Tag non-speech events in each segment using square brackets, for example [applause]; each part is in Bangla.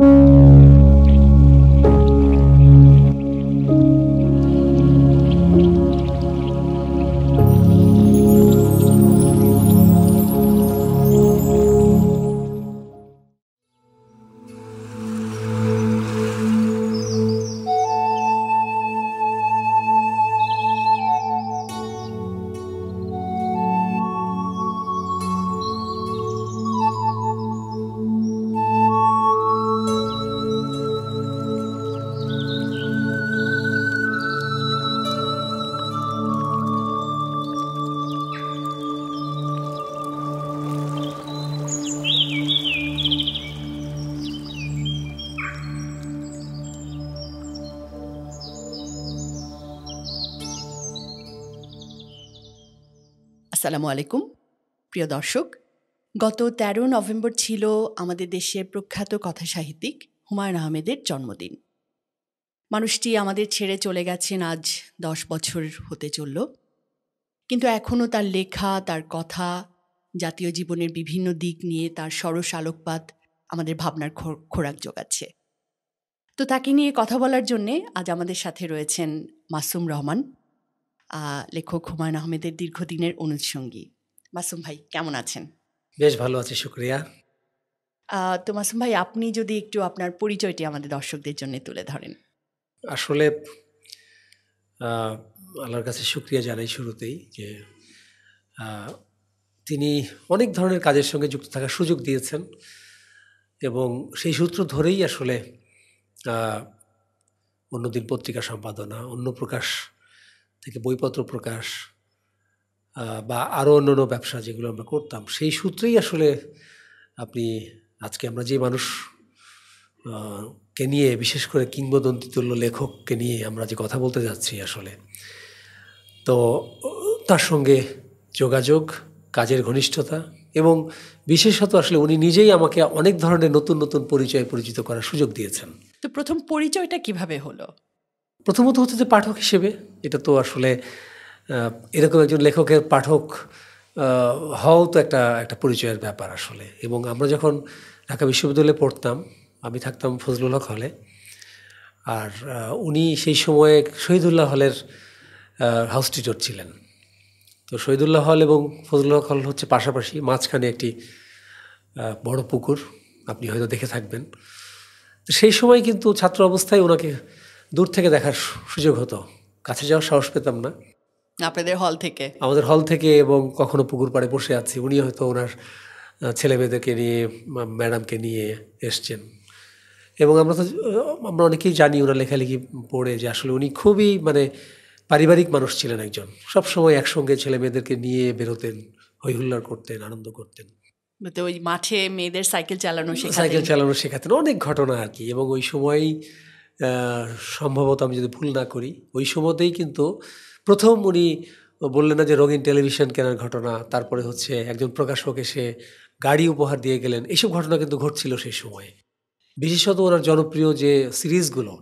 Música আলাইকুম প্রিয় দর্শক গত ১৩ নভেম্বর ছিল আমাদের দেশের প্রখ্যাত কথাসাহিত্যিক হুমায়ুন আহমেদের জন্মদিন মানুষটি আমাদের ছেড়ে চলে গেছেন আজ দশ বছর হতে চলল কিন্তু এখনও তার লেখা তার কথা জাতীয় জীবনের বিভিন্ন দিক নিয়ে তার সরস আলোকপাত আমাদের ভাবনার খোরাক যোগাচ্ছে তো তাকে নিয়ে কথা বলার জন্যে আজ আমাদের সাথে রয়েছেন মাসুম রহমান লেখক হুমায়ুন আহমেদের দীর্ঘদিনের অনুসঙ্গী মাসুম ভাই কেমন আছেন বেশ ভালো আছি শুক্রিয়া তো মাসুম ভাই আপনি যদি একটু আপনার পরিচয়টি আমাদের দর্শকদের জন্য তুলে ধরেন আসলে আল্লাহর কাছে শুক্রিয়া জানাই শুরুতেই যে তিনি অনেক ধরনের কাজের সঙ্গে যুক্ত থাকার সুযোগ দিয়েছেন এবং সেই সূত্র ধরেই আসলে অন্যদিন পত্রিকা সম্পাদনা অন্য প্রকাশ থেকে বইপত্র প্রকাশ বা আরও অন্য অন্য ব্যবসা যেগুলো আমরা করতাম সেই সূত্রেই আসলে আপনি আজকে আমরা যে মানুষ কে নিয়ে বিশেষ করে কিংবদন্তিতুল্য লেখককে নিয়ে আমরা যে কথা বলতে যাচ্ছি আসলে তো তার সঙ্গে যোগাযোগ কাজের ঘনিষ্ঠতা এবং বিশেষত আসলে উনি নিজেই আমাকে অনেক ধরনের নতুন নতুন পরিচয় পরিচিত করার সুযোগ দিয়েছেন তো প্রথম পরিচয়টা কিভাবে হলো প্রথমত হচ্ছে যে পাঠক হিসেবে এটা তো আসলে এরকম একজন লেখকের পাঠক হওয়াও তো একটা একটা পরিচয়ের ব্যাপার আসলে এবং আমরা যখন ঢাকা বিশ্ববিদ্যালয়ে পড়তাম আমি থাকতাম ফজলুল হক হলে আর উনি সেই সময়ে শহীদুল্লাহ হলের হাউস টিচার ছিলেন তো শহীদুল্লাহ হল এবং ফজলুল্লাহ হল হচ্ছে পাশাপাশি মাঝখানে একটি বড় পুকুর আপনি হয়তো দেখে থাকবেন সেই সময় কিন্তু ছাত্র অবস্থায় ওনাকে দূর থেকে দেখার সুযোগ হতো কাছে যাওয়ার সাহস পেতাম না আপনাদের হল থেকে আমাদের হল থেকে এবং কখনো পুকুর পাড়ে বসে আছি উনি হয়তো ওনার ছেলে মেয়েদেরকে নিয়ে ম্যাডামকে নিয়ে এসছেন এবং আমরা তো আমরা অনেকেই জানি ওনার লেখালেখি পড়ে যে আসলে উনি খুবই মানে পারিবারিক মানুষ ছিলেন একজন সবসময় একসঙ্গে ছেলে মেয়েদেরকে নিয়ে বেরোতেন হৈহুল্লার করতেন আনন্দ করতেন ওই মাঠে মেয়েদের সাইকেল চালানো সাইকেল চালানো শেখাতেন অনেক ঘটনা আর কি এবং ওই সময়ই সম্ভবত আমি যদি ভুল না করি ওই সময়তেই কিন্তু প্রথম উনি বললেন না যে রঙিন টেলিভিশন কেনার ঘটনা তারপরে হচ্ছে একজন প্রকাশক এসে গাড়ি উপহার দিয়ে গেলেন এইসব ঘটনা কিন্তু ঘটছিল সেই সময়ে বিশেষত ওনার জনপ্রিয় যে সিরিজগুলো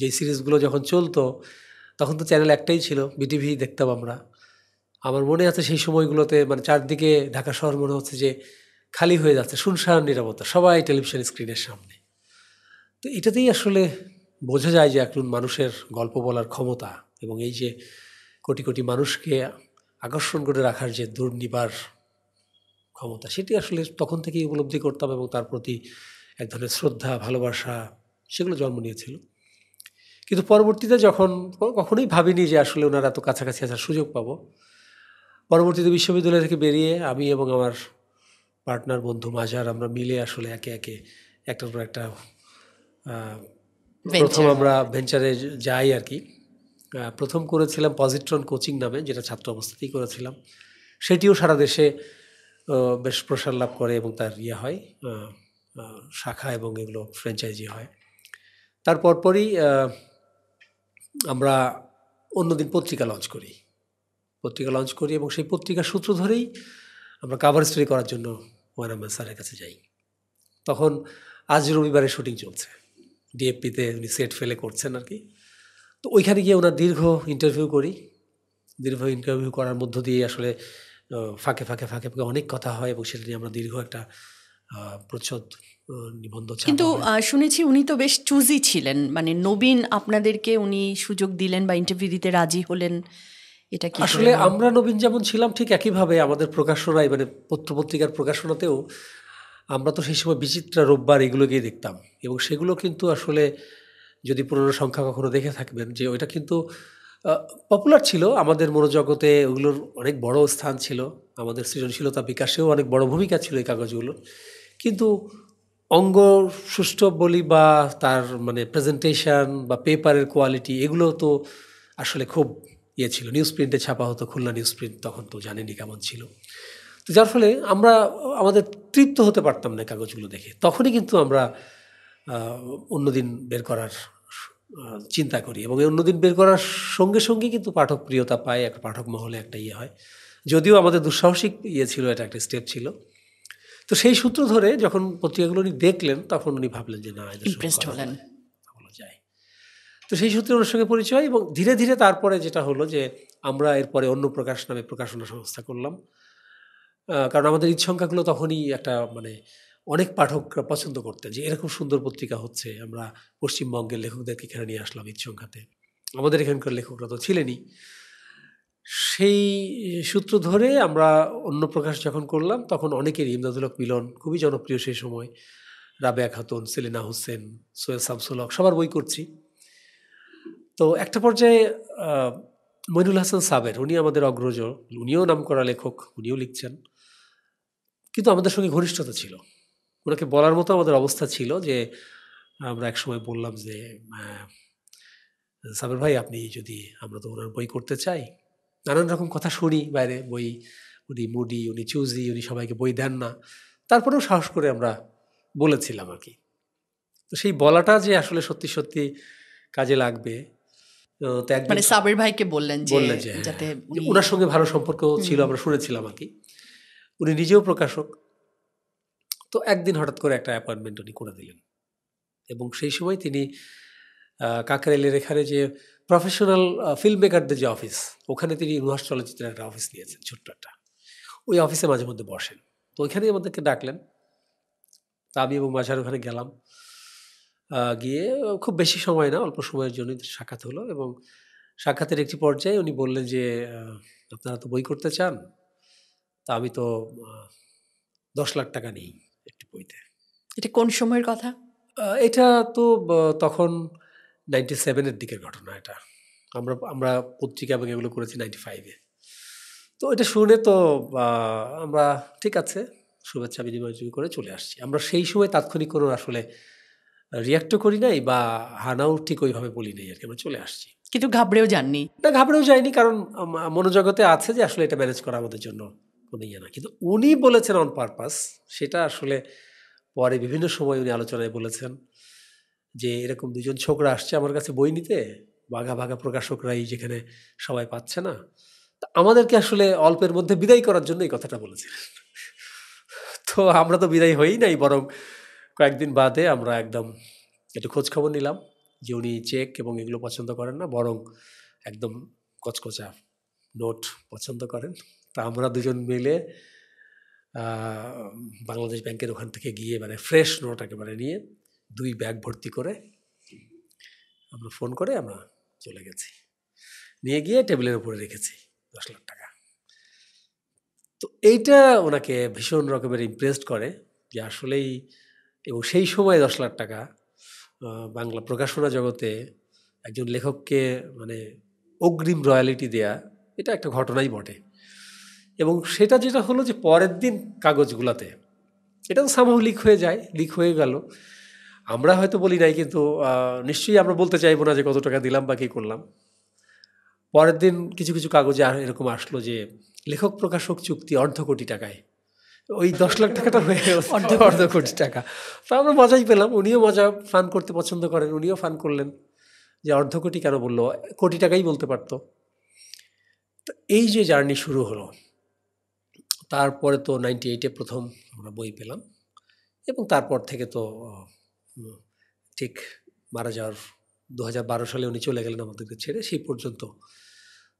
যে সিরিজগুলো যখন চলতো তখন তো চ্যানেল একটাই ছিল বিটিভি দেখতাম আমরা আমার মনে আছে সেই সময়গুলোতে মানে চারদিকে ঢাকা শহর মনে হচ্ছে যে খালি হয়ে যাচ্ছে শুনশান নিরাপত্তা সবাই টেলিভিশন স্ক্রিনের সামনে তো এটাতেই আসলে বোঝা যায় যে একজন মানুষের গল্প বলার ক্ষমতা এবং এই যে কোটি কোটি মানুষকে আকর্ষণ করে রাখার যে দুর্নিবার ক্ষমতা সেটি আসলে তখন থেকেই উপলব্ধি করতাম এবং তার প্রতি এক ধরনের শ্রদ্ধা ভালোবাসা সেগুলো জন্ম নিয়েছিল কিন্তু পরবর্তীতে যখন কখনোই ভাবিনি যে আসলে ওনারা এত কাছাকাছি আসার সুযোগ পাব পরবর্তীতে বিশ্ববিদ্যালয় থেকে বেরিয়ে আমি এবং আমার পার্টনার বন্ধু মাঝার আমরা মিলে আসলে একে একে একটার পর একটা প্রথম আমরা ভেঞ্চারে যাই আর কি প্রথম করেছিলাম পজিট্রন কোচিং নামে যেটা ছাত্র অবস্থাতেই করেছিলাম সেটিও সারা দেশে বেশ প্রসার লাভ করে এবং তার ইয়ে হয় শাখা এবং এগুলো ফ্র্যাঞ্চাইজি হয় তার পরপরই আমরা অন্যদিন পত্রিকা লঞ্চ করি পত্রিকা লঞ্চ করি এবং সেই পত্রিকার সূত্র ধরেই আমরা কাভার স্টোরি করার জন্য ওয়ানাম্মান স্যারের কাছে যাই তখন আজ রবিবারের শুটিং চলছে ডিএফপিতে উনি সেট ফেলে করছেন আর কি তো ওইখানে গিয়ে ওনার দীর্ঘ ইন্টারভিউ করি দীর্ঘ ইন্টারভিউ করার মধ্য দিয়ে আসলে ফাঁকে ফাঁকে ফাঁকে ফাঁকে অনেক কথা হয় এবং সেটা নিয়ে আমরা দীর্ঘ একটা প্রচ্ছদ নিবন্ধ কিন্তু শুনেছি উনি তো বেশ চুজি ছিলেন মানে নবীন আপনাদেরকে উনি সুযোগ দিলেন বা ইন্টারভিউ দিতে রাজি হলেন এটা কি আসলে আমরা নবীন যেমন ছিলাম ঠিক একইভাবে আমাদের প্রকাশনায় মানে পত্রপত্রিকার প্রকাশনাতেও আমরা তো সেই সময় বিচিত্রা রোববার এগুলো গিয়ে দেখতাম এবং সেগুলো কিন্তু আসলে যদি পুরনো সংখ্যা কখনো দেখে থাকবেন যে ওইটা কিন্তু পপুলার ছিল আমাদের মনোজগতে ওগুলোর অনেক বড় স্থান ছিল আমাদের সৃজনশীলতা বিকাশেও অনেক বড় ভূমিকা ছিল এই কাগজগুলো কিন্তু অঙ্গ সুষ্ঠু বলি বা তার মানে প্রেজেন্টেশন বা পেপারের কোয়ালিটি এগুলো তো আসলে খুব ইয়ে ছিল নিউজ প্রিন্টে ছাপা হতো খুলনা নিউজ প্রিন্ট তখন তো জানেনি কেমন ছিল তো যার ফলে আমরা আমাদের তৃপ্ত হতে পারতাম না কাগজগুলো দেখে তখনই কিন্তু আমরা অন্যদিন বের করার চিন্তা করি এবং এই অন্যদিন বের করার সঙ্গে সঙ্গে কিন্তু পাঠক প্রিয়তা পায় একটা পাঠক মহলে একটা ইয়ে হয় যদিও আমাদের দুঃসাহসিক ইয়ে ছিল এটা একটা স্টেপ ছিল তো সেই সূত্র ধরে যখন পত্রিকাগুলো উনি দেখলেন তখন উনি ভাবলেন যে না তো সেই সূত্রে ওনার সঙ্গে পরিচয় এবং ধীরে ধীরে তারপরে যেটা হলো যে আমরা এরপরে অন্য প্রকাশ নামে প্রকাশনা সংস্থা করলাম কারণ আমাদের ঈদ সংখ্যাগুলো তখনই একটা মানে অনেক পাঠকরা পছন্দ করতেন যে এরকম সুন্দর পত্রিকা হচ্ছে আমরা পশ্চিমবঙ্গের লেখকদেরকে এখানে নিয়ে আসলাম ঈদ সংখ্যাতে আমাদের এখানকার লেখকরা তো ছিলেনই সেই সূত্র ধরে আমরা অন্য প্রকাশ যখন করলাম তখন অনেকের ইমদাদুলক মিলন খুবই জনপ্রিয় সেই সময় রাবেয়া খাতুন সেলিনা হোসেন সৈয়দ শামসুল হক সবার বই করছি তো একটা পর্যায়ে মইনুল হাসান সাবের উনি আমাদের অগ্রজ উনিও নাম করা লেখক উনিও লিখছেন কিন্তু আমাদের সঙ্গে ঘনিষ্ঠতা ছিল ওনাকে বলার মতো আমাদের অবস্থা ছিল যে আমরা একসময় বললাম যে সাবের ভাই আপনি যদি আমরা তো ওনার বই করতে চাই নানান রকম কথা শুনি বাইরে বই উনি মুডি উনি চুজি উনি সবাইকে বই দেন না তারপরেও সাহস করে আমরা বলেছিলাম আর কি তো সেই বলাটা যে আসলে সত্যি সত্যি কাজে লাগবে মানে সাবের ভাইকে বললেন বললেন যে ওনার সঙ্গে ভালো সম্পর্ক ছিল আমরা শুনেছিলাম আর কি উনি নিজেও প্রকাশক তো একদিন হঠাৎ করে একটা অ্যাপয়েন্টমেন্ট উনি করে দিলেন এবং সেই সময় তিনি কাকরাইলের এখানে যে প্রফেশনাল ফিল্ম মেকারদের যে অফিস ওখানে তিনি রুহাস চলচ্চিত্রের একটা অফিস নিয়েছেন ছোট্ট একটা ওই অফিসে মাঝে মধ্যে বসেন তো ওইখানেই আমাদেরকে ডাকলেন তা আমি এবং মাঝার ওখানে গেলাম গিয়ে খুব বেশি সময় না অল্প সময়ের জন্যই সাক্ষাৎ হলো এবং সাক্ষাতের একটি পর্যায়ে উনি বললেন যে আপনারা তো বই করতে চান তা আমি তো দশ লাখ টাকা নেই একটি বইতে এটা কোন সময়ের কথা এটা তো তখন নাইনটি সেভেনের দিকের ঘটনা এটা আমরা আমরা পত্রিকা এবং এগুলো করেছি নাইনটি ফাইভে তো এটা শুনে তো আমরা ঠিক আছে শুভেচ্ছা বিনিময় করে চলে আসছি আমরা সেই সময় তাৎক্ষণিক কোনো আসলে রিয়াক্টও করি নাই বা হানাও ঠিক ওইভাবে বলি নাই আর কি আমরা চলে আসছি কিন্তু ঘাবড়েও যাননি না ঘাবড়েও যায়নি কারণ মনোজগতে আছে যে আসলে এটা ম্যানেজ করা আমাদের জন্য কোনো ইয়ে না কিন্তু উনি বলেছেন অন পারপাস সেটা আসলে পরে বিভিন্ন সময় উনি আলোচনায় বলেছেন যে এরকম দুজন ছোকরা আসছে আমার কাছে বই নিতে বাঘা ভাগা প্রকাশকরাই যেখানে সবাই পাচ্ছে না আমাদেরকে আসলে অল্পের মধ্যে বিদায় করার জন্য এই কথাটা বলেছিলেন তো আমরা তো বিদায় হই নাই বরং কয়েকদিন বাদে আমরা একদম একটু খোঁজ খবর নিলাম যে উনি চেক এবং এগুলো পছন্দ করেন না বরং একদম কচকচা নোট পছন্দ করেন তা আমরা দুজন মিলে বাংলাদেশ ব্যাংকের ওখান থেকে গিয়ে মানে ফ্রেশ নোট একেবারে মানে নিয়ে দুই ব্যাগ ভর্তি করে আমরা ফোন করে আমরা চলে গেছি নিয়ে গিয়ে টেবিলের উপরে রেখেছি দশ লাখ টাকা তো এইটা ওনাকে ভীষণ রকমের ইমপ্রেসড করে যে আসলেই এবং সেই সময় দশ লাখ টাকা বাংলা প্রকাশনা জগতে একজন লেখককে মানে অগ্রিম রয়্যালিটি দেয়া এটা একটা ঘটনাই বটে এবং সেটা যেটা হলো যে পরের দিন কাগজগুলাতে এটা তো সামহ লিক হয়ে যায় লিক হয়ে গেল আমরা হয়তো বলি নাই কিন্তু নিশ্চয়ই আমরা বলতে চাইবো না যে কত টাকা দিলাম বা কী করলাম পরের দিন কিছু কিছু কাগজে আর এরকম আসলো যে লেখক প্রকাশক চুক্তি অর্ধ কোটি টাকায় ওই দশ লাখ টাকাটা হয়ে গেল অর্ধ অর্ধ কোটি টাকা তো আমরা মজাই পেলাম উনিও মজা ফান করতে পছন্দ করেন উনিও ফান করলেন যে অর্ধ কোটি কেন বললো কোটি টাকাই বলতে পারতো তো এই যে জার্নি শুরু হলো তারপরে তো নাইনটি এইটে প্রথম আমরা বই পেলাম এবং তারপর থেকে তো ঠিক মারা যাওয়ার দু হাজার বারো সালে উনি চলে গেলেন আমাদেরকে ছেড়ে সেই পর্যন্ত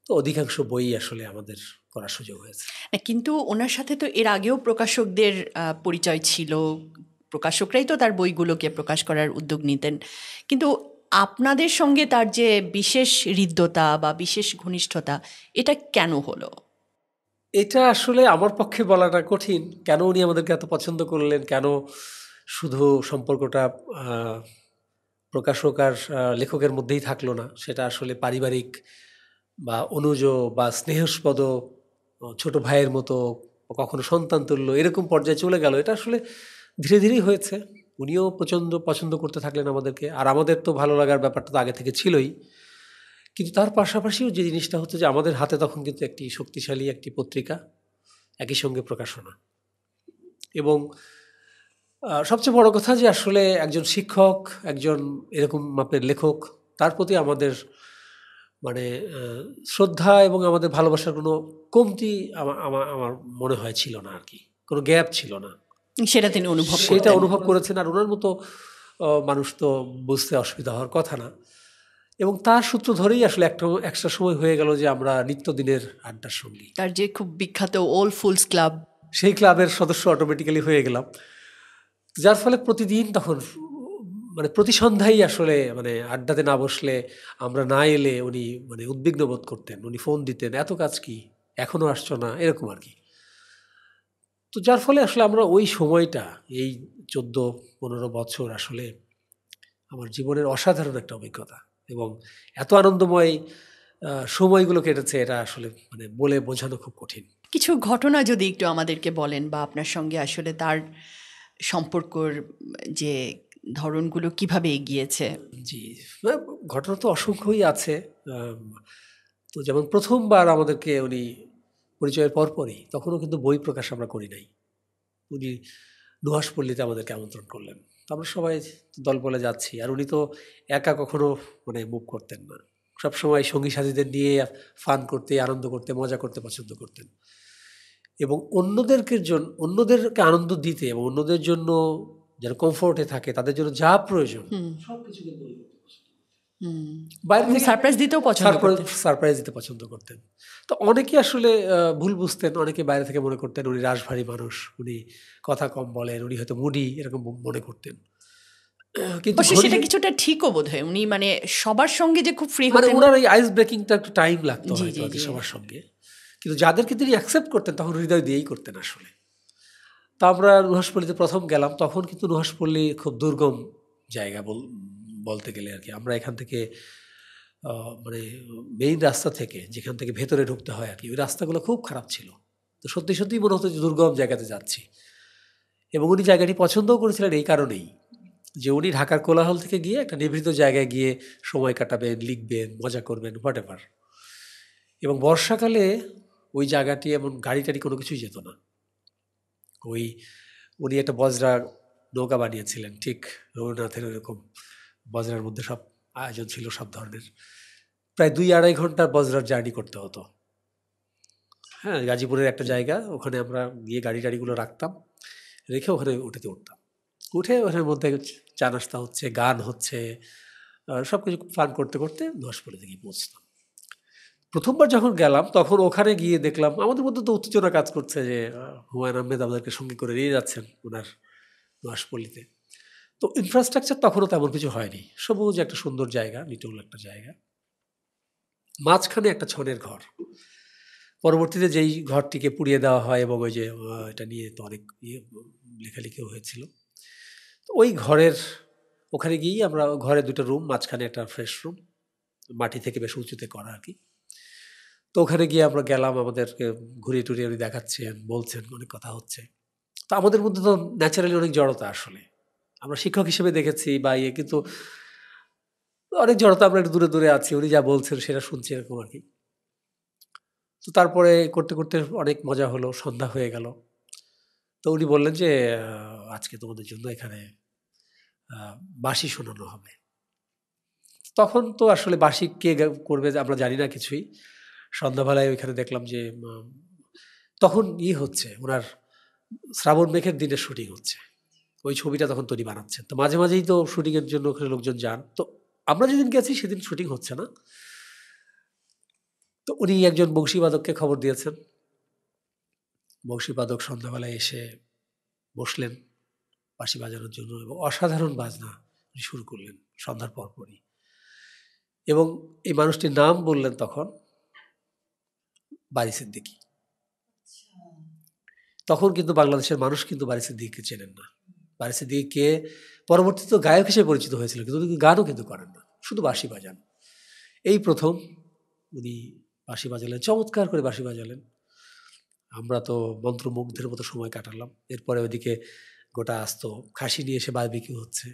তো অধিকাংশ বই আসলে আমাদের করার সুযোগ হয়েছে কিন্তু ওনার সাথে তো এর আগেও প্রকাশকদের পরিচয় ছিল প্রকাশকরাই তো তার বইগুলোকে প্রকাশ করার উদ্যোগ নিতেন কিন্তু আপনাদের সঙ্গে তার যে বিশেষ হৃদ্যতা বা বিশেষ ঘনিষ্ঠতা এটা কেন হলো এটা আসলে আমার পক্ষে বলাটা কঠিন কেন উনি আমাদেরকে এত পছন্দ করলেন কেন শুধু সম্পর্কটা প্রকাশক আর লেখকের মধ্যেই থাকলো না সেটা আসলে পারিবারিক বা অনুজ বা স্নেহস্পদ ছোট ভাইয়ের মতো কখনো সন্তান তুল্য এরকম পর্যায়ে চলে গেল এটা আসলে ধীরে ধীরেই হয়েছে উনিও প্রচণ্ড পছন্দ করতে থাকলেন আমাদেরকে আর আমাদের তো ভালো লাগার ব্যাপারটা তো আগে থেকে ছিলই কিন্তু তার পাশাপাশিও যে জিনিসটা হতো যে আমাদের হাতে তখন কিন্তু একটি শক্তিশালী একটি পত্রিকা একই সঙ্গে প্রকাশনা এবং সবচেয়ে বড় কথা যে আসলে একজন শিক্ষক একজন এরকম মাপের লেখক তার প্রতি আমাদের মানে শ্রদ্ধা এবং আমাদের ভালোবাসার কোনো কমতি আমার আমার মনে হয় ছিল না আর কি কোনো গ্যাপ ছিল না সেটা তিনি অনুভব সেটা অনুভব করেছেন আর ওনার মতো মানুষ তো বুঝতে অসুবিধা হওয়ার কথা না এবং তার সূত্র ধরেই আসলে একটা একটা সময় হয়ে গেল যে আমরা নিত্যদিনের আড্ডার সঙ্গী তার যে খুব বিখ্যাত ওল ফুলস ক্লাব সেই ক্লাবের সদস্য অটোমেটিক্যালি হয়ে গেলাম যার ফলে প্রতিদিন তখন মানে প্রতি সন্ধ্যায় আসলে মানে আড্ডাতে না বসলে আমরা না এলে উনি মানে উদ্বিগ্ন বোধ করতেন উনি ফোন দিতেন এত কাজ কি এখনও আসছো না এরকম আর কি তো যার ফলে আসলে আমরা ওই সময়টা এই চোদ্দ পনেরো বছর আসলে আমার জীবনের অসাধারণ একটা অভিজ্ঞতা এবং এত আনন্দময় সময়গুলো কেটেছে এটা আসলে মানে বলে বোঝানো খুব কঠিন কিছু ঘটনা যদি একটু আমাদেরকে বলেন বা আপনার সঙ্গে আসলে তার সম্পর্কর যে ধরনগুলো কিভাবে এগিয়েছে জি ঘটনা তো অসংখ্যই আছে তো যেমন প্রথমবার আমাদেরকে উনি পরিচয়ের পরপরই তখনও কিন্তু বই প্রকাশ আমরা করি নাই উনি পল্লীতে আমাদেরকে আমন্ত্রণ করলেন আমরা সবাই দল বলে যাচ্ছি আর উনি তো একা কখনো মানে মুভ করতেন না সবসময় সঙ্গী সাথীদের নিয়ে ফান করতে আনন্দ করতে মজা করতে পছন্দ করতেন এবং অন্যদেরকে জন্য অন্যদেরকে আনন্দ দিতে এবং অন্যদের জন্য যারা কমফোর্টে থাকে তাদের জন্য যা প্রয়োজন সব কিছু কিন্তু সারপ্রাইজ দিতে পছন্দ করতেন তো অনেকে আসলে ভুল বুঝতেন অনেকে বাইরে থেকে মনে করতেন উনি রাশভারী মানুষ উনি কথা কম বলেন উনি হয়তো মুডি এরকম মনে করতেন [clears throat] কিন্তু সেটা কিছুটা ঠিকও বোধ হয় উনি মানে সবার সঙ্গে যে খুব ফ্রি মানে ওনার আইস ব্রেকিংটা একটু টাইম লাগতো সবার সঙ্গে কিন্তু যাদেরকে তিনি অ্যাকসেপ্ট করতেন তখন হৃদয় দিয়েই করতেন আসলে তা আমরা নুহাসপল্লীতে প্রথম গেলাম তখন কিন্তু নুহাসপল্লী খুব দুর্গম জায়গা বলতে গেলে আর কি আমরা এখান থেকে মানে মেইন রাস্তা থেকে যেখান থেকে ভেতরে ঢুকতে হয় আর কি ওই রাস্তাগুলো খুব খারাপ ছিল তো সত্যি সত্যিই মনে হতো যে দুর্গম জায়গাতে যাচ্ছি এবং উনি জায়গাটি পছন্দও করেছিলেন এই কারণেই যে উনি ঢাকার কোলাহল থেকে গিয়ে একটা নিভৃত জায়গায় গিয়ে সময় কাটাবেন লিখবেন মজা করবেন হোয়াট এভার এবং বর্ষাকালে ওই জায়গাটি এমন গাড়ি টাড়ি কোনো কিছুই যেত না ওই উনি একটা বজরা নৌকা বানিয়েছিলেন ঠিক রবীন্দ্রনাথের ওইরকম বজরার মধ্যে সব আয়োজন ছিল সব ধরনের প্রায় দুই আড়াই ঘন্টা বজরার জার্নি করতে হতো হ্যাঁ গাজীপুরের একটা জায়গা ওখানে আমরা গিয়ে গাড়ি টাড়িগুলো রাখতাম রেখে ওখানে উঠেতে উঠতাম উঠে ওখানের মধ্যে চা নাস্তা হচ্ছে গান হচ্ছে সব কিছু ফান করতে করতে দশপুরেতে গিয়ে পৌঁছতাম প্রথমবার যখন গেলাম তখন ওখানে গিয়ে দেখলাম আমাদের মধ্যে তো উত্তেজনা কাজ করছে যে হুমায়ুন আহমেদ আমাদেরকে সঙ্গে করে নিয়ে যাচ্ছেন ওনার দশপল্লিতে তো ইনফ্রাস্ট্রাকচার তখনও তেমন কিছু হয়নি সবুজ একটা সুন্দর জায়গা নিটুল একটা জায়গা মাঝখানে একটা ছনের ঘর পরবর্তীতে যেই ঘরটিকে পুড়িয়ে দেওয়া হয় এবং ওই যে এটা নিয়ে তো অনেক ইয়ে লেখালেখিও হয়েছিল তো ওই ঘরের ওখানে গিয়েই আমরা ঘরে দুটো রুম মাঝখানে একটা ফ্রেশ রুম মাটি থেকে বেশ উঁচুতে করা আর কি তো ওখানে গিয়ে আমরা গেলাম আমাদেরকে ঘুরিয়ে টুরিয়ে উনি দেখাচ্ছেন বলছেন অনেক কথা হচ্ছে তো আমাদের মধ্যে তো ন্যাচারালি অনেক জড়তা আসলে আমরা শিক্ষক হিসেবে দেখেছি বা ইয়ে কিন্তু অনেক জড়তা আমরা একটু দূরে দূরে আছি উনি যা বলছেন সেটা শুনছি এরকম আর কি তো তারপরে করতে করতে অনেক মজা হলো সন্ধ্যা হয়ে গেল তো উনি বললেন যে আজকে তোমাদের জন্য এখানে বাঁশি শোনানো হবে তখন তো আসলে বাঁশি কে করবে আমরা জানি না কিছুই সন্ধ্যাবেলায় ওইখানে দেখলাম যে তখন ই ইয়ে হচ্ছে ওনার শ্রাবণ মেঘের দিনের শুটিং হচ্ছে ওই ছবিটা তখন তৈরি বানাচ্ছেন তো মাঝে মাঝেই তো শুটিংয়ের জন্য ওখানে লোকজন যান তো আমরা যেদিন গেছি সেদিন শুটিং হচ্ছে না তো উনি একজন বংশীবাদককে খবর দিয়েছেন বংশীবাদক সন্ধ্যাবেলায় এসে বসলেন বাঁশি বাজানোর জন্য এবং অসাধারণ বাজনা উনি শুরু করলেন সন্ধ্যার পরপরই এবং এই মানুষটির নাম বললেন তখন বারিসের সিদ্দিকি আচ্ছা। তখন কিন্তু বাংলাদেশের মানুষ কিন্তু বারিসের সিদ্দিকিকে চেনেন না বারি পরবর্তী তো গায়ক হিসেবে পরিচিত হয়েছিল কিন্তু উনি গানও কিন্তু করেন না শুধু বাঁশি বাজান এই প্রথম উনি বাঁশি বাজালেন চমৎকার করে বাঁশি বাজালেন আমরা তো মন্ত্রমুগ্ধের মতো সময় কাটালাম এরপরে ওইদিকে গোটা আসতো খাসি নিয়ে এসে বারবিকিউ হচ্ছে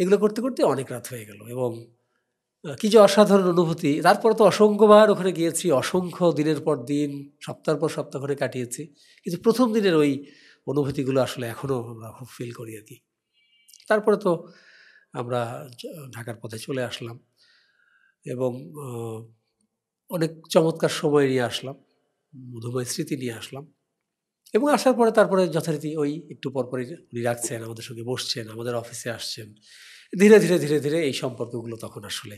এগুলো করতে করতে অনেক রাত হয়ে গেল এবং কি যে অসাধারণ অনুভূতি তারপরে তো অসংখ্যবার ওখানে গিয়েছি অসংখ্য দিনের পর দিন সপ্তাহ পর সপ্তাহ ঘরে কাটিয়েছি কিন্তু প্রথম দিনের ওই অনুভূতিগুলো আসলে এখনও আমরা খুব ফিল করি আর কি তারপরে তো আমরা ঢাকার পথে চলে আসলাম এবং অনেক চমৎকার সময় নিয়ে আসলাম মধুময় স্মৃতি নিয়ে আসলাম এবং আসার পরে তারপরে যথারীতি ওই একটু পরপরই উনি রাখছেন আমাদের সঙ্গে বসছেন আমাদের অফিসে আসছেন ধীরে ধীরে ধীরে ধীরে এই সম্পর্কগুলো তখন আসলে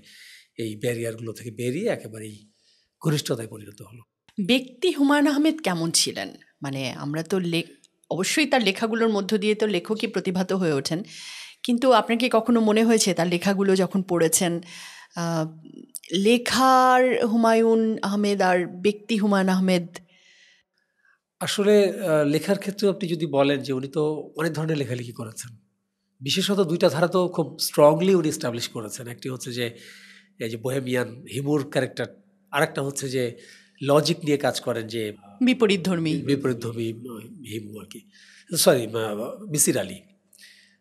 এই ব্যারিয়ারগুলো থেকে বেরিয়ে একেবারেই ঘনিষ্ঠতায় পরিণত হলো ব্যক্তি হুমায়ুন আহমেদ কেমন ছিলেন মানে আমরা তো অবশ্যই তার লেখাগুলোর মধ্য দিয়ে তো লেখকই প্রতিভাত হয়ে ওঠেন কিন্তু আপনাকে কখনো মনে হয়েছে তার লেখাগুলো যখন পড়েছেন লেখার হুমায়ুন আহমেদ আর ব্যক্তি হুমায়ুন আহমেদ আসলে লেখার ক্ষেত্রে আপনি যদি বলেন যে উনি তো অনেক ধরনের লেখালেখি করেছেন বিশেষত দুইটা ধারা তো খুব স্ট্রংলি উনি স্টাবলিশ করেছেন একটি হচ্ছে যে এই যে বোহেমিয়ান হিমুর ক্যারেক্টার আরেকটা হচ্ছে যে লজিক নিয়ে কাজ করেন যে বিপরীত ধর্মী বিপরীত ধর্মী হিমু আর কি সরি মিসির আলী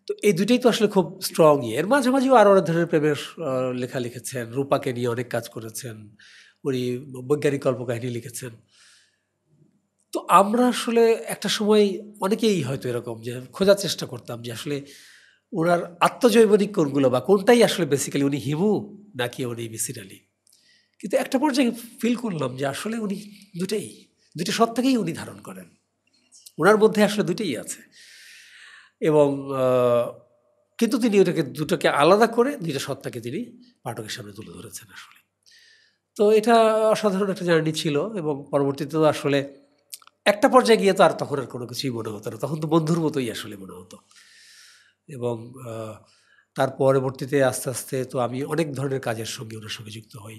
তো এই দুটোই তো আসলে খুব স্ট্রং ইয়ে এর মাঝামাঝিও আরও অনেক ধরনের প্রেমের লেখা লিখেছেন রূপাকে নিয়ে অনেক কাজ করেছেন উনি বৈজ্ঞানিক কল্পকাহিনী লিখেছেন তো আমরা আসলে একটা সময় অনেকেই হয়তো এরকম যে খোঁজার চেষ্টা করতাম যে আসলে ওনার আত্মজৈবনিক কোনগুলো বা কোনটাই আসলে বেসিক্যালি উনি হিমু নাকি উনি মিসির আলী কিন্তু একটা পর্যায়ে ফিল করলাম যে আসলে উনি দুটাই দুটি সত্তাকেই উনি ধারণ করেন ওনার মধ্যে আসলে দুটোই আছে এবং কিন্তু তিনি ওটাকে দুটোকে আলাদা করে দুইটা সত্তাকে তিনি পাঠকের সামনে তুলে ধরেছেন আসলে তো এটা অসাধারণ একটা জার্নি ছিল এবং পরবর্তীতে তো আসলে একটা পর্যায়ে গিয়ে তো আর তখন আর কোনো কিছুই মনে হতো না তখন তো বন্ধুর মতোই আসলে মনে হতো এবং তার পরবর্তীতে আস্তে আস্তে তো আমি অনেক ধরনের কাজের সঙ্গে ওনার সঙ্গে যুক্ত হই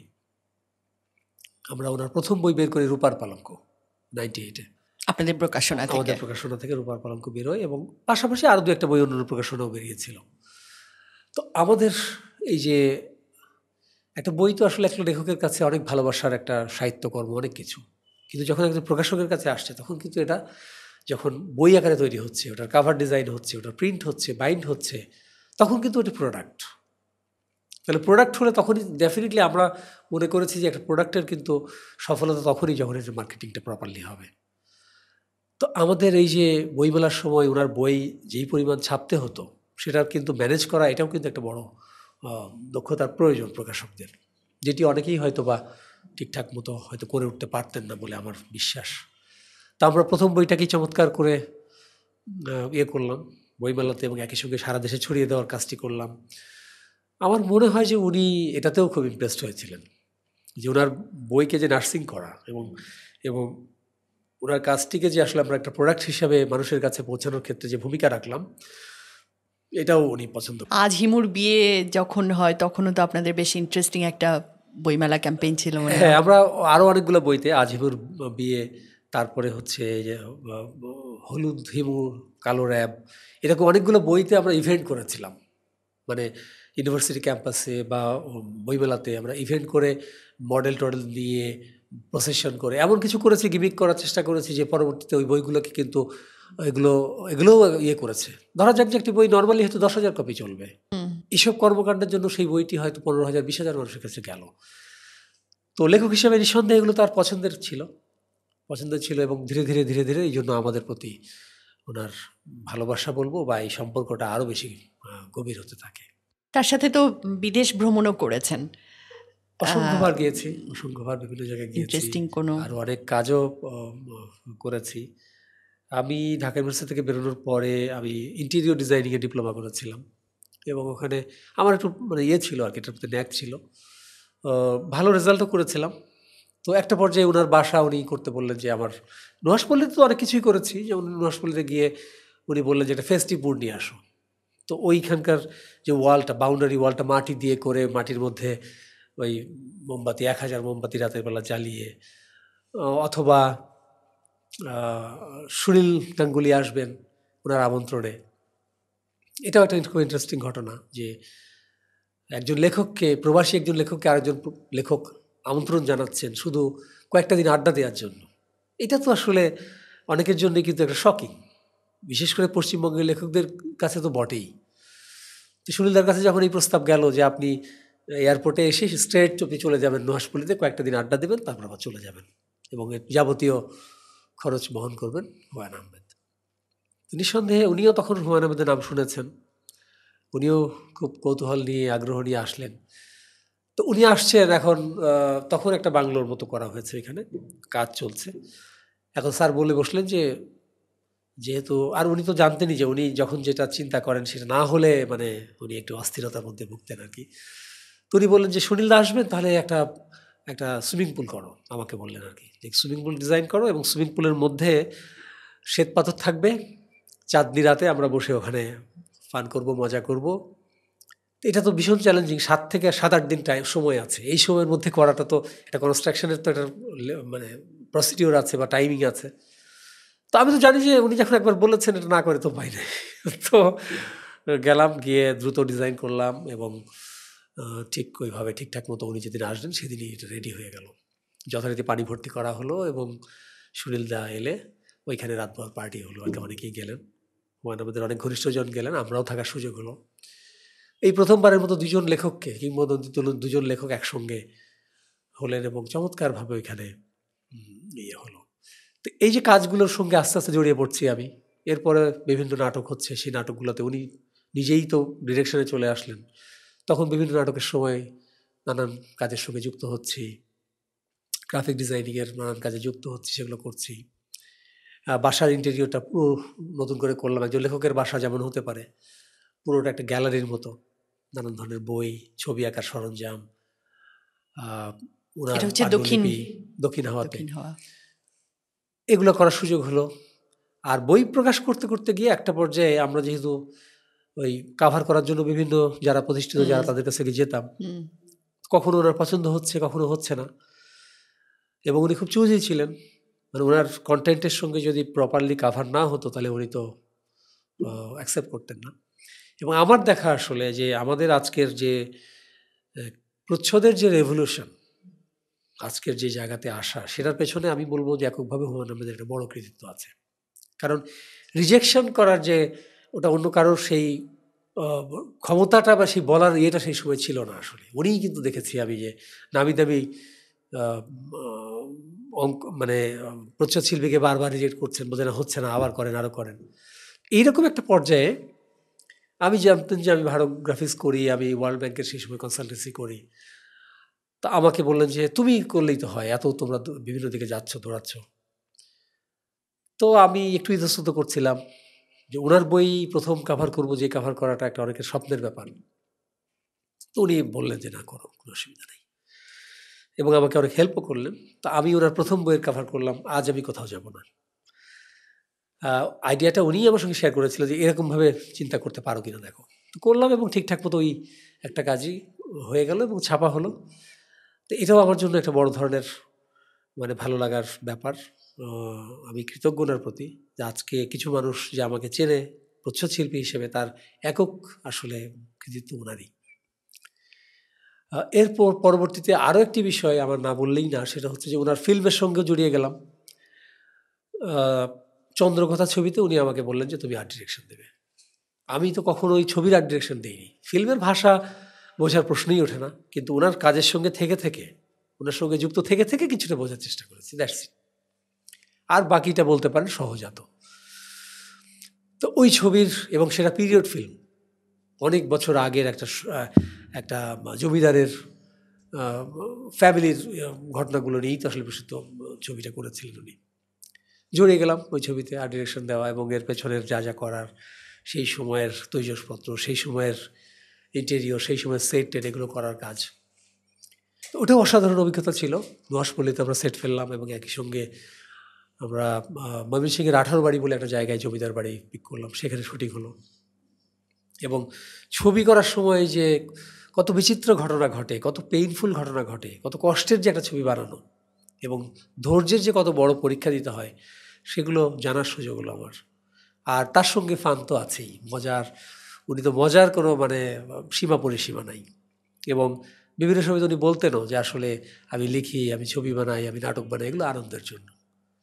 আমরা ওনার প্রথম বই বের করি রূপার পালঙ্ক নাইনটি এইটে আপনাদের প্রকাশনা আমাদের প্রকাশনা থেকে রূপার পালঙ্ক বেরোয় এবং পাশাপাশি আরও দু একটা বই অন্য প্রকাশনাও বেরিয়েছিল তো আমাদের এই যে একটা বই তো আসলে একটা লেখকের কাছে অনেক ভালোবাসার একটা সাহিত্যকর্ম অনেক কিছু কিন্তু যখন একজন প্রকাশকের কাছে আসছে তখন কিন্তু এটা যখন বই আকারে তৈরি হচ্ছে ওটার কাভার ডিজাইন হচ্ছে ওটার প্রিন্ট হচ্ছে বাইন্ড হচ্ছে তখন কিন্তু ওটা প্রোডাক্ট তাহলে প্রোডাক্ট হলে তখনই ডেফিনেটলি আমরা মনে করেছি যে একটা প্রোডাক্টের কিন্তু সফলতা তখনই যখন এর মার্কেটিংটা প্রপারলি হবে তো আমাদের এই যে বই বলার সময় ওনার বই যেই পরিমাণ ছাপতে হতো সেটা কিন্তু ম্যানেজ করা এটাও কিন্তু একটা বড় দক্ষতার প্রয়োজন প্রকাশকদের যেটি অনেকেই হয়তো বা ঠিকঠাক মতো হয়তো করে উঠতে পারতেন না বলে আমার বিশ্বাস তা আমরা প্রথম বইটাকেই চমৎকার করে ইয়ে করলাম বইমেলাতে এবং একই সঙ্গে সারা দেশে ছড়িয়ে দেওয়ার কাজটি করলাম আমার মনে হয় যে উনি এটাতেও খুব ইমপ্রেসড হয়েছিলেন যে ওনার বইকে যে নার্সিং করা এবং এবং ওনার কাজটিকে যে আসলে আমরা একটা প্রোডাক্ট হিসাবে মানুষের কাছে পৌঁছানোর ক্ষেত্রে যে ভূমিকা রাখলাম এটাও উনি পছন্দ আজ হিমুর বিয়ে যখন হয় তখনও তো আপনাদের বেশ ইন্টারেস্টিং একটা বইমেলা ক্যাম্পেইন ছিল হ্যাঁ আমরা আরও অনেকগুলো বইতে আজ হিমুর বিয়ে তারপরে হচ্ছে যে হলুদ হিমুর কালো র্যাব এরকম অনেকগুলো বইতে আমরা ইভেন্ট করেছিলাম মানে ইউনিভার্সিটি ক্যাম্পাসে বা বইমেলাতে আমরা ইভেন্ট করে মডেল টডেল দিয়ে প্রসেশন করে এমন কিছু করেছি গিমিক করার চেষ্টা করেছি যে পরবর্তীতে ওই বইগুলোকে কিন্তু এগুলো এগুলোও ইয়ে করেছে ধরা যাক যে একটি বই নর্মালি হয়তো দশ হাজার কপি চলবে এসব কর্মকাণ্ডের জন্য সেই বইটি হয়তো পনেরো হাজার বিশ হাজার মানুষের কাছে গেল তো লেখক হিসেবে নিঃসন্দেহে এগুলো তার পছন্দের ছিল পছন্দের ছিল এবং ধীরে ধীরে ধীরে ধীরে এই জন্য আমাদের প্রতি ওনার ভালোবাসা বলবো বা এই সম্পর্কটা আরও বেশি গভীর হতে থাকে তার সাথে তো বিদেশ ভ্রমণও করেছেন অসংখ্যবার গিয়েছি অসংখ্যবার বিভিন্ন জায়গায় গিয়েছি ইন্টারেস্টিং কোনো আর অনেক কাজও করেছি আমি ঢাকা ইউনিভার্সিটি থেকে বেরোনোর পরে আমি ইন্টেরিয়র ডিজাইনিংয়ে ডিপ্লোমা করেছিলাম এবং ওখানে আমার একটু মানে ইয়ে ছিল আর কি এটার ন্যাক ছিল ভালো রেজাল্টও করেছিলাম তো একটা পর্যায়ে ওনার বাসা উনি করতে বললেন যে আমার নুহাসপল্লিতে তো অনেক কিছুই করেছি যেমন নুহাসপল্লিতে গিয়ে উনি বললেন যে একটা ফেস্টিভ নিয়ে আসো তো ওইখানকার যে ওয়ালটা বাউন্ডারি ওয়ালটা মাটি দিয়ে করে মাটির মধ্যে ওই মোমবাতি এক হাজার মোমবাতি রাতের বেলা জ্বালিয়ে অথবা সুনীল গাঙ্গুলি আসবেন ওনার আমন্ত্রণে এটাও একটা খুব ইন্টারেস্টিং ঘটনা যে একজন লেখককে প্রবাসী একজন লেখককে আরেকজন লেখক আমন্ত্রণ জানাচ্ছেন শুধু কয়েকটা দিন আড্ডা দেওয়ার জন্য এটা তো আসলে অনেকের জন্যই কিন্তু একটা শকিং বিশেষ করে পশ্চিমবঙ্গের লেখকদের কাছে তো বটেই তো সুনীলদার কাছে যখন এই প্রস্তাব গেল যে আপনি এয়ারপোর্টে এসে স্ট্রেট চোপে চলে যাবেন নুহাসপল্লিতে কয়েকটা দিন আড্ডা দেবেন তারপর আবার চলে যাবেন এবং যাবতীয় খরচ বহন করবেন হুমায়ুন আহমেদ নিঃসন্দেহে উনিও তখন হুমায়ুন আহমেদের নাম শুনেছেন উনিও খুব কৌতূহল নিয়ে আগ্রহ নিয়ে আসলেন তো উনি আসছেন এখন তখন একটা বাংলোর মতো করা হয়েছে এখানে কাজ চলছে এখন স্যার বলে বসলেন যে যেহেতু আর উনি তো জানতেনই যে উনি যখন যেটা চিন্তা করেন সেটা না হলে মানে উনি একটু অস্থিরতার মধ্যে ভুগতেন আর কি তো উনি বললেন যে দা আসবেন তাহলে একটা একটা সুইমিং পুল করো আমাকে বললেন আর কি যে সুইমিং পুল ডিজাইন করো এবং সুইমিং পুলের মধ্যে শ্বেত পাথর থাকবে চাঁদনি রাতে আমরা বসে ওখানে ফান করব মজা করব এটা তো ভীষণ চ্যালেঞ্জিং সাত থেকে সাত আট দিন টাইম সময় আছে এই সময়ের মধ্যে করাটা তো এটা কনস্ট্রাকশনের তো একটা মানে প্রসিডিওর আছে বা টাইমিং আছে তো আমি তো জানি যে উনি যখন একবার বলেছেন এটা না করে তো বাইরে তো গেলাম গিয়ে দ্রুত ডিজাইন করলাম এবং ঠিক ওইভাবে ঠিকঠাক মতো উনি যেদিন আসলেন সেদিনই এটা রেডি হয়ে গেল যথারীতি পানি ভর্তি করা হলো এবং সুনীল দা এলে ওইখানে রাতভর পার্টি হলো আর অনেকেই গেলেন ওয়ান আমাদের অনেক ঘনিষ্ঠজন গেলেন আমরাও থাকার সুযোগ হলো এই প্রথমবারের মতো দুজন লেখককে কিংবদন্তি দুজন লেখক একসঙ্গে হলেন এবং চমৎকারভাবে ওইখানে ইয়ে হলো তো এই যে কাজগুলোর সঙ্গে আস্তে আস্তে জড়িয়ে পড়ছি আমি এরপরে বিভিন্ন নাটক হচ্ছে সেই নাটকগুলোতে উনি নিজেই তো ডিরেকশনে চলে আসলেন তখন বিভিন্ন নাটকের সময় নানান কাজের সঙ্গে যুক্ত হচ্ছি গ্রাফিক ডিজাইনিংয়ের নানান কাজে যুক্ত হচ্ছি সেগুলো করছি বাসার ইন্টেরিয়রটা পুরো নতুন করে করলাম একজন লেখকের বাসা যেমন হতে পারে পুরোটা একটা গ্যালারির মতো নানান ধরনের বই ছবি আঁকার সরঞ্জাম দক্ষিণ দক্ষিণ হাওয়াতে এগুলো করার সুযোগ হলো আর বই প্রকাশ করতে করতে গিয়ে একটা পর্যায়ে আমরা যেহেতু ওই কাভার করার জন্য বিভিন্ন যারা প্রতিষ্ঠিত যারা তাদের কাছে যেতাম কখনো ওনার পছন্দ হচ্ছে কখনো হচ্ছে না এবং উনি খুব চুজি ছিলেন মানে ওনার কন্টেন্টের সঙ্গে যদি প্রপারলি কাভার না হতো তাহলে উনি তো অ্যাকসেপ্ট করতেন না এবং আমার দেখা আসলে যে আমাদের আজকের যে প্রচ্ছদের যে রেভলিউশন আজকের যে জায়গাতে আসা সেটার পেছনে আমি বলবো যে এককভাবে হুমায়ুন আহমেদের একটা বড় কৃতিত্ব আছে কারণ রিজেকশন করার যে ওটা অন্য কারোর সেই ক্ষমতাটা বা সেই বলার ইয়েটা সেই সময় ছিল না আসলে উনিই কিন্তু দেখেছি আমি যে নামি দামি অঙ্ক মানে প্রচ্ছদ শিল্পীকে বারবার রিজেক্ট করছেন বোঝে না হচ্ছে না আবার করেন আরও করেন এইরকম একটা পর্যায়ে আমি জানতেন যে আমি ভারত গ্রাফিক্স করি আমি ওয়ার্ল্ড ব্যাংকের সেই সময় কনসালটেন্সি করি তা আমাকে বললেন যে তুমি করলেই তো হয় এত তোমরা বিভিন্ন দিকে যাচ্ছ দৌড়াচ্ছ তো আমি একটু ইতস্তত করছিলাম যে ওনার বই প্রথম কাভার করব যে কাভার করাটা একটা অনেকের স্বপ্নের ব্যাপার তো উনি বললেন যে না করো কোনো অসুবিধা নেই এবং আমাকে অনেক হেল্পও করলেন তা আমি ওনার প্রথম বইয়ের কাভার করলাম আজ আমি কোথাও যাব না আইডিয়াটা উনিই আমার সঙ্গে শেয়ার করেছিল যে এরকমভাবে চিন্তা করতে পারো কিনা দেখো তো করলাম এবং ঠিকঠাক মতো ওই একটা কাজই হয়ে গেল এবং ছাপা হলো তো এটাও আমার জন্য একটা বড় ধরনের মানে ভালো লাগার ব্যাপার আমি কৃতজ্ঞতার প্রতি যে আজকে কিছু মানুষ যে আমাকে চেনে প্রচ্ছদ শিল্পী হিসেবে তার একক আসলে কৃতিত্ব ওনারই এরপর পরবর্তীতে আরও একটি বিষয় আমার না বললেই না সেটা হচ্ছে যে ওনার ফিল্মের সঙ্গে জড়িয়ে গেলাম চন্দ্রকথা ছবিতে উনি আমাকে বললেন যে তুমি আর্ট ডিরেকশন দেবে আমি তো কখনো ওই ছবির আর্ট ডিরেকশন দিইনি ফিল্মের ভাষা বোঝার প্রশ্নই ওঠে না কিন্তু ওনার কাজের সঙ্গে থেকে থেকে ওনার সঙ্গে যুক্ত থেকে থেকে কিছুটা বোঝার চেষ্টা করেছি দ্যাটস আর বাকিটা বলতে পারেন সহজাত তো ওই ছবির এবং সেটা পিরিয়ড ফিল্ম অনেক বছর আগের একটা একটা জমিদারের ফ্যামিলির ঘটনাগুলো নিয়েই তো আসলে বিশুদ্ধ ছবিটা করেছিলেন উনি জড়িয়ে গেলাম ওই ছবিতে আর ডিরেকশন দেওয়া এবং এর পেছনের যা যা করার সেই সময়ের তৈজসপত্র সেই সময়ের ইন্টেরিয়র সেই সময় সেট টেট এগুলো করার কাজ তো ওটাও অসাধারণ অভিজ্ঞতা ছিল নোয়াশপল্লিতে আমরা সেট ফেললাম এবং একই সঙ্গে আমরা ময়মনসিংহের আঠারো বাড়ি বলে একটা জায়গায় জমিদার বাড়ি পিক করলাম সেখানে শুটিং হলো এবং ছবি করার সময় যে কত বিচিত্র ঘটনা ঘটে কত পেইনফুল ঘটনা ঘটে কত কষ্টের যে একটা ছবি বানানো এবং ধৈর্যের যে কত বড় পরীক্ষা দিতে হয় সেগুলো জানার সুযোগ হলো আমার আর তার সঙ্গে ফান তো আছেই মজার উনি তো মজার কোনো মানে সীমা পরিসীমা নাই এবং বিভিন্ন সময় তো উনি বলতেনও যে আসলে আমি লিখি আমি ছবি বানাই আমি নাটক বানাই এগুলো আনন্দের জন্য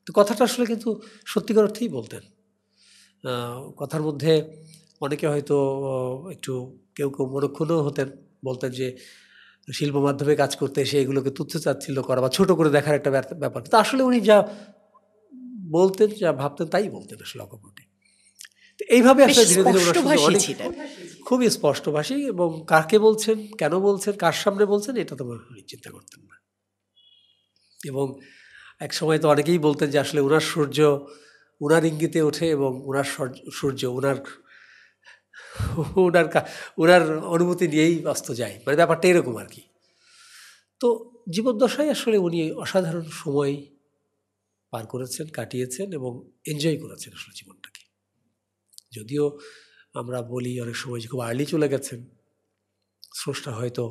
তো কথাটা আসলে কিন্তু সত্যিকার অর্থেই বলতেন কথার মধ্যে অনেকে হয়তো একটু কেউ কেউ মনক্ষণও হতেন বলতেন যে শিল্প মাধ্যমে কাজ করতে এসে এগুলোকে তুচ্ছ চাচ্ছিল করা বা ছোটো করে দেখার একটা ব্যাপার তো আসলে উনি যা বলতেন যা ভাবতেন তাই বলতেন আসলে অকপটে এইভাবে আসলে ধীরে ধীরে ছিলেন খুবই স্পষ্টভাষী এবং কাকে বলছেন কেন বলছেন কার সামনে বলছেন এটা তো চিন্তা করতেন না এবং এক সময় তো অনেকেই বলতেন যে আসলে ওনার সূর্য ওনার ইঙ্গিতে ওঠে এবং ওনার সূর্য ওনার ওনার ওনার অনুমতি নিয়েই ব্যস্ত যায় মানে ব্যাপারটা এরকম আর কি তো জীবদ্দশায় আসলে উনি অসাধারণ সময় পার করেছেন কাটিয়েছেন এবং এনজয় করেছেন আসলে জীবনটাকে যদিও আমরা বলি অনেক সময় যে খুব আর্লি চলে গেছেন স্রষ্টা হয়তো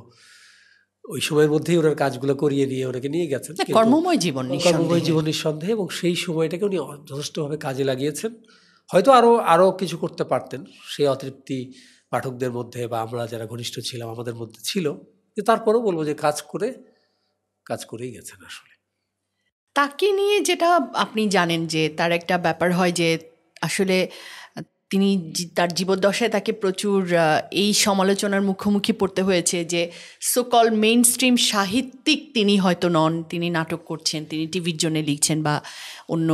ওই সময়ের মধ্যেই ওনার কাজগুলো করিয়ে নিয়ে ওনাকে নিয়ে গেছেন আচ্ছা, কর্মময় জীবন কর্মময় জীবন নিঃসন্দেহে এবং সেই সময়টাকে উনি যথেষ্টভাবে কাজে লাগিয়েছেন হয়তো আরও আরও কিছু করতে পারতেন সেই অতৃপ্তি পাঠকদের মধ্যে বা আমরা যারা ঘনিষ্ঠ ছিলাম আমাদের মধ্যে ছিল যে তারপরেও বলবো যে কাজ করে কাজ করেই গেছেন আসলে তাকে নিয়ে যেটা আপনি জানেন যে তার একটা ব্যাপার হয় যে আসলে তিনি তার জীবদ্দশায় তাকে প্রচুর এই সমালোচনার মুখোমুখি পড়তে হয়েছে যে সোকল মেইন স্ট্রিম সাহিত্যিক তিনি হয়তো নন তিনি নাটক করছেন তিনি টিভির জন্য লিখছেন বা অন্য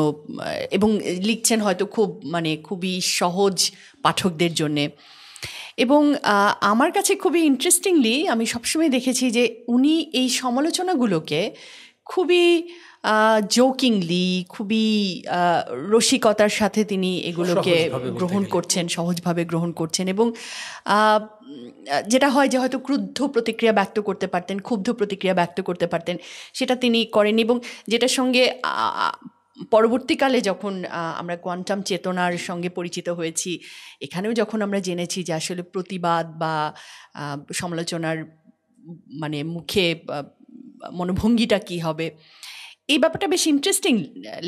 এবং লিখছেন হয়তো খুব মানে খুবই সহজ পাঠকদের জন্যে এবং আমার কাছে খুবই ইন্টারেস্টিংলি আমি সবসময় দেখেছি যে উনি এই সমালোচনাগুলোকে খুবই জোকিংলি খুবই রসিকতার সাথে তিনি এগুলোকে গ্রহণ করছেন সহজভাবে গ্রহণ করছেন এবং যেটা হয় যে হয়তো ক্রুদ্ধ প্রতিক্রিয়া ব্যক্ত করতে পারতেন ক্ষুব্ধ প্রতিক্রিয়া ব্যক্ত করতে পারতেন সেটা তিনি করেন এবং যেটার সঙ্গে পরবর্তীকালে যখন আমরা কোয়ান্টাম চেতনার সঙ্গে পরিচিত হয়েছি এখানেও যখন আমরা জেনেছি যে আসলে প্রতিবাদ বা সমালোচনার মানে মুখে মনোভঙ্গিটা কি হবে এই ব্যাপারটা বেশ ইন্টারেস্টিং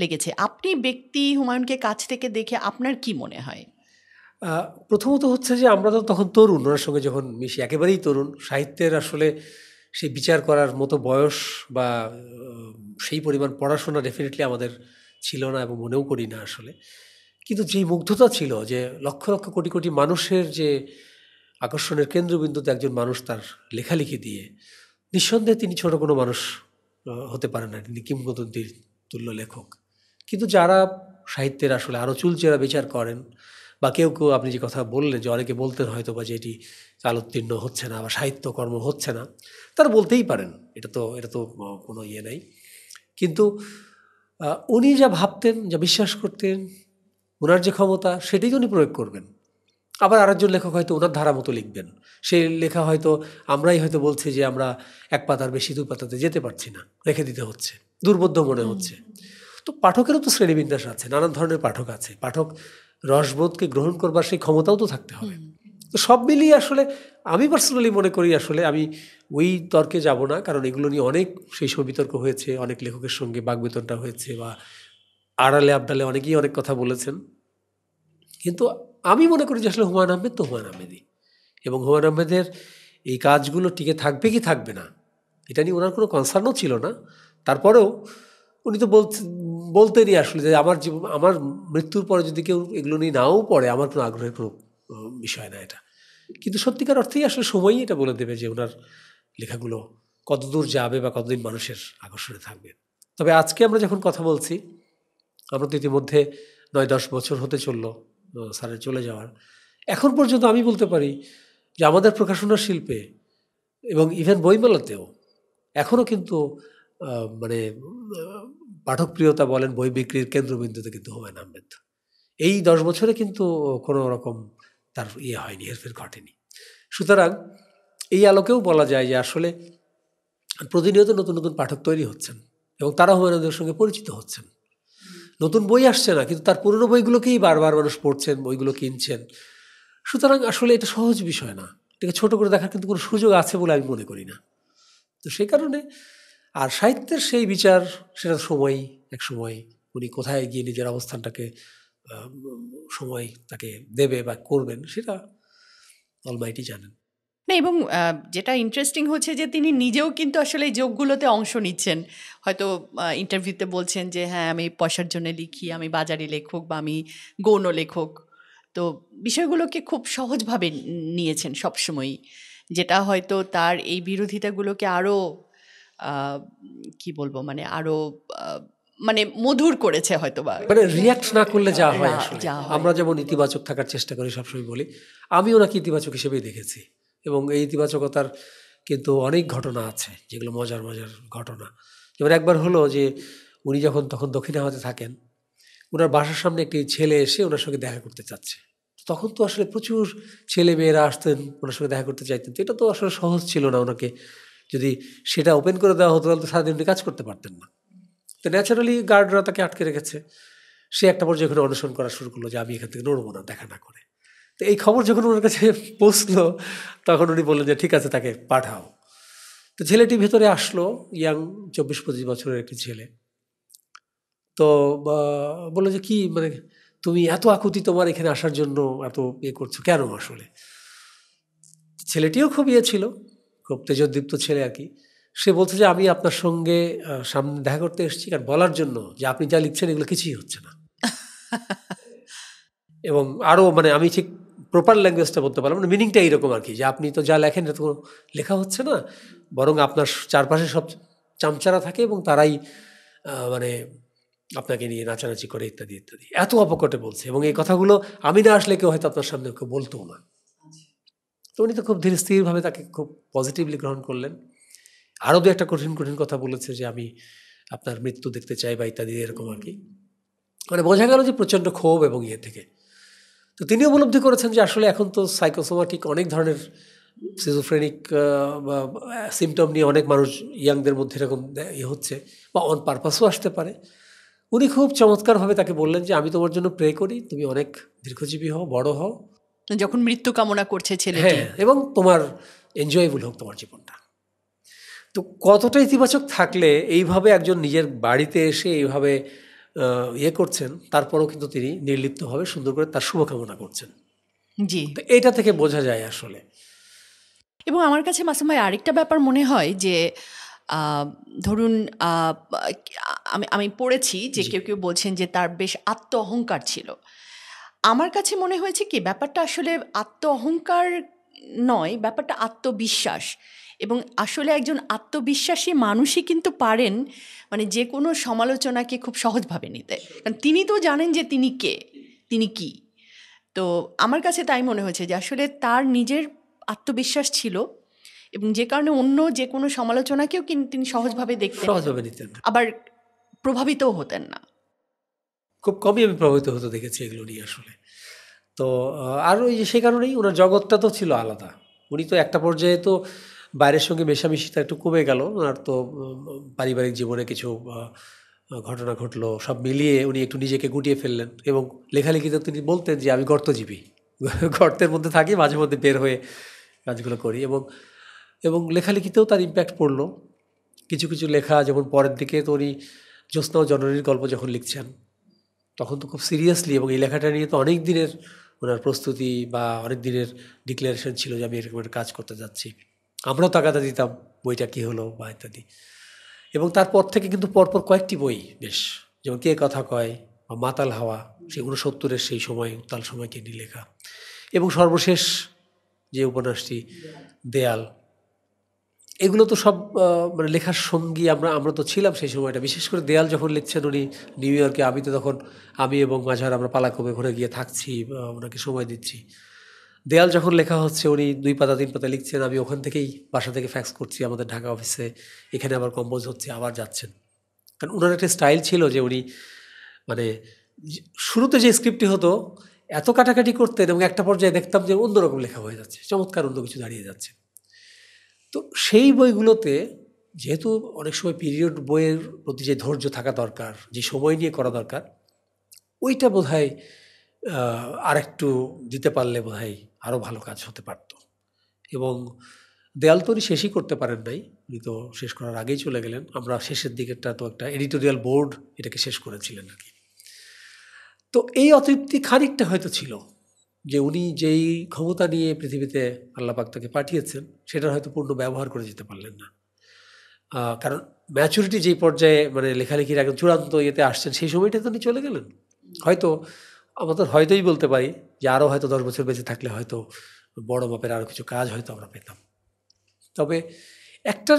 লেগেছে আপনি ব্যক্তি হুমায়ুনকে কাছ থেকে দেখে আপনার কি মনে হয় প্রথমত হচ্ছে যে আমরা তো তখন তরুণ ওনার সঙ্গে যখন মিশি একেবারেই তরুণ সাহিত্যের আসলে সেই বিচার করার মতো বয়স বা সেই পরিমাণ পড়াশোনা ডেফিনেটলি আমাদের ছিল না এবং মনেও করি না আসলে কিন্তু যেই মুগ্ধতা ছিল যে লক্ষ লক্ষ কোটি কোটি মানুষের যে আকর্ষণের কেন্দ্রবিন্দুতে একজন মানুষ তার লেখালেখি দিয়ে নিঃসন্দেহে তিনি ছোট কোনো মানুষ হতে পারে না তিনি কিংবদন্তির তুল্য লেখক কিন্তু যারা সাহিত্যের আসলে আরও চুলচেরা বিচার করেন বা কেউ কেউ আপনি যে কথা বললেন যে অনেকে বলতেন হয়তো বা যে এটি কালোত্তীর্ণ হচ্ছে না বা সাহিত্যকর্ম হচ্ছে না তারা বলতেই পারেন এটা তো এটা তো কোনো ইয়ে নাই কিন্তু উনি যা ভাবতেন যা বিশ্বাস করতেন ওনার যে ক্ষমতা সেটাই উনি প্রয়োগ করবেন আবার আরেকজন লেখক হয়তো ওনার ধারা মতো লিখবেন সেই লেখা হয়তো আমরাই হয়তো বলছি যে আমরা এক পাতার বেশি দুই পাতাতে যেতে পারছি না রেখে দিতে হচ্ছে দুর্বোধ্য মনে হচ্ছে তো পাঠকেরও তো শ্রেণীবিন্যাস আছে নানান ধরনের পাঠক আছে পাঠক রসবোধকে গ্রহণ করবার সেই ক্ষমতাও তো থাকতে হবে তো সব মিলিয়ে আসলে আমি পার্সোনালি মনে করি আসলে আমি ওই তর্কে যাব না কারণ এগুলো নিয়ে অনেক সেই সময় বিতর্ক হয়েছে অনেক লেখকের সঙ্গে বিতর্কটা হয়েছে বা আড়ালে আবডালে অনেকেই অনেক কথা বলেছেন কিন্তু আমি মনে করি যে আসলে হুমায়ুন আহমেদ তো হুমায়ুন আহমেদই এবং হুমায়ুন আহমেদের এই কাজগুলো টিকে থাকবে কি থাকবে না এটা নিয়ে ওনার কোনো কনসার্নও ছিল না তারপরেও উনি তো বলতে বলতেনই আসলে যে আমার জীবন আমার মৃত্যুর পরে যদি কেউ এগুলো নিয়ে নাও পড়ে আমার কোনো আগ্রহের কোনো বিষয় না এটা কিন্তু সত্যিকার অর্থেই আসলে সময়ই এটা বলে দেবে যে ওনার লেখাগুলো কতদূর যাবে বা কতদিন মানুষের আকর্ষণে থাকবে তবে আজকে আমরা যখন কথা বলছি আমরা তো ইতিমধ্যে নয় দশ বছর হতে চললো স্যারের চলে যাওয়ার এখন পর্যন্ত আমি বলতে পারি যে আমাদের প্রকাশনা শিল্পে এবং ইভেন বইমেলাতেও এখনও কিন্তু মানে পাঠকপ্রিয়তা বলেন বই বিক্রির কেন্দ্রবিন্দুতে কিন্তু হুমায়ুন আহমেদ এই দশ বছরে কিন্তু কোনো রকম তার ইয়ে হয়নি হেরফের ঘটেনি সুতরাং এই আলোকেও বলা যায় যে আসলে প্রতিনিয়ত নতুন নতুন পাঠক তৈরি হচ্ছেন এবং তারা হুমায়ুন আহমেদের সঙ্গে পরিচিত হচ্ছেন নতুন বই আসছে না কিন্তু তার পুরনো বইগুলোকেই বারবার মানুষ পড়ছেন বইগুলো কিনছেন সুতরাং আসলে এটা সহজ বিষয় না এটাকে ছোট করে দেখার কিন্তু কোনো সুযোগ আছে বলে আমি মনে করি না তো সেই কারণে আর সাহিত্যের সেই বিচার সেটা সময়ই এক সময় উনি কোথায় গিয়ে নিজের অবস্থানটাকে সময় তাকে দেবে বা করবেন সেটা অলমাইটি জানেন না এবং যেটা ইন্টারেস্টিং হচ্ছে যে তিনি নিজেও কিন্তু আসলে এই যোগগুলোতে অংশ নিচ্ছেন হয়তো ইন্টারভিউতে বলছেন যে হ্যাঁ আমি পয়সার জন্য লিখি আমি বাজারি লেখক বা আমি গৌণ লেখক তো বিষয়গুলোকে খুব সহজভাবে নিয়েছেন সবসময়ই যেটা হয়তো তার এই বিরোধিতাগুলোকে আরও কি বলবো মানে আরও মানে মধুর করেছে হয়তো বা মানে রিয়াক্ট না করলে যা হয় আমরা যেমন ইতিবাচক থাকার চেষ্টা করি সবসময় বলি আমিও নাকি ইতিবাচক হিসেবেই দেখেছি এবং এই ইতিবাচকতার কিন্তু অনেক ঘটনা আছে যেগুলো মজার মজার ঘটনা যেমন একবার হলো যে উনি যখন তখন দক্ষিণ হাতে থাকেন ওনার বাসার সামনে একটি ছেলে এসে ওনার সঙ্গে দেখা করতে চাচ্ছে তখন তো আসলে প্রচুর ছেলে মেয়েরা আসতেন ওনার সঙ্গে দেখা করতে চাইতেন তো এটা তো আসলে সহজ ছিল না ওনাকে যদি সেটা ওপেন করে দেওয়া হতো তাহলে তো সারাদিন উনি কাজ করতে পারতেন না তো ন্যাচারালি গার্ডরা তাকে আটকে রেখেছে সে একটা পর্যায়ে ওখানে অনশন করা শুরু করলো যে আমি এখান থেকে নড়বো না দেখা না করে তো এই খবর যখন ওনার কাছে পৌঁছলো তখন উনি বললেন যে ঠিক আছে তাকে পাঠাও তো ছেলেটি ভেতরে আসলো ইয়াং চব্বিশ পঁচিশ বছরের একটি ছেলে তো বললো যে কি মানে তুমি এত আকুতি তোমার এখানে আসার জন্য এত ইয়ে করছো কেন আসলে ছেলেটিও খুব ইয়ে ছিল খুব তেজদীপ্ত ছেলে আর কি সে বলছে যে আমি আপনার সঙ্গে সামনে দেখা করতে এসেছি কারণ বলার জন্য যে আপনি যা লিখছেন এগুলো কিছুই হচ্ছে না [laughs] এবং আরও মানে আমি ঠিক প্রপার ল্যাঙ্গুয়েজটা বলতে পারলাম না মানে মিনিংটা এইরকম আর কি যে আপনি তো যা লেখেন এটা তো লেখা হচ্ছে না বরং আপনার চারপাশে সব চামচারা থাকে এবং তারাই মানে আপনাকে নিয়ে নাচানাচি করে ইত্যাদি ইত্যাদি এত অপকটে বলছে এবং এই কথাগুলো আমি না আসলে কেউ হয়তো আপনার সামনে কেউ বলতো না তো উনি তো খুব ধীরে স্থিরভাবে তাকে খুব পজিটিভলি গ্রহণ করলেন আরও দু একটা কঠিন কঠিন কথা বলেছে যে আমি আপনার মৃত্যু দেখতে চাই বা ইত্যাদি এরকম আর কি মানে বোঝা গেল যে প্রচণ্ড ক্ষোভ এবং ইয়ে থেকে তো তিনি উপলব্ধি করেছেন যে আসলে এখন তো সাইকোসোমাটিক অনেক ধরনের সিজোফ্রেনিক বা সিমটম নিয়ে অনেক মানুষ ইয়াংদের মধ্যে এরকম ইয়ে হচ্ছে বা অন পারপাসও আসতে পারে উনি খুব চমৎকারভাবে তাকে বললেন যে আমি তোমার জন্য প্রে করি তুমি অনেক দীর্ঘজীবী হও বড় হও যখন মৃত্যু কামনা করছে ছেলে হ্যাঁ এবং তোমার এনজয়েবল হোক তোমার জীবনটা তো কতটা ইতিবাচক থাকলে এইভাবে একজন নিজের বাড়িতে এসে এইভাবে ইয়ে করছেন তারপরও কিন্তু তিনি নির্লিপ্তভাবে সুন্দর করে তার শুভকামনা করছেন জি তো এটা থেকে বোঝা যায় আসলে এবং আমার কাছে মাসুম ভাই আরেকটা ব্যাপার মনে হয় যে ধরুন আমি আমি পড়েছি যে কেউ কেউ বলছেন যে তার বেশ আত্ম অহংকার ছিল আমার কাছে মনে হয়েছে কি ব্যাপারটা আসলে আত্ম অহংকার নয় ব্যাপারটা আত্মবিশ্বাস এবং আসলে একজন আত্মবিশ্বাসী মানুষই কিন্তু পারেন মানে যে কোনো সমালোচনাকে খুব সহজভাবে নিতে কারণ তিনি তো জানেন যে তিনি কে তিনি কি তো আমার কাছে তাই মনে হয়েছে যে আসলে তার নিজের আত্মবিশ্বাস ছিল এবং যে কারণে অন্য যে কোনো সমালোচনাকেও কিন্তু তিনি সহজভাবে দেখতেন সহজভাবে নিতেন আবার প্রভাবিতও হতেন না খুব কমই আমি প্রভাবিত হতে দেখেছি এগুলো নিয়ে আসলে তো আর ওই সে কারণেই ওনার জগৎটা তো ছিল আলাদা উনি তো একটা পর্যায়ে তো বাইরের সঙ্গে মেশামেশিটা একটু কমে গেল ওনার তো পারিবারিক জীবনে কিছু ঘটনা ঘটলো সব মিলিয়ে উনি একটু নিজেকে গুটিয়ে ফেললেন এবং লেখালেখিতে তিনি বলতেন যে আমি গর্তজীবী [laughs] গর্তের মধ্যে থাকি মাঝে মধ্যে বের হয়ে কাজগুলো করি এবং এবং লেখালেখিতেও তার ইম্প্যাক্ট পড়লো কিছু কিছু লেখা যেমন পরের দিকে তো উনি জ্যোৎস্না জননীর গল্প যখন লিখছেন তখন তো খুব সিরিয়াসলি এবং এই লেখাটা নিয়ে তো অনেক দিনের ওনার প্রস্তুতি বা অনেক দিনের ডিক্লারেশন ছিল যে আমি এরকম কাজ করতে যাচ্ছি আমরাও তাগাদা দিতাম বইটা কী হলো বা ইত্যাদি এবং তারপর থেকে কিন্তু পরপর কয়েকটি বই বেশ যেমন কে কথা কয় বা মাতাল হাওয়া সেই উনসত্তরের সেই সময় উত্তাল সময়কে নিয়ে লেখা এবং সর্বশেষ যে উপন্যাসটি দেয়াল এগুলো তো সব মানে লেখার সঙ্গী আমরা আমরা তো ছিলাম সেই সময়টা বিশেষ করে দেয়াল যখন লিখছেন উনি নিউ ইয়র্কে আমি তো তখন আমি এবং মাঝার আমরা পালাক্রমে ঘুরে গিয়ে থাকছি ওনাকে সময় দিচ্ছি দেয়াল যখন লেখা হচ্ছে উনি দুই পাতা তিন পাতা লিখছেন আমি ওখান থেকেই বাসা থেকে ফ্যাক্স করছি আমাদের ঢাকা অফিসে এখানে আবার কম্পোজ হচ্ছে আবার যাচ্ছেন কারণ ওনার একটা স্টাইল ছিল যে উনি মানে শুরুতে যে স্ক্রিপ্টটি হতো এত কাটাকাটি করতেন এবং একটা পর্যায়ে দেখতাম যে অন্যরকম লেখা হয়ে যাচ্ছে চমৎকার অন্য কিছু দাঁড়িয়ে যাচ্ছে তো সেই বইগুলোতে যেহেতু অনেক সময় পিরিয়ড বইয়ের প্রতি যে ধৈর্য থাকা দরকার যে সময় নিয়ে করা দরকার ওইটা বোধ হয় আর একটু দিতে পারলে বোধ হয় আরও ভালো কাজ হতে পারত এবং দেয়াল তৈরি শেষই করতে পারেন নাই উনি তো শেষ করার আগেই চলে গেলেন আমরা শেষের দিকেরটা তো একটা এডিটোরিয়াল বোর্ড এটাকে শেষ করেছিলেন আর কি তো এই অতৃপ্তি খানিকটা হয়তো ছিল যে উনি যেই ক্ষমতা নিয়ে পৃথিবীতে আল্লাপাক তাকে পাঠিয়েছেন সেটার হয়তো পূর্ণ ব্যবহার করে যেতে পারলেন না কারণ ম্যাচুরিটি যেই পর্যায়ে মানে লেখালেখির একদম চূড়ান্ত ইয়েতে আসছেন সেই সময়টা তো উনি চলে গেলেন হয়তো আমাদের হয়তোই বলতে পারি যে আরও হয়তো দশ বছর বেঁচে থাকলে হয়তো বড় মাপের আরও কিছু কাজ হয়তো আমরা পেতাম তবে একটার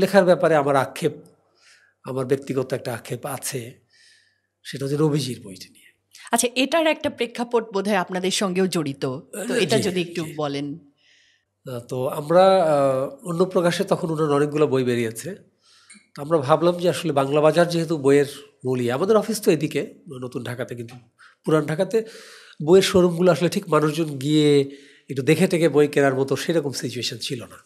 লেখার ব্যাপারে আমার আক্ষেপ আমার ব্যক্তিগত একটা আক্ষেপ আছে সেটা হচ্ছে রবিজির বইটি নিয়ে আচ্ছা এটার একটা প্রেক্ষাপট বোধহয় আপনাদের সঙ্গেও জড়িত হ্যাঁ, এটা যদি একটু বলেন তো আমরা অন্য প্রকাশে তখন ওনার অনেকগুলো বই বেরিয়েছে আমরা ভাবলাম যে আসলে বাংলা বাজার যেহেতু বইয়ের মূলই আমাদের অফিস তো এদিকে নতুন ঢাকাতে কিন্তু পুরান ঢাকাতে বইয়ের শোরুমগুলো আসলে ঠিক মানুষজন গিয়ে একটু দেখে টেকে বই কেনার মতো সেরকম সিচুয়েশন ছিল না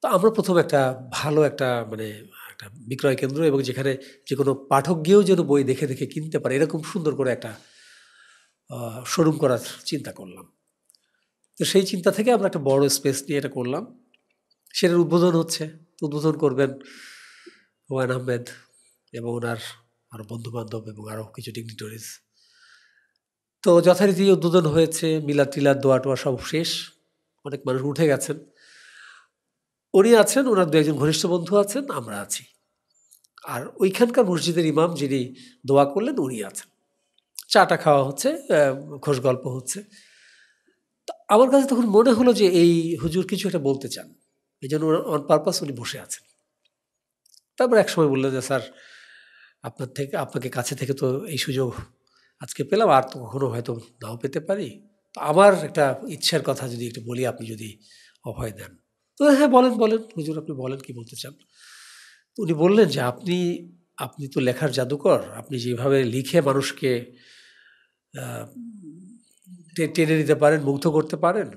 তো আমরা প্রথম একটা ভালো একটা মানে একটা বিক্রয় কেন্দ্র এবং যেখানে যে কোনো পাঠক গিয়েও যেন বই দেখে দেখে কিনতে পারে এরকম সুন্দর করে একটা শোরুম করার চিন্তা করলাম তো সেই চিন্তা থেকে আমরা একটা বড় স্পেস নিয়ে এটা করলাম সেটার উদ্বোধন হচ্ছে উদ্বোধন করবেন হুমায়ুন আহমেদ এবং ওনার আরও বন্ধুবান্ধব এবং আরও কিছু ডিগনিটরিজ তো যথারীতি উদ্বোধন হয়েছে মিলা টিলার দোয়া টোয়া সব শেষ অনেক মানুষ উঠে গেছেন উনি আছেন ওনার দু একজন ঘনিষ্ঠ বন্ধু আছেন আমরা আছি আর ওইখানকার মসজিদের ইমাম যিনি দোয়া করলেন উনি আছেন চাটা খাওয়া হচ্ছে খোশ গল্প হচ্ছে আমার কাছে তখন মনে হলো যে এই হুজুর কিছু একটা বলতে চান এই জন্য অন পারপাস উনি বসে আছেন তারপর এক সময় বললেন যে স্যার আপনার থেকে আপনাকে কাছে থেকে তো এই সুযোগ আজকে পেলাম আর তো কখনো হয়তো নাও পেতে পারি তো আমার একটা ইচ্ছার কথা যদি একটু বলি আপনি যদি অভয় দেন তো হ্যাঁ বলেন বলেন হুজুর আপনি বলেন কি বলতে চান উনি বললেন যে আপনি আপনি তো লেখার জাদুকর আপনি যেভাবে লিখে মানুষকে টেনে নিতে পারেন মুগ্ধ করতে পারেন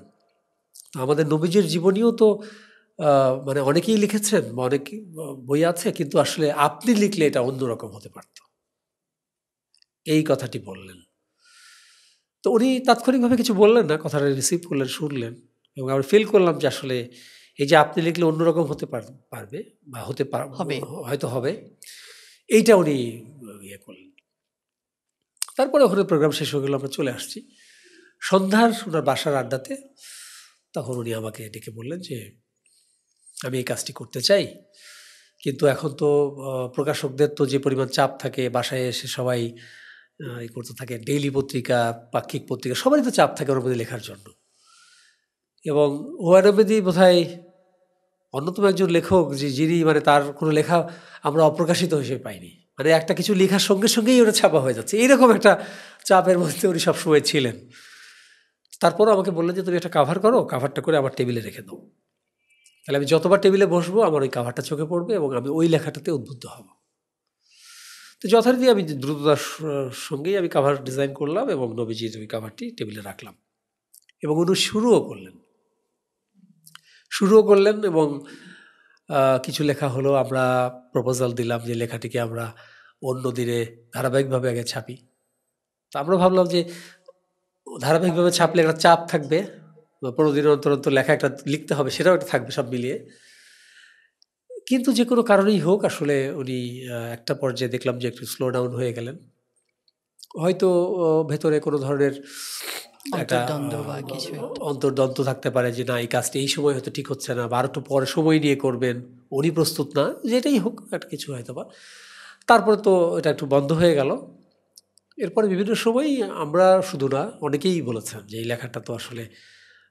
আমাদের নবীজির জীবনীও তো মানে অনেকেই লিখেছেন অনেক বই আছে কিন্তু আসলে আপনি লিখলে এটা অন্যরকম হতে পারতো এই কথাটি বললেন তো উনি তাৎক্ষণিকভাবে কিছু বললেন না কথাটা রিসিভ করলেন শুনলেন এবং আমরা ফিল করলাম যে আসলে এই যে আপনি লিখলে অন্যরকম হতে পারবে বা হতে হবে হয়তো হবে এইটা উনি ইয়ে করলেন তারপরে ওখানে প্রোগ্রাম শেষ হয়ে গেল আমরা চলে আসছি সন্ধ্যার ওনার বাসার আড্ডাতে তখন উনি আমাকে ডেকে বললেন যে আমি এই কাজটি করতে চাই কিন্তু এখন তো প্রকাশকদের তো যে পরিমাণ চাপ থাকে বাসায় এসে সবাই এ করতে থাকে ডেইলি পত্রিকা পাক্ষিক পত্রিকা সবারই তো চাপ থাকে অনুপতি লেখার জন্য এবং ওয়ানবেদি বোধ হয় অন্যতম একজন লেখক যে যিনি মানে তার কোনো লেখা আমরা অপ্রকাশিত হিসেবে পাইনি মানে একটা কিছু লেখার সঙ্গে সঙ্গেই ওটা ছাপা হয়ে যাচ্ছে এইরকম একটা চাপের মধ্যে উনি সবসময় ছিলেন তারপর আমাকে বললেন যে তুমি একটা কাভার করো কাভারটা করে আমার টেবিলে রেখে দাও তাহলে আমি যতবার টেবিলে বসবো আমার ওই কাভারটা চোখে পড়বে এবং আমি ওই লেখাটাতে উদ্বুদ্ধ হব তো যথারীতি আমি দ্রুততার সঙ্গেই আমি কাভার ডিজাইন করলাম এবং নবীজির ওই কাভারটি টেবিলে রাখলাম এবং উনি শুরুও করলেন শুরুও করলেন এবং কিছু লেখা হলো আমরা প্রপোজাল দিলাম যে লেখাটিকে আমরা অন্য দিনে ধারাবাহিকভাবে আগে ছাপি তো আমরা ভাবলাম যে ধারাবাহিকভাবে ছাপলে একটা চাপ থাকবে পনেরো দিন অন্তর অন্তর লেখা একটা লিখতে হবে সেটাও একটা থাকবে সব মিলিয়ে কিন্তু যে কোনো কারণেই হোক আসলে উনি একটা পর্যায়ে দেখলাম যে একটু স্লো ডাউন হয়ে গেলেন হয়তো ভেতরে কোনো ধরনের একটা থাকতে পারে যে না এই কাজটি এই সময় হয়তো ঠিক হচ্ছে না বা একটু পরে সময় নিয়ে করবেন উনি প্রস্তুত না যেটাই হোক একটা কিছু হয়তো বা তারপরে তো এটা একটু বন্ধ হয়ে গেল এরপরে বিভিন্ন সময় আমরা শুধু না অনেকেই বলেছেন যে এই লেখাটা তো আসলে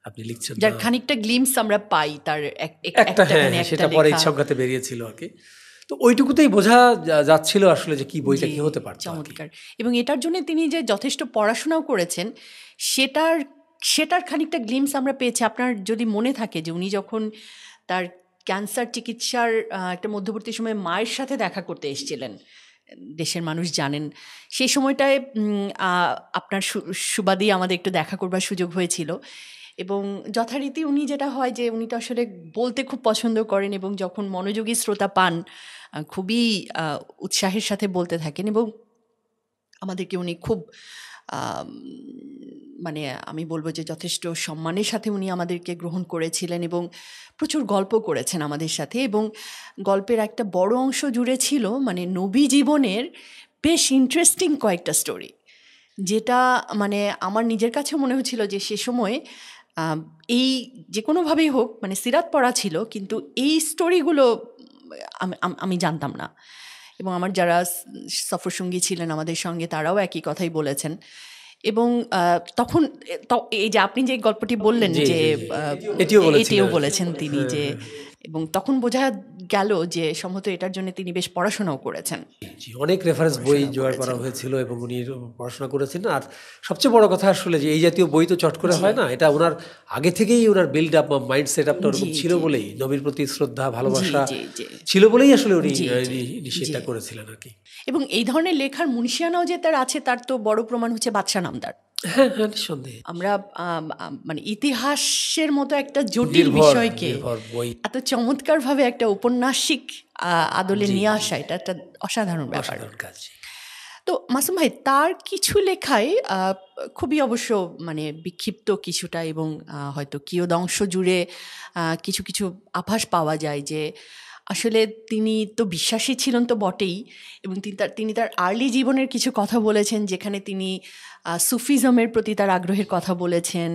আপনি লিখছেন যার খানিকটা গ্লিমস আমরা পাই তার একটা হ্যাঁ, হ্যাঁ সেটা পরে ইচ্ছাজ্ঞাতে বেরিয়েছিল আর কি তো ওইটুকুতেই বোঝা যাচ্ছিল আসলে যে কি বইটা কি হতে পারত চমৎকার এবং এটার জন্য তিনি যে যথেষ্ট পড়াশোনাও করেছেন সেটার সেটার খানিকটা গ্লিমস আমরা পেয়েছি আপনার যদি মনে থাকে যে উনি যখন তার ক্যান্সার চিকিৎসার একটা মধ্যবর্তী সময়ে মায়ের সাথে দেখা করতে এসেছিলেন দেশের মানুষ জানেন সেই সময়টায় আপনার সুবাদী আমাদের একটু দেখা করবার সুযোগ হয়েছিল এবং যথারীতি উনি যেটা হয় যে উনি তো আসলে বলতে খুব পছন্দ করেন এবং যখন মনোযোগী শ্রোতা পান খুবই উৎসাহের সাথে বলতে থাকেন এবং আমাদেরকে উনি খুব মানে আমি বলবো যে যথেষ্ট সম্মানের সাথে উনি আমাদেরকে গ্রহণ করেছিলেন এবং প্রচুর গল্প করেছেন আমাদের সাথে এবং গল্পের একটা বড় অংশ জুড়ে ছিল মানে নবী জীবনের বেশ ইন্টারেস্টিং কয়েকটা স্টোরি যেটা মানে আমার নিজের কাছে মনে হচ্ছিল যে সে সময় এই যে কোনোভাবেই হোক মানে সিরাত পড়া ছিল কিন্তু এই স্টোরিগুলো আমি জানতাম না এবং আমার যারা সফরসঙ্গী ছিলেন আমাদের সঙ্গে তারাও একই কথাই বলেছেন এবং তখন এই যে আপনি যে গল্পটি বললেন যে এটিও বলেছেন তিনি হ্যাঁ, যে হ্যাঁ, হ্যাঁ। এবং তখন বোঝা গেল যে সম্ভবত এটার জন্য তিনি বেশ পড়াশোনাও করেছেন অনেক রেফারেন্স বই জোগাড় করা হয়েছিল এবং উনি পড়াশোনা করেছেন আর সবচেয়ে বড় কথা আসলে যে এই জাতীয় বই তো চট করে হয় না এটা ওনার আগে থেকেই ওনার বিল্ড আপ বা মাইন্ড সেট আপটা ওরকম ছিল বলেই নবীর প্রতি শ্রদ্ধা ভালোবাসা ছিল বলেই আসলে উনি নিষেধটা করেছিলেন আর কি এবং এই ধরনের লেখার মুনশিয়ানাও যে তার আছে তার তো বড় প্রমাণ হচ্ছে বাদশা নামদার হ্যাঁ হ্যাঁ আমরা মানে ইতিহাসের মতো একটা জটিল বিষয়কে এত চমৎকারভাবে একটা ঔপন্যাসিক আদলে নিয়ে আসা এটা একটা অসাধারণ ব্যাপার কাজ তো মাসুম ভাই তার কিছু লেখায় খুবই অবশ্য মানে বিক্ষিপ্ত কিছুটা এবং হয়তো কিয়দংশ জুড়ে কিছু কিছু আভাস পাওয়া যায় যে আসলে তিনি তো বিশ্বাসী ছিলেন তো বটেই এবং তিনি তার তিনি তার আর্লি জীবনের কিছু কথা বলেছেন যেখানে তিনি সুফিজমের প্রতি তার আগ্রহের কথা বলেছেন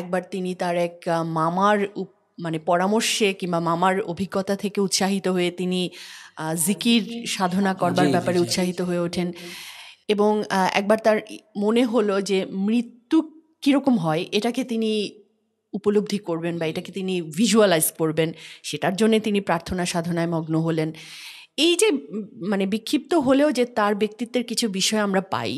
একবার তিনি তার এক মামার মানে পরামর্শে কিংবা মামার অভিজ্ঞতা থেকে উৎসাহিত হয়ে তিনি জিকির সাধনা করবার ব্যাপারে উৎসাহিত হয়ে ওঠেন এবং একবার তার মনে হলো যে মৃত্যু কীরকম হয় এটাকে তিনি উপলব্ধি করবেন বা এটাকে তিনি ভিজুয়ালাইজ করবেন সেটার জন্য তিনি প্রার্থনা সাধনায় মগ্ন হলেন এই যে মানে বিক্ষিপ্ত হলেও যে তার ব্যক্তিত্বের কিছু বিষয় আমরা পাই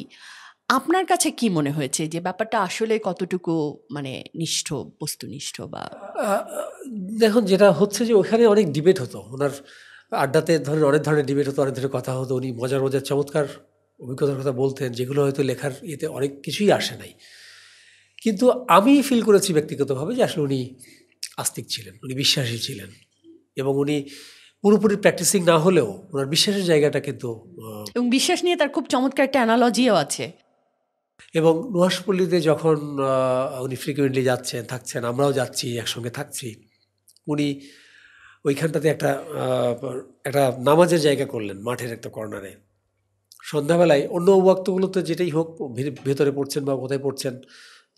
আপনার কাছে কি মনে হয়েছে যে ব্যাপারটা আসলে কতটুকু মানে নিষ্ঠ বস্তুনিষ্ঠ বা দেখুন যেটা হচ্ছে যে ওখানে অনেক ডিবেট হতো ওনার আড্ডাতে ধরেন অনেক ধরনের ডিবেট হতো অনেক ধরনের কথা হতো উনি মজার মজার চমৎকার অভিজ্ঞতার কথা বলতেন যেগুলো হয়তো লেখার ইয়েতে অনেক কিছুই আসে নাই কিন্তু আমি ফিল করেছি ব্যক্তিগতভাবে যে আসলে উনি আস্তিক ছিলেন উনি বিশ্বাসী ছিলেন এবং উনি পুরোপুরি প্র্যাকটিসিং না হলেও ওনার বিশ্বাসের জায়গাটা কিন্তু এবং বিশ্বাস নিয়ে তার খুব চমৎকার একটা অ্যানালজিও আছে এবং নুহাসপল্লিতে যখন উনি ফ্রিকুয়েন্টলি যাচ্ছেন থাকছেন আমরাও যাচ্ছি একসঙ্গে থাকছি উনি ওইখানটাতে একটা একটা নামাজের জায়গা করলেন মাঠের একটা কর্নারে সন্ধ্যাবেলায় অন্য তো যেটাই হোক ভেতরে পড়ছেন বা কোথায় পড়ছেন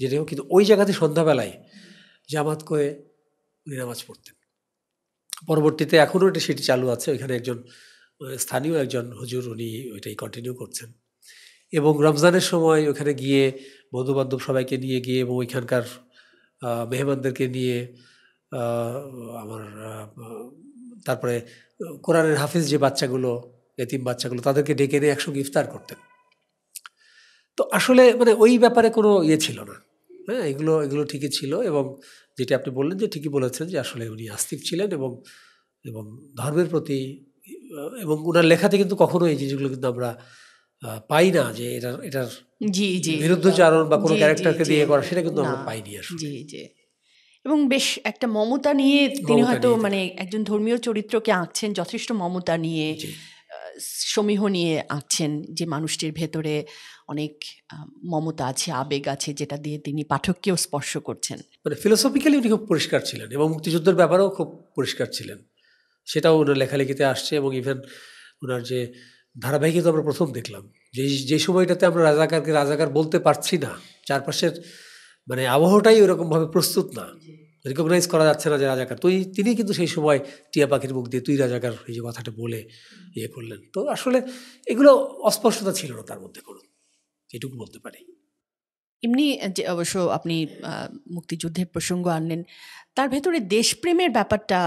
যেটাই হোক কিন্তু ওই জায়গাতে সন্ধ্যাবেলায় জামাত করে উনি নামাজ পড়তেন পরবর্তীতে এখনও এটা সেটি চালু আছে ওইখানে একজন স্থানীয় একজন হুজুর উনি ওইটাই কন্টিনিউ করছেন এবং রমজানের সময় ওখানে গিয়ে বন্ধুবান্ধব সবাইকে নিয়ে গিয়ে এবং ওইখানকার মেহমানদেরকে নিয়ে আমার তারপরে কোরআনের হাফিজ যে বাচ্চাগুলো এতিম বাচ্চাগুলো তাদেরকে ডেকে এনে একসঙ্গে ইফতার করতেন তো আসলে মানে ওই ব্যাপারে কোনো ইয়ে ছিল না হ্যাঁ এগুলো এগুলো ঠিকই ছিল এবং যেটা আপনি বললেন যে ঠিকই বলেছেন যে আসলে উনি আস্তিক ছিলেন এবং এবং ধর্মের প্রতি এবং ওনার লেখাতে কিন্তু কখনো এই জিনিসগুলো কিন্তু আমরা পাই না যে এটা এটার বিরুদ্ধচারণ বা কোনো ক্যারেক্টারকে দিয়ে করা সেটা কিন্তু আমরা পাইনি আসলে এবং বেশ একটা মমতা নিয়ে তিনি হয়তো মানে একজন ধর্মীয় চরিত্রকে আঁকছেন যথেষ্ট মমতা নিয়ে সমীহ নিয়ে আঁকছেন যে মানুষটির ভেতরে অনেক মমতা আছে আবেগ আছে যেটা দিয়ে তিনি পাঠককেও স্পর্শ করছেন মানে ফিলোসফিক্যালি উনি খুব পরিষ্কার ছিলেন এবং মুক্তিযুদ্ধের ব্যাপারেও খুব পরিষ্কার ছিলেন সেটাও ওনার লেখালেখিতে আসছে এবং ইভেন ওনার যে তো আমরা প্রথম দেখলাম যে যে সময়টাতে আমরা রাজাকারকে রাজাকার বলতে পারছি না চারপাশের মানে আবহাওয়াটাই ওরকমভাবে প্রস্তুত না রিকগনাইজ করা যাচ্ছে না যে রাজাকার তুই তিনি কিন্তু সেই সময় টিয়া পাখির মুখ দিয়ে তুই রাজাকার এই যে কথাটা বলে ইয়ে করলেন তো আসলে এগুলো অস্পষ্টতা ছিল না তার মধ্যে কোনো এটুকু বলতে পারি এমনি যে অবশ্য আপনি মুক্তিযুদ্ধের প্রসঙ্গ আনলেন তার ভেতরে দেশপ্রেমের ব্যাপারটা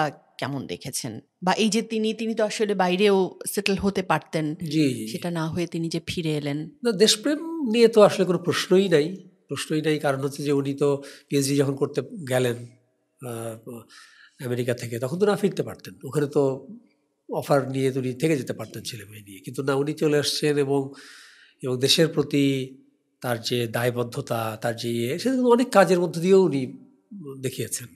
কেমন দেখেছেন বা এই যে তিনি তিনি তো আসলে বাইরেও সেটেল হতে পারতেন সেটা না হয়ে তিনি যে ফিরে এলেন দেশপ্রেম নিয়ে তো আসলে কোনো প্রশ্নই নাই প্রশ্নই নাই কারণ হচ্ছে যে উনি তো পিএইচডি যখন করতে গেলেন আমেরিকা থেকে তখন তো না ফিরতে পারতেন ওখানে তো অফার নিয়ে তো উনি থেকে যেতে পারতেন ছেলে মেয়ে নিয়ে কিন্তু না উনি চলে আসছেন এবং এবং দেশের প্রতি তার যে দায়বদ্ধতা তার যে ইয়ে সেটা অনেক কাজের মধ্য দিয়েও উনি দেখিয়েছেন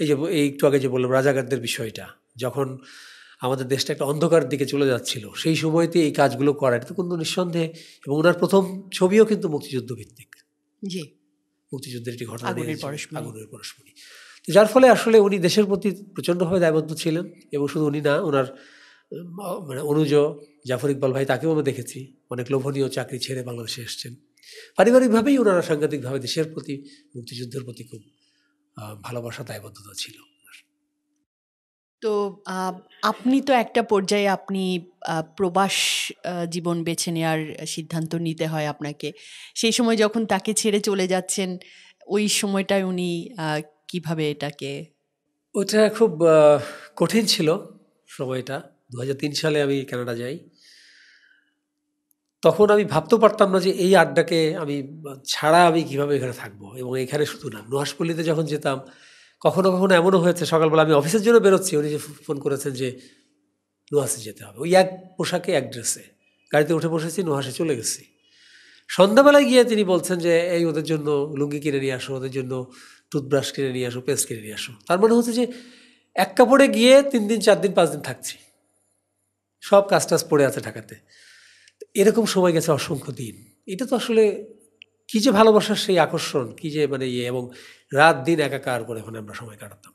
এই যে এই একটু আগে যে বললাম রাজাকারদের বিষয়টা যখন আমাদের দেশটা একটা অন্ধকার দিকে চলে যাচ্ছিল সেই সময়তে এই কাজগুলো করা এটা তো কিন্তু নিঃসন্দেহে এবং ওনার প্রথম ছবিও কিন্তু মুক্তিযুদ্ধ ভিত্তিক জি মুক্তিযুদ্ধের একটি ঘটনা আগুনের যার ফলে আসলে উনি দেশের প্রতি প্রচণ্ডভাবে দায়বদ্ধ ছিলেন এবং শুধু উনি না ওনার মানে অনুজ জাফর ইকবাল ভাই তাকেও আমরা দেখেছি অনেক লোভনীয় চাকরি ছেড়ে বাংলাদেশে এসছেন পারিবারিকভাবেই ওনারা সাংঘাতিকভাবে দেশের প্রতি মুক্তিযুদ্ধের প্রতি খুব ভালোবাসা দায়বদ্ধতা ছিল তো আপনি তো একটা পর্যায়ে আপনি প্রবাস জীবন বেছে নেওয়ার সিদ্ধান্ত নিতে হয় আপনাকে সেই সময় যখন তাকে ছেড়ে চলে যাচ্ছেন ওই সময়টায় উনি কিভাবে এটাকে ওটা খুব কঠিন ছিল সময়টা দু সালে আমি কানাডা যাই তখন আমি ভাবতেও পারতাম না যে এই আড্ডাকে আমি ছাড়া আমি কিভাবে এখানে থাকবো এবং এখানে শুধু না নুহাসপল্লিতে যখন যেতাম কখনো কখনো এমনও হয়েছে সকালবেলা আমি অফিসের জন্য বেরোচ্ছি উনি যে ফোন করেছেন যে নুহাসে যেতে হবে ওই এক পোশাকে এক ড্রেসে গাড়িতে উঠে বসেছি নুহাসে চলে গেছি সন্ধ্যাবেলায় গিয়ে তিনি বলছেন যে এই ওদের জন্য লুঙ্গি কিনে নিয়ে আসো ওদের জন্য টুথব্রাশ কিনে নিয়ে আসো পেস্ট কিনে নিয়ে আসো তার মানে হচ্ছে যে এক কাপড়ে গিয়ে তিন দিন চার দিন পাঁচ দিন থাকছি সব কাজ টাজ পড়ে আছে ঢাকাতে এরকম সময় গেছে অসংখ্য দিন এটা তো আসলে কী যে ভালোবাসার সেই আকর্ষণ কী যে মানে ইয়ে এবং রাত দিন একাকার করে ওখানে আমরা সময় কাটাতাম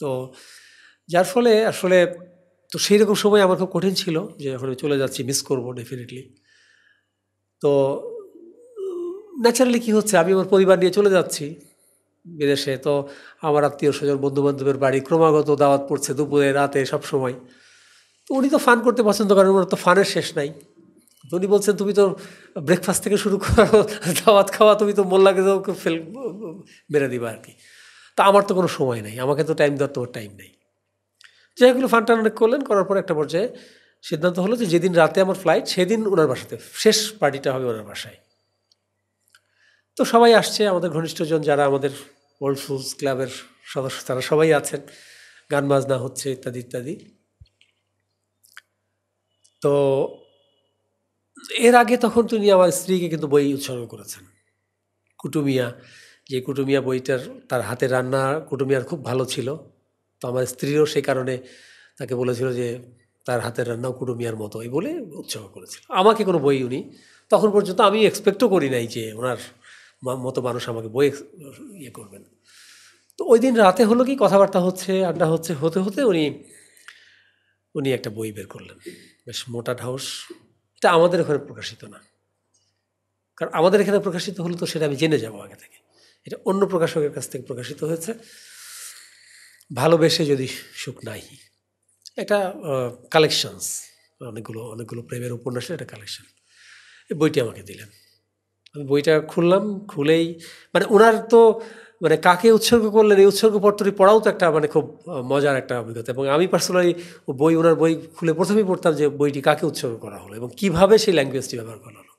তো যার ফলে আসলে তো সেই রকম সময় আমার খুব কঠিন ছিল যে ওখানে চলে যাচ্ছি মিস করবো ডেফিনেটলি তো ন্যাচারালি কী হচ্ছে আমি আমার পরিবার নিয়ে চলে যাচ্ছি বিদেশে তো আমার আত্মীয় স্বজন বন্ধুবান্ধবের বাড়ি ক্রমাগত দাওয়াত পড়ছে দুপুরে রাতে সব সময় তো উনি তো ফান করতে পছন্দ করেন ওনার তো ফানের শেষ নাই উনি বলছেন তুমি তো ব্রেকফাস্ট থেকে শুরু করো দাওয়াত খাওয়া তুমি তো মোল্লাকে তো ফেল মেরে দিবা আর কি তা আমার তো কোনো সময় নেই আমাকে তো টাইম দেওয়ার তোমার টাইম নেই যাই হোক ফান্টান অনেক করলেন করার পর একটা পর্যায়ে সিদ্ধান্ত হলো যে যেদিন রাতে আমার ফ্লাইট সেদিন ওনার বাসাতে শেষ পার্টিটা হবে ওনার বাসায় তো সবাই আসছে আমাদের ঘনিষ্ঠজন যারা আমাদের ওল্ড ফুলস ক্লাবের সদস্য তারা সবাই আছেন গান বাজনা হচ্ছে ইত্যাদি ইত্যাদি তো এর আগে তখন তিনি আমার স্ত্রীকে কিন্তু বই উৎসর্গ করেছেন কুটুমিয়া যে কুটুমিয়া বইটার তার হাতে রান্না কুটুমিয়ার খুব ভালো ছিল তো আমার স্ত্রীরও সেই কারণে তাকে বলেছিল যে তার হাতের রান্নাও কুটুমিয়ার মতো এই বলে উৎসর্গ করেছিল আমাকে কোনো বই উনি তখন পর্যন্ত আমি এক্সপেক্টও করি নাই যে ওনার মতো মানুষ আমাকে বই ইয়ে করবেন তো ওই দিন রাতে হলো কি কথাবার্তা হচ্ছে আড্ডা হচ্ছে হতে হতে উনি উনি একটা বই বের করলেন বেশ মোটা ঢাউস এটা আমাদের ওখানে প্রকাশিত না কারণ আমাদের এখানে প্রকাশিত হলে তো সেটা আমি জেনে যাবো আগে থেকে এটা অন্য প্রকাশকের কাছ থেকে প্রকাশিত হয়েছে ভালোবেসে যদি সুখ নাই এটা কালেকশনস অনেকগুলো অনেকগুলো প্রেমের উপন্যাসের একটা কালেকশন এই বইটি আমাকে দিলেন আমি বইটা খুললাম খুলেই মানে ওনার তো মানে কাকে উৎসর্গ করলেন এই উৎসর্গ পত্রটি পড়াও তো একটা মানে খুব মজার একটা অভিজ্ঞতা এবং আমি পার্সোনালি বই ওনার বই খুলে প্রথমেই পড়তাম যে বইটি কাকে উৎসর্গ করা হলো এবং কিভাবে সেই ল্যাঙ্গুয়েজটি ব্যবহার করা হলো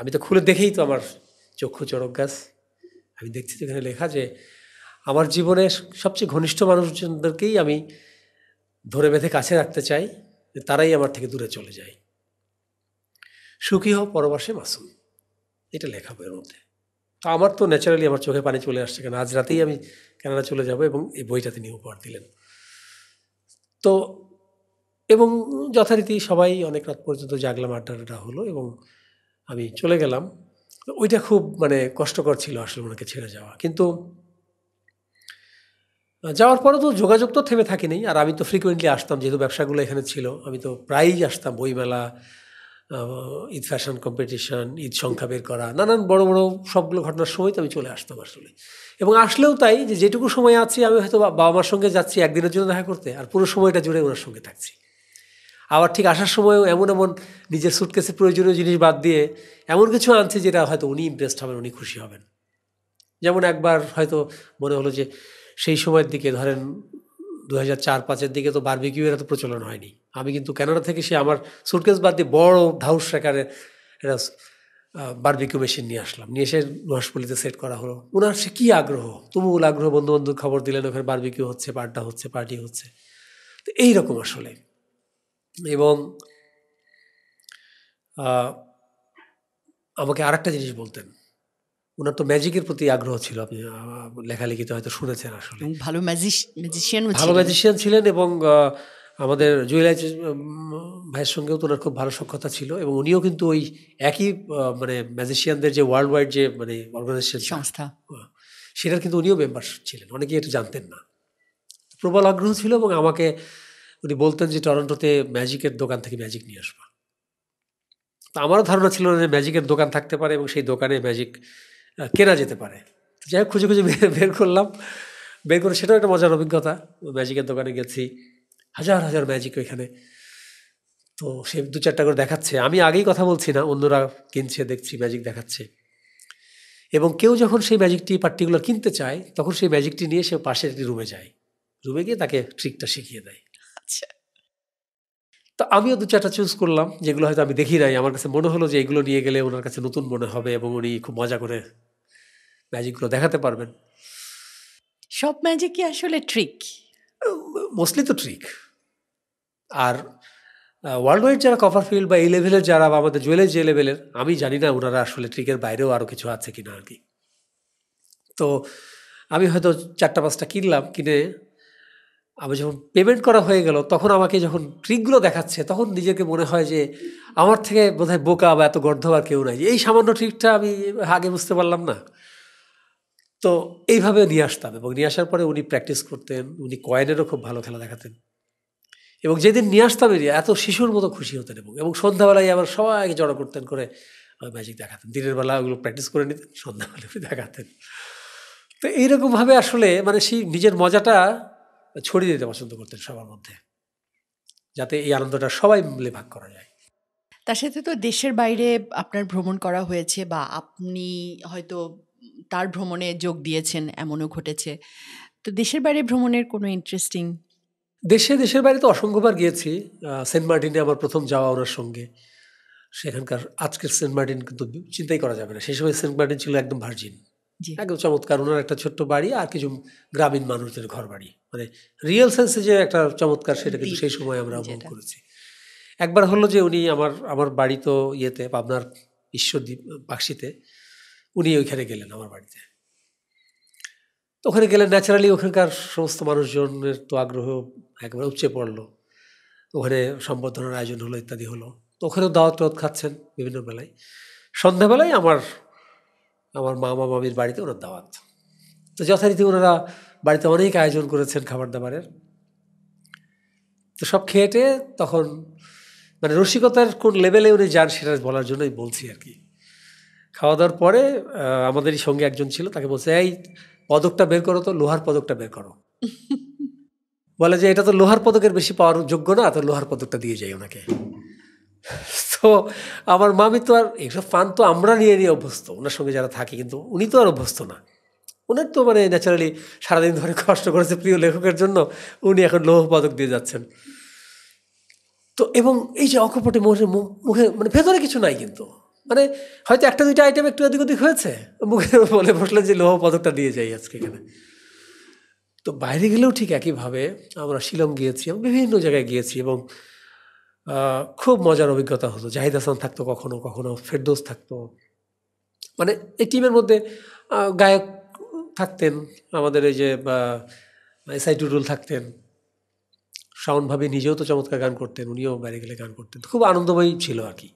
আমি তো খুলে দেখেই তো আমার চক্ষু চড়ক গাছ আমি দেখছি এখানে লেখা যে আমার জীবনে সবচেয়ে ঘনিষ্ঠ মানুষজনদেরকেই আমি ধরে বেঁধে কাছে রাখতে চাই তারাই আমার থেকে দূরে চলে যায় সুখী হ পরবাসে মাসুম এটা লেখা বইয়ের মধ্যে আমার তো ন্যাচারালি আমার চোখে পানি চলে আসছে কেন আজ রাতেই আমি কেনারা চলে যাব এবং এই বইটা তিনি উপহার দিলেন তো এবং যথারীতি সবাই অনেক রাত পর্যন্ত জাগলাম আড্ডাটা হলো এবং আমি চলে গেলাম ওইটা খুব মানে কষ্টকর ছিল আসলে ওনাকে ছেড়ে যাওয়া কিন্তু যাওয়ার পরে তো যোগাযোগ তো থেমে থাকিনি আর আমি তো ফ্রিকুয়েন্টলি আসতাম যেহেতু ব্যবসাগুলো এখানে ছিল আমি তো প্রায়ই আসতাম বইমেলা ঈদ ফ্যাশন কম্পিটিশন ঈদ সংখ্যা বের করা নানান বড় বড় সবগুলো ঘটনার সময় তো আমি চলে আসতাম আসলে এবং আসলেও তাই যে যেটুকু সময় আছি আমি হয়তো বাবা মার সঙ্গে যাচ্ছি একদিনের জন্য দেখা করতে আর পুরো সময়টা জুড়ে ওনার সঙ্গে থাকছি আবার ঠিক আসার সময়ও এমন এমন নিজের সুটকেসে প্রয়োজনীয় জিনিস বাদ দিয়ে এমন কিছু আনছে যেটা হয়তো উনি ইমপ্রেসড হবেন উনি খুশি হবেন যেমন একবার হয়তো মনে হলো যে সেই সময়ের দিকে ধরেন দু হাজার চার পাঁচের দিকে তো এর এত প্রচলন হয়নি আমি কিন্তু ক্যানাডা থেকে সে আমার সুটকেস বাদ দিয়ে বড় ধাউস আকারের এটা বার্বিকিউ মেশিন নিয়ে আসলাম নিয়ে এসে রসপলিতে সেট করা হলো ওনার সে কী আগ্রহ তুমুল আগ্রহ বন্ধু খবর দিলেন ওখানে বার্বিকিউ হচ্ছে পাড্ডা হচ্ছে পার্টি হচ্ছে তো এইরকম আসলে এবং আমাকে আরেকটা জিনিস বলতেন ওনার তো ম্যাজিকের প্রতি আগ্রহ ছিল আপনি লেখালেখিতে হয়তো শুনেছেন আসলে ভালো ম্যাজিশিয়ান ভালো ম্যাজিশিয়ান ছিলেন এবং আমাদের জুয়েলাই ভাইয়ের সঙ্গেও তো ওনার খুব ভালো সক্ষতা ছিল এবং উনিও কিন্তু ওই একই মানে ম্যাজিশিয়ানদের যে ওয়ার্ল্ড ওয়াইড যে মানে অর্গানাইজেশন সংস্থা সেটার কিন্তু উনিও মেম্বার ছিলেন অনেকেই একটু জানতেন না প্রবল আগ্রহ ছিল এবং আমাকে উনি বলতেন যে টরন্টোতে ম্যাজিকের দোকান থেকে ম্যাজিক নিয়ে আসবা তো আমারও ধারণা ছিল না যে ম্যাজিকের দোকান থাকতে পারে এবং সেই দোকানে ম্যাজিক কেনা যেতে পারে যাই হোক খুঁজে খুঁজে বের করলাম বের করে সেটাও একটা মজার অভিজ্ঞতা ম্যাজিকের দোকানে গেছি হাজার হাজার ম্যাজিক ওইখানে তো সে দু চারটা করে দেখাচ্ছে আমি আগেই কথা বলছি না অন্যরা কিনছে দেখছি ম্যাজিক দেখাচ্ছে এবং কেউ যখন সেই ম্যাজিকটি পার্টিকুলার কিনতে চায় তখন সেই ম্যাজিকটি নিয়ে সে পাশের একটি রুমে যায় রুমে গিয়ে তাকে ট্রিকটা শিখিয়ে দেয় আচ্ছা তো আমিও দু চারটা চুজ করলাম যেগুলো হয়তো আমি দেখি নাই আমার কাছে মনে হলো যে এগুলো নিয়ে গেলে ওনার কাছে নতুন মনে হবে এবং উনি খুব মজা করে ম্যাজিকগুলো দেখাতে পারবেন সব ম্যাজিকই আসলে ট্রিক মোস্টলি তো ট্রিক আর ওয়ার্ল্ড ওয়াইড যারা কভার বা এই লেভেলের যারা আমাদের জুয়েলের যে লেভেলের আমি জানি না ওনারা আসলে ট্রিকের বাইরেও আরও কিছু আছে কিনা আর কি তো আমি হয়তো চারটা পাঁচটা কিনলাম কিনে আমি যখন পেমেন্ট করা হয়ে গেল তখন আমাকে যখন ট্রিকগুলো দেখাচ্ছে তখন নিজেকে মনে হয় যে আমার থেকে বোধহয় বোকা বা এত গর্ধ আর কেউ নাই এই সামান্য ট্রিকটা আমি আগে বুঝতে পারলাম না তো এইভাবে নিয়ে আসতাম এবং নিয়ে আসার পরে উনি প্র্যাকটিস করতেন উনি কয়েনেরও খুব ভালো খেলা দেখাতেন এবং যেদিন নিয়ে আসতাম এরিয়া এত শিশুর মতো খুশি হতেন এবং এবং সন্ধ্যাবেলায় আবার সবাইকে জড়ো করতেন করে ম্যাজিক দেখাতেন দিনের বেলা ওগুলো প্র্যাকটিস করে নিতেন সন্ধ্যাবেলা দেখাতেন তো এইরকমভাবে আসলে মানে সেই নিজের মজাটা ছড়িয়ে দিতে পছন্দ করতেন সবার মধ্যে যাতে এই আনন্দটা সবাই মিলে ভাগ করা যায় তার সাথে তো দেশের বাইরে আপনার ভ্রমণ করা হয়েছে বা আপনি হয়তো তার ভ্রমণে যোগ দিয়েছেন এমনও ঘটেছে তো দেশের বাইরে ভ্রমণের কোনো ইন্টারেস্টিং দেশে দেশের বাইরে তো অসংখ্যবার গিয়েছি সেন্ট মার্টিনে আমার প্রথম যাওয়া ওনার সঙ্গে সেখানকার আজকের সেন্ট মার্টিন কিন্তু চিন্তাই করা যাবে না সেই সময় সেন্ট মার্টিন ছিল একদম ভার্জিন একদম চমৎকার ওনার একটা ছোট্ট বাড়ি আর কিছু গ্রামীণ মানুষদের ঘর বাড়ি মানে রিয়েল সেন্সে যে একটা চমৎকার সেটা কিন্তু সেই সময় আমরা অনুভব করেছি একবার হলো যে উনি আমার আমার বাড়ি তো ইয়েতে পাবনার ঈশ্বরদ্বীপ বাক্সিতে উনি ওইখানে গেলেন আমার বাড়িতে তো ওখানে গেলে ন্যাচারালি ওখানকার সমস্ত মানুষজনের তো আগ্রহ একবার উপচে পড়লো ওখানে সম্বর্ধনার আয়োজন হলো ইত্যাদি হলো তো ওখানেও দাওয়াত টাওয়াত খাচ্ছেন বিভিন্ন বেলায় সন্ধ্যাবেলায় আমার আমার মামা মামির বাড়িতে ওনার দাওয়াত তো যথারীতি ওনারা বাড়িতে অনেক আয়োজন করেছেন খাবার দাবারের তো সব খেয়েটে তখন মানে রসিকতার কোন লেভেলে উনি যান সেটা বলার জন্যই বলছি আর কি খাওয়া দাওয়ার পরে আমাদেরই সঙ্গে একজন ছিল তাকে বলছে এই পদকটা বের করো তো লোহার পদকটা বের করো [laughs] বলে যে এটা তো লোহার পদকের বেশি পাওয়ার যোগ্য না তো লোহার পদকটা দিয়ে যাই ওনাকে [laughs] তো আমার মামি তো আর এইসব পান তো আমরা নিয়ে নিয়ে অভ্যস্ত ওনার সঙ্গে যারা থাকি কিন্তু উনি তো আর অভ্যস্ত না ওনার তো মানে ন্যাচারালি সারাদিন ধরে কষ্ট করেছে প্রিয় লেখকের জন্য উনি এখন লৌহ পদক দিয়ে যাচ্ছেন তো এবং এই যে অকপটে মুখে মুখে মানে ভেতরে কিছু নাই কিন্তু মানে হয়তো একটা দুইটা আইটেম একটু এদিক ওদিক হয়েছে মুখে বলে বসলেন যে লোহ পদকটা দিয়ে যাই আজকে এখানে তো বাইরে গেলেও ঠিক একইভাবে আমরা শিলং গিয়েছি এবং বিভিন্ন জায়গায় গিয়েছি এবং খুব মজার অভিজ্ঞতা হতো জাহিদ হাসান থাকতো কখনো কখনো ফেরদোস থাকতো মানে এই টিমের মধ্যে গায়ক থাকতেন আমাদের এই যে এসআই টুডুল থাকতেন সাউন্ডভাবে নিজেও তো চমৎকার গান করতেন উনিও বাইরে গেলে গান করতেন খুব আনন্দময়ী ছিল আর কি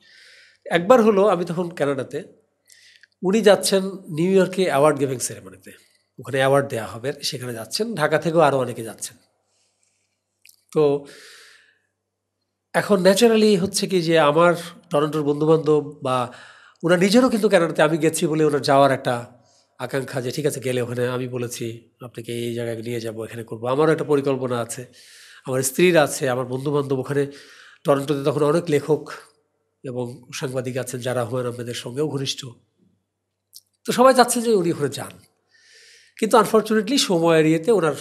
একবার হলো আমি তখন ক্যানাডাতে উনি যাচ্ছেন নিউ ইয়র্কে অ্যাওয়ার্ড গিভিং সেরেমনিতে ওখানে অ্যাওয়ার্ড দেওয়া হবে সেখানে যাচ্ছেন ঢাকা থেকেও আরও অনেকে যাচ্ছেন তো এখন ন্যাচারালি হচ্ছে কি যে আমার টরন্টোর বন্ধুবান্ধব বা ওনার নিজেরও কিন্তু ক্যানাডাতে আমি গেছি বলে ওনার যাওয়ার একটা আকাঙ্ক্ষা যে ঠিক আছে গেলে ওখানে আমি বলেছি আপনাকে এই জায়গায় নিয়ে যাব এখানে করবো আমারও একটা পরিকল্পনা আছে আমার স্ত্রীর আছে আমার বন্ধুবান্ধব ওখানে টরন্টোতে তখন অনেক লেখক এবং সাংবাদিক আছেন যারা হুমায়ুন আহমেদের সঙ্গেও ঘনিষ্ঠ তো সবাই যাচ্ছে যে উনি ওখানে যান কিন্তু আনফর্চুনেটলি সময়ের ইয়েতে ওনার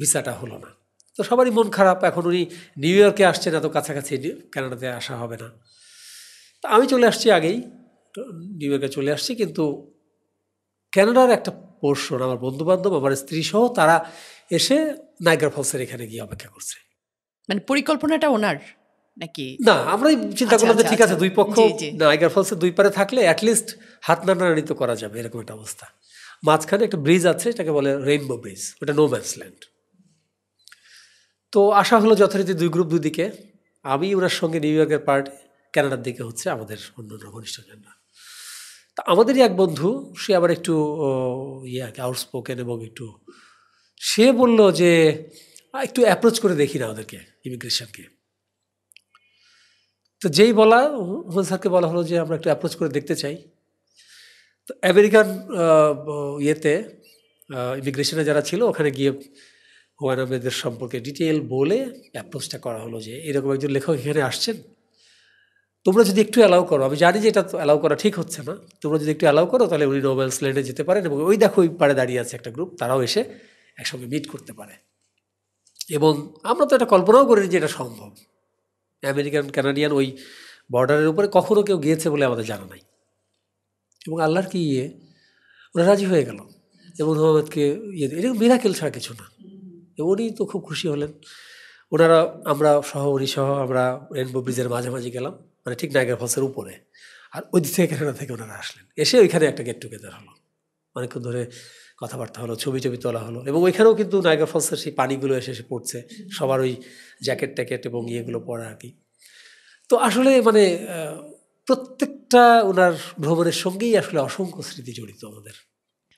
ভিসাটা হলো না তো সবারই মন খারাপ এখন উনি নিউ ইয়র্কে আসছেন এত কাছাকাছি ক্যানাডাতে আসা হবে না তা আমি চলে আসছি আগেই নিউ ইয়র্কে চলে আসছি কিন্তু ক্যানাডার একটা পোর্শন আমার বন্ধুবান্ধব আমার স্ত্রী সহ তারা এসে নাইগার ফলসের এখানে গিয়ে অপেক্ষা করছে মানে পরিকল্পনাটা ওনার নাকি না আমরাই চিন্তা আচ্ছা, করলাম যে আচ্ছা, ঠিক আছে আচ্ছা। দুই পক্ষ নাইগার ফলসে দুই পারে থাকলে অ্যাটলিস্ট হাত নানানিত করা যাবে এরকম একটা অবস্থা মাঝখানে একটা ব্রিজ আছে এটাকে বলে রেইনবো ব্রিজ ওটা নো ম্যানস ল্যান্ড তো আশা হলো যথারীতি দুই গ্রুপ দুদিকে আমি ওনার সঙ্গে নিউ ইয়র্কের পার্ট ক্যানাডার দিকে হচ্ছে আমাদের অন্যান্য ঘনিষ্ঠজনরা তা আমাদেরই এক বন্ধু সে আবার একটু ইয়ে আর কি আউটস্পোকেন এবং একটু সে বলল যে একটু অ্যাপ্রোচ করে দেখি না ওদেরকে ইমিগ্রেশনকে তো যেই বলা হুমায়ুন স্যারকে বলা হলো যে আমরা একটু অ্যাপ্রোচ করে দেখতে চাই তো আমেরিকান ইয়েতে ইমিগ্রেশনে যারা ছিল ওখানে গিয়ে হুমায়ুন আহমেদের সম্পর্কে ডিটেল বলে অ্যাপ্রোচটা করা হলো যে এরকম একজন লেখক এখানে আসছেন তোমরা যদি একটু অ্যালাউ করো আমি জানি যে এটা অ্যালাউ করা ঠিক হচ্ছে না তোমরা যদি একটু অ্যালাউ করো তাহলে উনি নোবেলস ল্যান্ডে যেতে পারেন এবং ওই দেখো ওই পারে দাঁড়িয়ে আছে একটা গ্রুপ তারাও এসে একসঙ্গে মিট করতে পারে এবং আমরা তো এটা কল্পনাও করিনি যে এটা সম্ভব আমেরিকান ক্যানাডিয়ান ওই বর্ডারের উপরে কখনও কেউ গিয়েছে বলে আমাদের জানা নাই এবং আল্লাহর কি ইয়ে ওরা রাজি হয়ে গেল এবং মোহাম্মদকে ইয়ে এটা মিরাকেল ছাড়া কিছু না উনি তো খুব খুশি হলেন ওনারা আমরা সহ উনি সহ আমরা রেনবো ব্রিজের মাঝামাঝি গেলাম মানে ঠিক নাইগার ফলসের উপরে আর ওই দিক থেকে কেনাডা থেকে ওনারা আসলেন এসে ওইখানে একটা গেট টুগেদার হলো অনেকক্ষণ ধরে কথাবার্তা হলো ছবি টবি তোলা হলো এবং ওইখানেও কিন্তু নায়গা ফলসের সেই পানিগুলো এসে এসে পড়ছে সবার ওই জ্যাকেট ট্যাকেট এবং ইয়েগুলো পরা আর কি তো আসলে মানে প্রত্যেকটা ওনার ভ্রমণের সঙ্গেই আসলে অসংখ্য স্মৃতি জড়িত আমাদের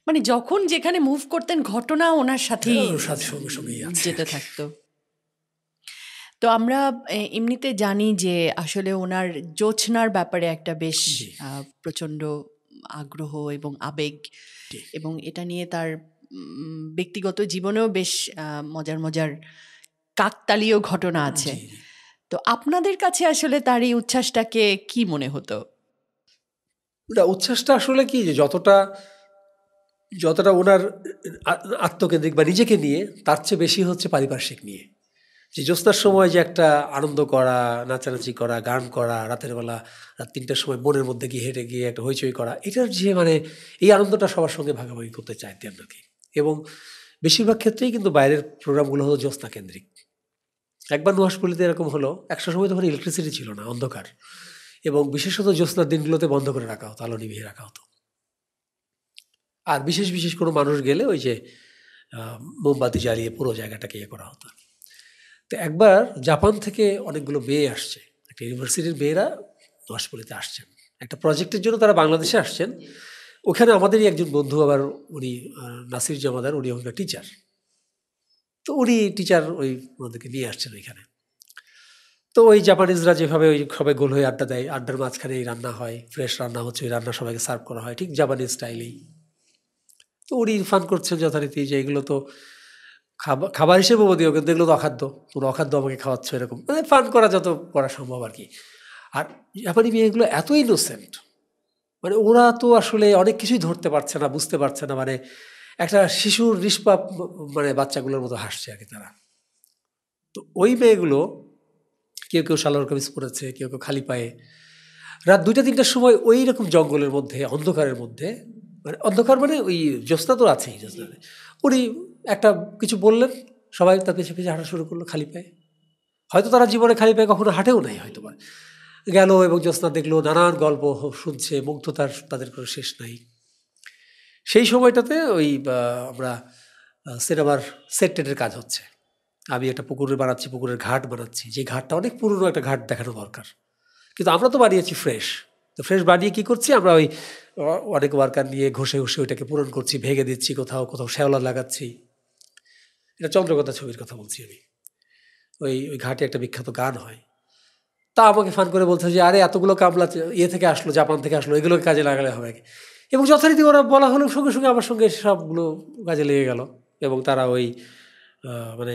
মানে যখন যেখানে মুভ করতেন ঘটনা ওনার হ্যাঁ, সাথে যেতে থাকতো তো আমরা এমনিতে জানি যে আসলে ওনার জোছনার ব্যাপারে একটা বেশ প্রচণ্ড আগ্রহ এবং আবেগ এবং এটা নিয়ে তার ব্যক্তিগত জীবনেও বেশ মজার মজার কাকতালীয় ঘটনা আছে তো আপনাদের কাছে আসলে তার এই উচ্ছ্বাসটাকে কি মনে হতো উচ্ছ্বাসটা আসলে কি যে যতটা যতটা ওনার আত্মকেন্দ্রিক বা নিজেকে নিয়ে তার চেয়ে বেশি হচ্ছে পারিপার্শ্বিক নিয়ে যে জ্যোৎস্নার সময় যে একটা আনন্দ করা নাচানাচি করা গান করা রাতের বেলা রাত তিনটার সময় বনের মধ্যে গিয়ে হেঁটে গিয়ে একটা হইচই করা এটার যে মানে এই আনন্দটা সবার সঙ্গে ভাগাভাগি করতে চাইতেন নাকি এবং বেশিরভাগ ক্ষেত্রেই কিন্তু বাইরের প্রোগ্রামগুলো হলো জ্যোৎস্না কেন্দ্রিক একবার নুহাসপল্লিতে এরকম হলো একশো সময় তখন ইলেকট্রিসিটি ছিল না অন্ধকার এবং বিশেষত জ্যোৎস্নার দিনগুলোতে বন্ধ করে রাখা হতো আলো নিভিয়ে রাখা হতো আর বিশেষ বিশেষ কোনো মানুষ গেলে ওই যে মোমবাতি জ্বালিয়ে পুরো জায়গাটাকে ইয়ে করা হতো তো একবার জাপান থেকে অনেকগুলো মেয়ে আসছে একটা ইউনিভার্সিটির মেয়েরা দশপল্লিতে আসছেন একটা প্রজেক্টের জন্য তারা বাংলাদেশে আসছেন ওখানে আমাদেরই একজন বন্ধু আবার উনি নাসির জামাদার উনি ওখানকার টিচার তো উনি টিচার ওই ওনাদেরকে নিয়ে আসছেন ওইখানে তো ওই জাপানিজরা যেভাবে ওই সবাই গোল হয়ে আড্ডা দেয় আড্ডার মাঝখানে এই রান্না হয় ফ্রেশ রান্না হচ্ছে ওই রান্না সবাইকে সার্ভ করা হয় ঠিক জাপানিজ স্টাইলেই তো উনি ইরফান করছেন যথারীতি যে এগুলো তো খাবার খাবার হিসেবে বদিও কিন্তু এগুলো তো অখাদ্য কোনো অখাদ্য আমাকে খাওয়াচ্ছ এরকম মানে ফান করা যত করা সম্ভব আর কি আর জাপানি মেয়েগুলো এত ইনোসেন্ট মানে ওরা তো আসলে অনেক কিছুই ধরতে পারছে না বুঝতে পারছে না মানে একটা শিশুর নিষ্পাপ মানে বাচ্চাগুলোর মতো হাসছে আর কি তারা তো ওই মেয়েগুলো কেউ কেউ সালোয়ার কামিজ পরেছে কেউ কেউ খালি পায়ে রাত দুইটা তিনটার সময় ওই রকম জঙ্গলের মধ্যে অন্ধকারের মধ্যে মানে অন্ধকার মানে ওই জ্যোৎস্না তো আছেই জ্যোৎস্না উনি একটা কিছু বললেন সবাই তার পেছে পেছে হাঁটা শুরু করলো খালি পায়ে হয়তো তারা জীবনে খালি পায়ে কখনো হাঁটেও নাই হয়তো বা গেল এবং জ্যোৎস্না দেখলো নানান গল্প শুনছে মুগ্ধতার তাদের কোনো শেষ নাই সেই সময়টাতে ওই আমরা সিনেমার সেট কাজ হচ্ছে আমি একটা পুকুরের বানাচ্ছি পুকুরের ঘাট বানাচ্ছি যে ঘাটটা অনেক পুরনো একটা ঘাট দেখানো দরকার কিন্তু আমরা তো বানিয়েছি ফ্রেশ তো ফ্রেশ বানিয়ে কী করছি আমরা ওই অনেক ওয়ার্কার নিয়ে ঘষে ঘষে ওইটাকে পূরণ করছি ভেঙে দিচ্ছি কোথাও কোথাও শ্যাওলা লাগাচ্ছি এটা চন্দ্রকথা ছবির কথা বলছি আমি ওই ওই ঘাটে একটা বিখ্যাত গান হয় তা আমাকে ফান করে বলছে যে আরে এতগুলো কামলা ইয়ে থেকে আসলো জাপান থেকে আসলো এগুলোকে কাজে লাগালে হবে এবং যথারীতি ওরা বলা হলো সঙ্গে সঙ্গে আমার সঙ্গে সবগুলো কাজে লেগে গেল এবং তারা ওই মানে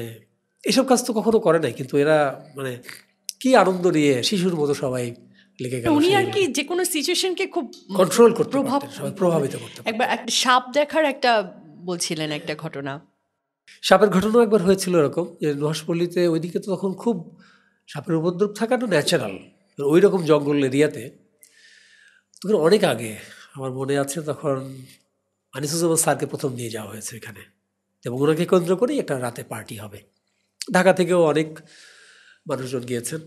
এসব কাজ তো কখনো করে নাই কিন্তু এরা মানে কি আনন্দ নিয়ে শিশুর মতো সবাই উনি আর কি যে কোনো সিচুয়েশনকে খুব কন্ট্রোল করতে প্রভাব প্রভাবিত করতে একবার একটা সাপ দেখার একটা বলছিলেন একটা ঘটনা সাপের ঘটনা একবার হয়েছিল এরকম যে নুহাসপল্লিতে ওইদিকে তো তখন খুব সাপের উপদ্রব থাকাটা ন্যাচারাল ওই রকম জঙ্গল এরিয়াতে তখন অনেক আগে আমার মনে আছে তখন আনিসুজ্জামান স্যারকে প্রথম নিয়ে যাওয়া হয়েছে এখানে এবং ওনাকে কেন্দ্র করেই একটা রাতে পার্টি হবে ঢাকা থেকেও অনেক মানুষজন গিয়েছেন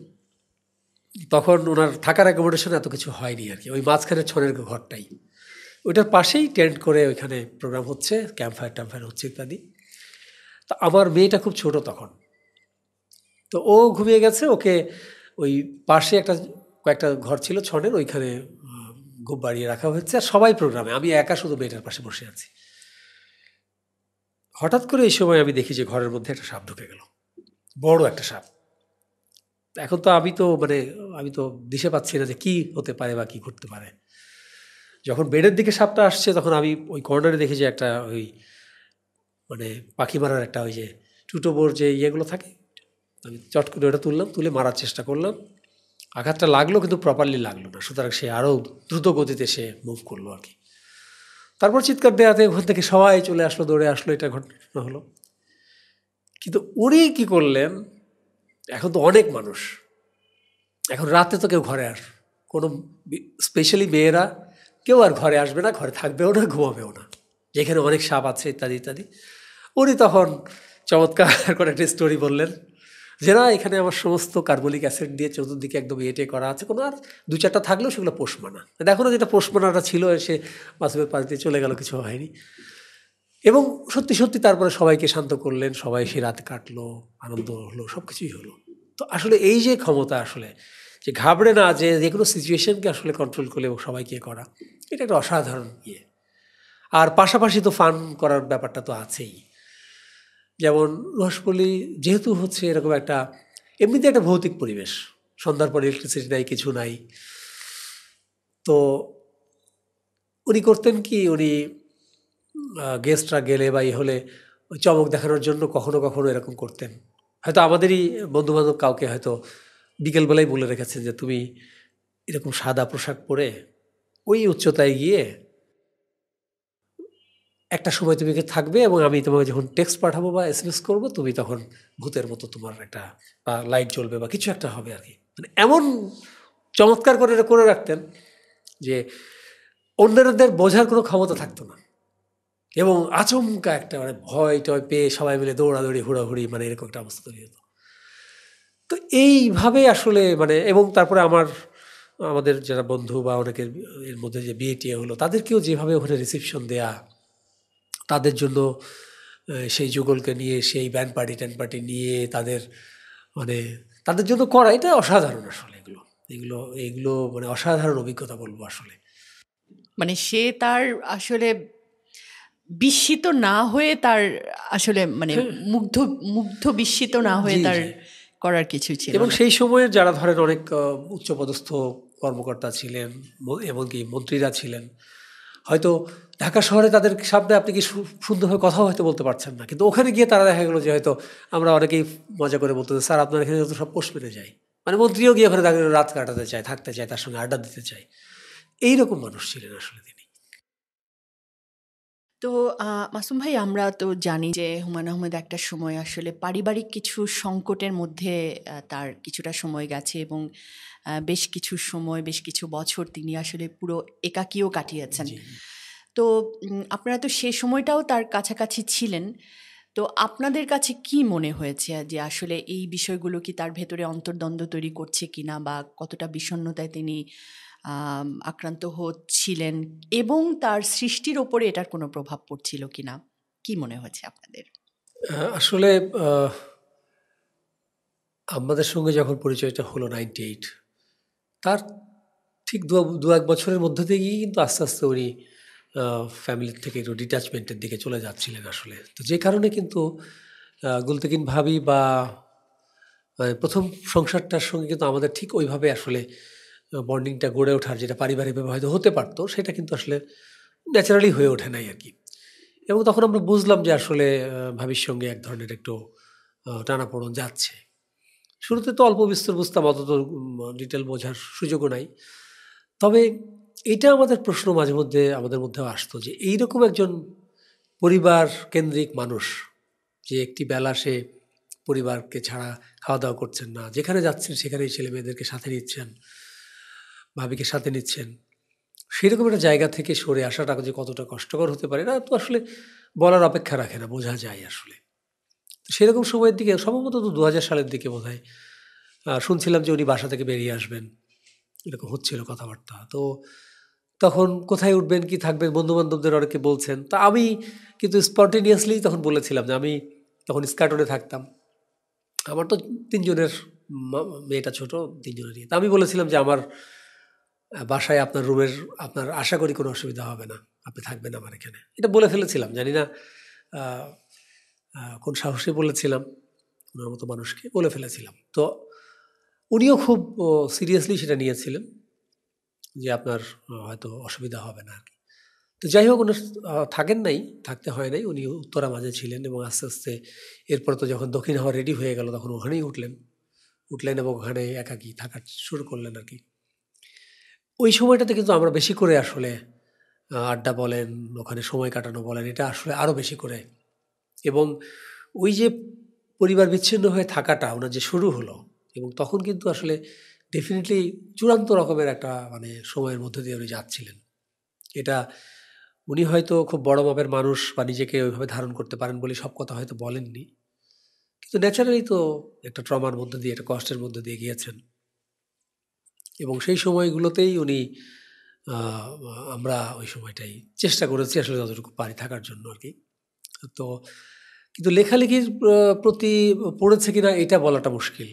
তখন ওনার থাকার অ্যাকোমোডেশন এত কিছু হয়নি আর কি ওই মাঝখানে ছনের ঘরটাই ওইটার পাশেই টেন্ট করে ওইখানে প্রোগ্রাম হচ্ছে ক্যাম্প ফায়ার ট্যাম্প ফায়ার হচ্ছে ইত্যাদি তা আবার মেয়েটা খুব ছোট তখন তো ও ঘুমিয়ে গেছে ওকে ওই পাশে একটা কয়েকটা ঘর ছিল ছনের ওইখানে ঘুম বাড়িয়ে রাখা হয়েছে আর সবাই প্রোগ্রামে আমি একা শুধু মেয়েটার পাশে বসে আছি হঠাৎ করে এই সময় আমি দেখি যে ঘরের মধ্যে একটা সাপ ঢুকে গেল বড় একটা সাপ এখন তো আমি তো মানে আমি তো দিশে পাচ্ছি না যে কি হতে পারে বা কি করতে পারে যখন বেডের দিকে সাপটা আসছে তখন আমি ওই কর্নারে দেখি যে একটা ওই মানে পাখি মারার একটা ওই যে টুটো বোর যে ইয়েগুলো থাকে আমি চট করে ওটা তুললাম তুলে মারার চেষ্টা করলাম আঘাতটা লাগলো কিন্তু প্রপারলি লাগলো না সুতরাং সে আরও দ্রুত গতিতে সে মুভ করলো আর কি তারপর চিৎকার দেওয়াতে ওখান থেকে সবাই চলে আসলো দৌড়ে আসলো এটা ঘটনা হলো কিন্তু উনি কি করলেন এখন তো অনেক মানুষ এখন রাতে তো কেউ ঘরে আস কোনো স্পেশালি মেয়েরা কেউ আর ঘরে আসবে না ঘরে থাকবেও না ঘুমাবেও না যেখানে অনেক সাপ আছে ইত্যাদি ইত্যাদি উনি তখন চমৎকার করে একটা স্টোরি বললেন যে না এখানে আমার সমস্ত কার্বলিক অ্যাসিড দিয়ে চতুর্দিকে একদম এটে করা আছে কোনো আর দু চারটা থাকলেও সেগুলো পোষমানা দেখো না যেটা পোষমানাটা ছিল সে বাসবের পাশ দিয়ে চলে গেল কিছু হয়নি এবং সত্যি সত্যি তারপরে সবাইকে শান্ত করলেন সবাই সে রাত কাটলো আনন্দ হলো সব কিছুই হলো তো আসলে এই যে ক্ষমতা আসলে যে ঘাবড়ে না যে যে কোনো সিচুয়েশনকে আসলে কন্ট্রোল করলে এবং সবাইকে করা এটা একটা অসাধারণ ইয়ে আর পাশাপাশি তো ফান করার ব্যাপারটা তো আছেই যেমন রহস্যপল্লী যেহেতু হচ্ছে এরকম একটা এমনিতে একটা ভৌতিক পরিবেশ সন্ধ্যার পর ইলেকট্রিসিটি নাই কিছু নাই তো উনি করতেন কি উনি গেস্টরা গেলে বা ই হলে চমক দেখানোর জন্য কখনো কখনো এরকম করতেন হয়তো আমাদেরই বন্ধুবান্ধব কাউকে হয়তো বিকেলবেলায় বলে রেখেছেন যে তুমি এরকম সাদা পোশাক পরে ওই উচ্চতায় গিয়ে একটা সময় তুমি থাকবে এবং আমি তোমাকে যখন টেক্সট পাঠাবো বা এস এম এস করবো তুমি তখন ভূতের মতো তোমার একটা লাইট জ্বলবে বা কিছু একটা হবে আর কি মানে এমন চমৎকার করে এটা করে রাখতেন যে অন্যান্যদের বোঝার কোনো ক্ষমতা থাকতো না এবং আচমকা একটা মানে ভয় টয় পেয়ে সবাই মিলে দৌড়াদৌড়ি হুড়াহুড়ি মানে এরকম একটা অবস্থা তৈরি হতো তো এইভাবে আসলে মানে এবং তারপরে আমার আমাদের যারা বন্ধু বা অনেকের এর মধ্যে যে বিয়ে টিয়ে হলো তাদেরকেও যেভাবে ওখানে রিসিপশন দেয়া তাদের জন্য সেই যুগলকে নিয়ে সেই ব্যান্ড পার্টি ট্যান পার্টি নিয়ে তাদের মানে তাদের জন্য করা এটা অসাধারণ আসলে এগুলো এগুলো এগুলো মানে অসাধারণ অভিজ্ঞতা বলবো আসলে মানে সে তার আসলে বিস্মিত না হয়ে তার আসলে মানে হ্যাঁ। মুগ্ধ মুগ্ধ বিস্মিত না হয়ে তার করার কিছু ছিল এবং সেই সময়ে যারা ধরেন অনেক উচ্চপদস্থ কর্মকর্তা ছিলেন এমনকি মন্ত্রীরা ছিলেন হয়তো ঢাকা শহরে তাদের সামনে আপনি কি সুন্দরভাবে কথাও হয়তো বলতে পারছেন না কিন্তু ওখানে গিয়ে তারা দেখা গেলো যে হয়তো আমরা অনেকেই মজা করে বলতে স্যার আপনার এখানে যত সব পোষ মেনে যায় মানে মন্ত্রীও গিয়ে ওখানে তাকে রাত কাটাতে চায় থাকতে চায় তার সঙ্গে আড্ডা দিতে চায় এইরকম মানুষ ছিলেন আসলে তিনি তো মাসুম ভাই আমরা তো জানি যে হুমায়ুন আহমেদ একটা সময় আসলে পারিবারিক কিছু সংকটের মধ্যে তার কিছুটা সময় গেছে এবং বেশ কিছু সময় বেশ কিছু বছর তিনি আসলে পুরো একাকীও কাটিয়েছেন তো আপনারা তো সে সময়টাও তার কাছাকাছি ছিলেন তো আপনাদের কাছে কি মনে হয়েছে যে আসলে এই বিষয়গুলো কি তার ভেতরে অন্তর্দ্বন্দ্ব তৈরি করছে কিনা বা কতটা বিষণ্নতায় তিনি আক্রান্ত হচ্ছিলেন এবং তার সৃষ্টির ওপরে এটার কোনো প্রভাব পড়ছিল কিনা কি মনে হয়েছে আপনাদের আসলে আমাদের সঙ্গে যখন পরিচয়টা হলো নাইনটি এইট তার ঠিক দু দু এক বছরের মধ্যে থেকেই কিন্তু আস্তে আস্তে উনি ফ্যামিলির থেকে একটু ডিট্যাচমেন্টের দিকে চলে যাচ্ছিলেন আসলে তো যে কারণে কিন্তু গুলতেকিন ভাবি বা প্রথম সংসারটার সঙ্গে কিন্তু আমাদের ঠিক ওইভাবে আসলে বন্ডিংটা গড়ে ওঠার যেটা পারিবারিকভাবে হয়তো হতে পারতো সেটা কিন্তু আসলে ন্যাচারালি হয়ে ওঠে নাই আর কি এবং তখন আমরা বুঝলাম যে আসলে ভাবির সঙ্গে এক ধরনের একটু টানাপোড়ন যাচ্ছে শুরুতে তো অল্প বিস্তর বুঝতাম অত ডিটেল বোঝার সুযোগও নাই তবে এটা আমাদের প্রশ্ন মাঝে মধ্যে আমাদের মধ্যেও আসতো যে এইরকম একজন পরিবার কেন্দ্রিক মানুষ যে একটি বেলা সে পরিবারকে ছাড়া খাওয়া দাওয়া করছেন না যেখানে যাচ্ছেন সেখানেই ছেলে মেয়েদেরকে সাথে নিচ্ছেন ভাবিকে সাথে নিচ্ছেন সেরকম একটা জায়গা থেকে সরে আসাটা যে কতটা কষ্টকর হতে পারে না তো আসলে বলার অপেক্ষা রাখে না বোঝা যায় আসলে সেরকম সময়ের দিকে সম্ভবত তো দু সালের দিকে বোধ হয় শুনছিলাম যে উনি বাসা থেকে বেরিয়ে আসবেন এরকম হচ্ছিল কথাবার্তা তো তখন কোথায় উঠবেন কি থাকবেন বন্ধুবান্ধবদের অনেকে বলছেন তা আমি কিন্তু স্পন্টেনিয়াসলি তখন বলেছিলাম যে আমি তখন স্কার্টনে থাকতাম আমার তো তিনজনের মেয়েটা ছোট তিনজনেরই তা আমি বলেছিলাম যে আমার বাসায় আপনার রুমের আপনার আশা করি কোনো অসুবিধা হবে না আপনি থাকবেন আমার এখানে এটা বলে ফেলেছিলাম জানি না কোন সাহসে বলেছিলাম ওনার মতো মানুষকে বলে ফেলেছিলাম তো উনিও খুব সিরিয়াসলি সেটা নিয়েছিলেন যে আপনার হয়তো অসুবিধা হবে না আর কি তো যাই হোক উনি থাকেন নাই থাকতে হয় নাই উনি উত্তরা মাঝে ছিলেন এবং আস্তে আস্তে এরপর তো যখন দক্ষিণ হাওয়া রেডি হয়ে গেল তখন ওখানেই উঠলেন উঠলেন এবং ওখানে একাকি থাকা শুরু করলেন আর কি ওই সময়টাতে কিন্তু আমরা বেশি করে আসলে আড্ডা বলেন ওখানে সময় কাটানো বলেন এটা আসলে আরও বেশি করে এবং ওই যে পরিবার বিচ্ছিন্ন হয়ে থাকাটা ওনার যে শুরু হলো এবং তখন কিন্তু আসলে ডেফিনেটলি চূড়ান্ত রকমের একটা মানে সময়ের মধ্যে দিয়ে উনি যাচ্ছিলেন এটা উনি হয়তো খুব বড় মাপের মানুষ বা নিজেকে ওইভাবে ধারণ করতে পারেন বলে সব কথা হয়তো বলেননি কিন্তু ন্যাচারালি তো একটা ট্রমার মধ্যে দিয়ে একটা কষ্টের মধ্যে দিয়ে গিয়েছেন এবং সেই সময়গুলোতেই উনি আমরা ওই সময়টাই চেষ্টা করেছি আসলে যতটুকু পারি থাকার জন্য আর কি তো কিন্তু লেখালেখির প্রতি পড়েছে কিনা এটা বলাটা মুশকিল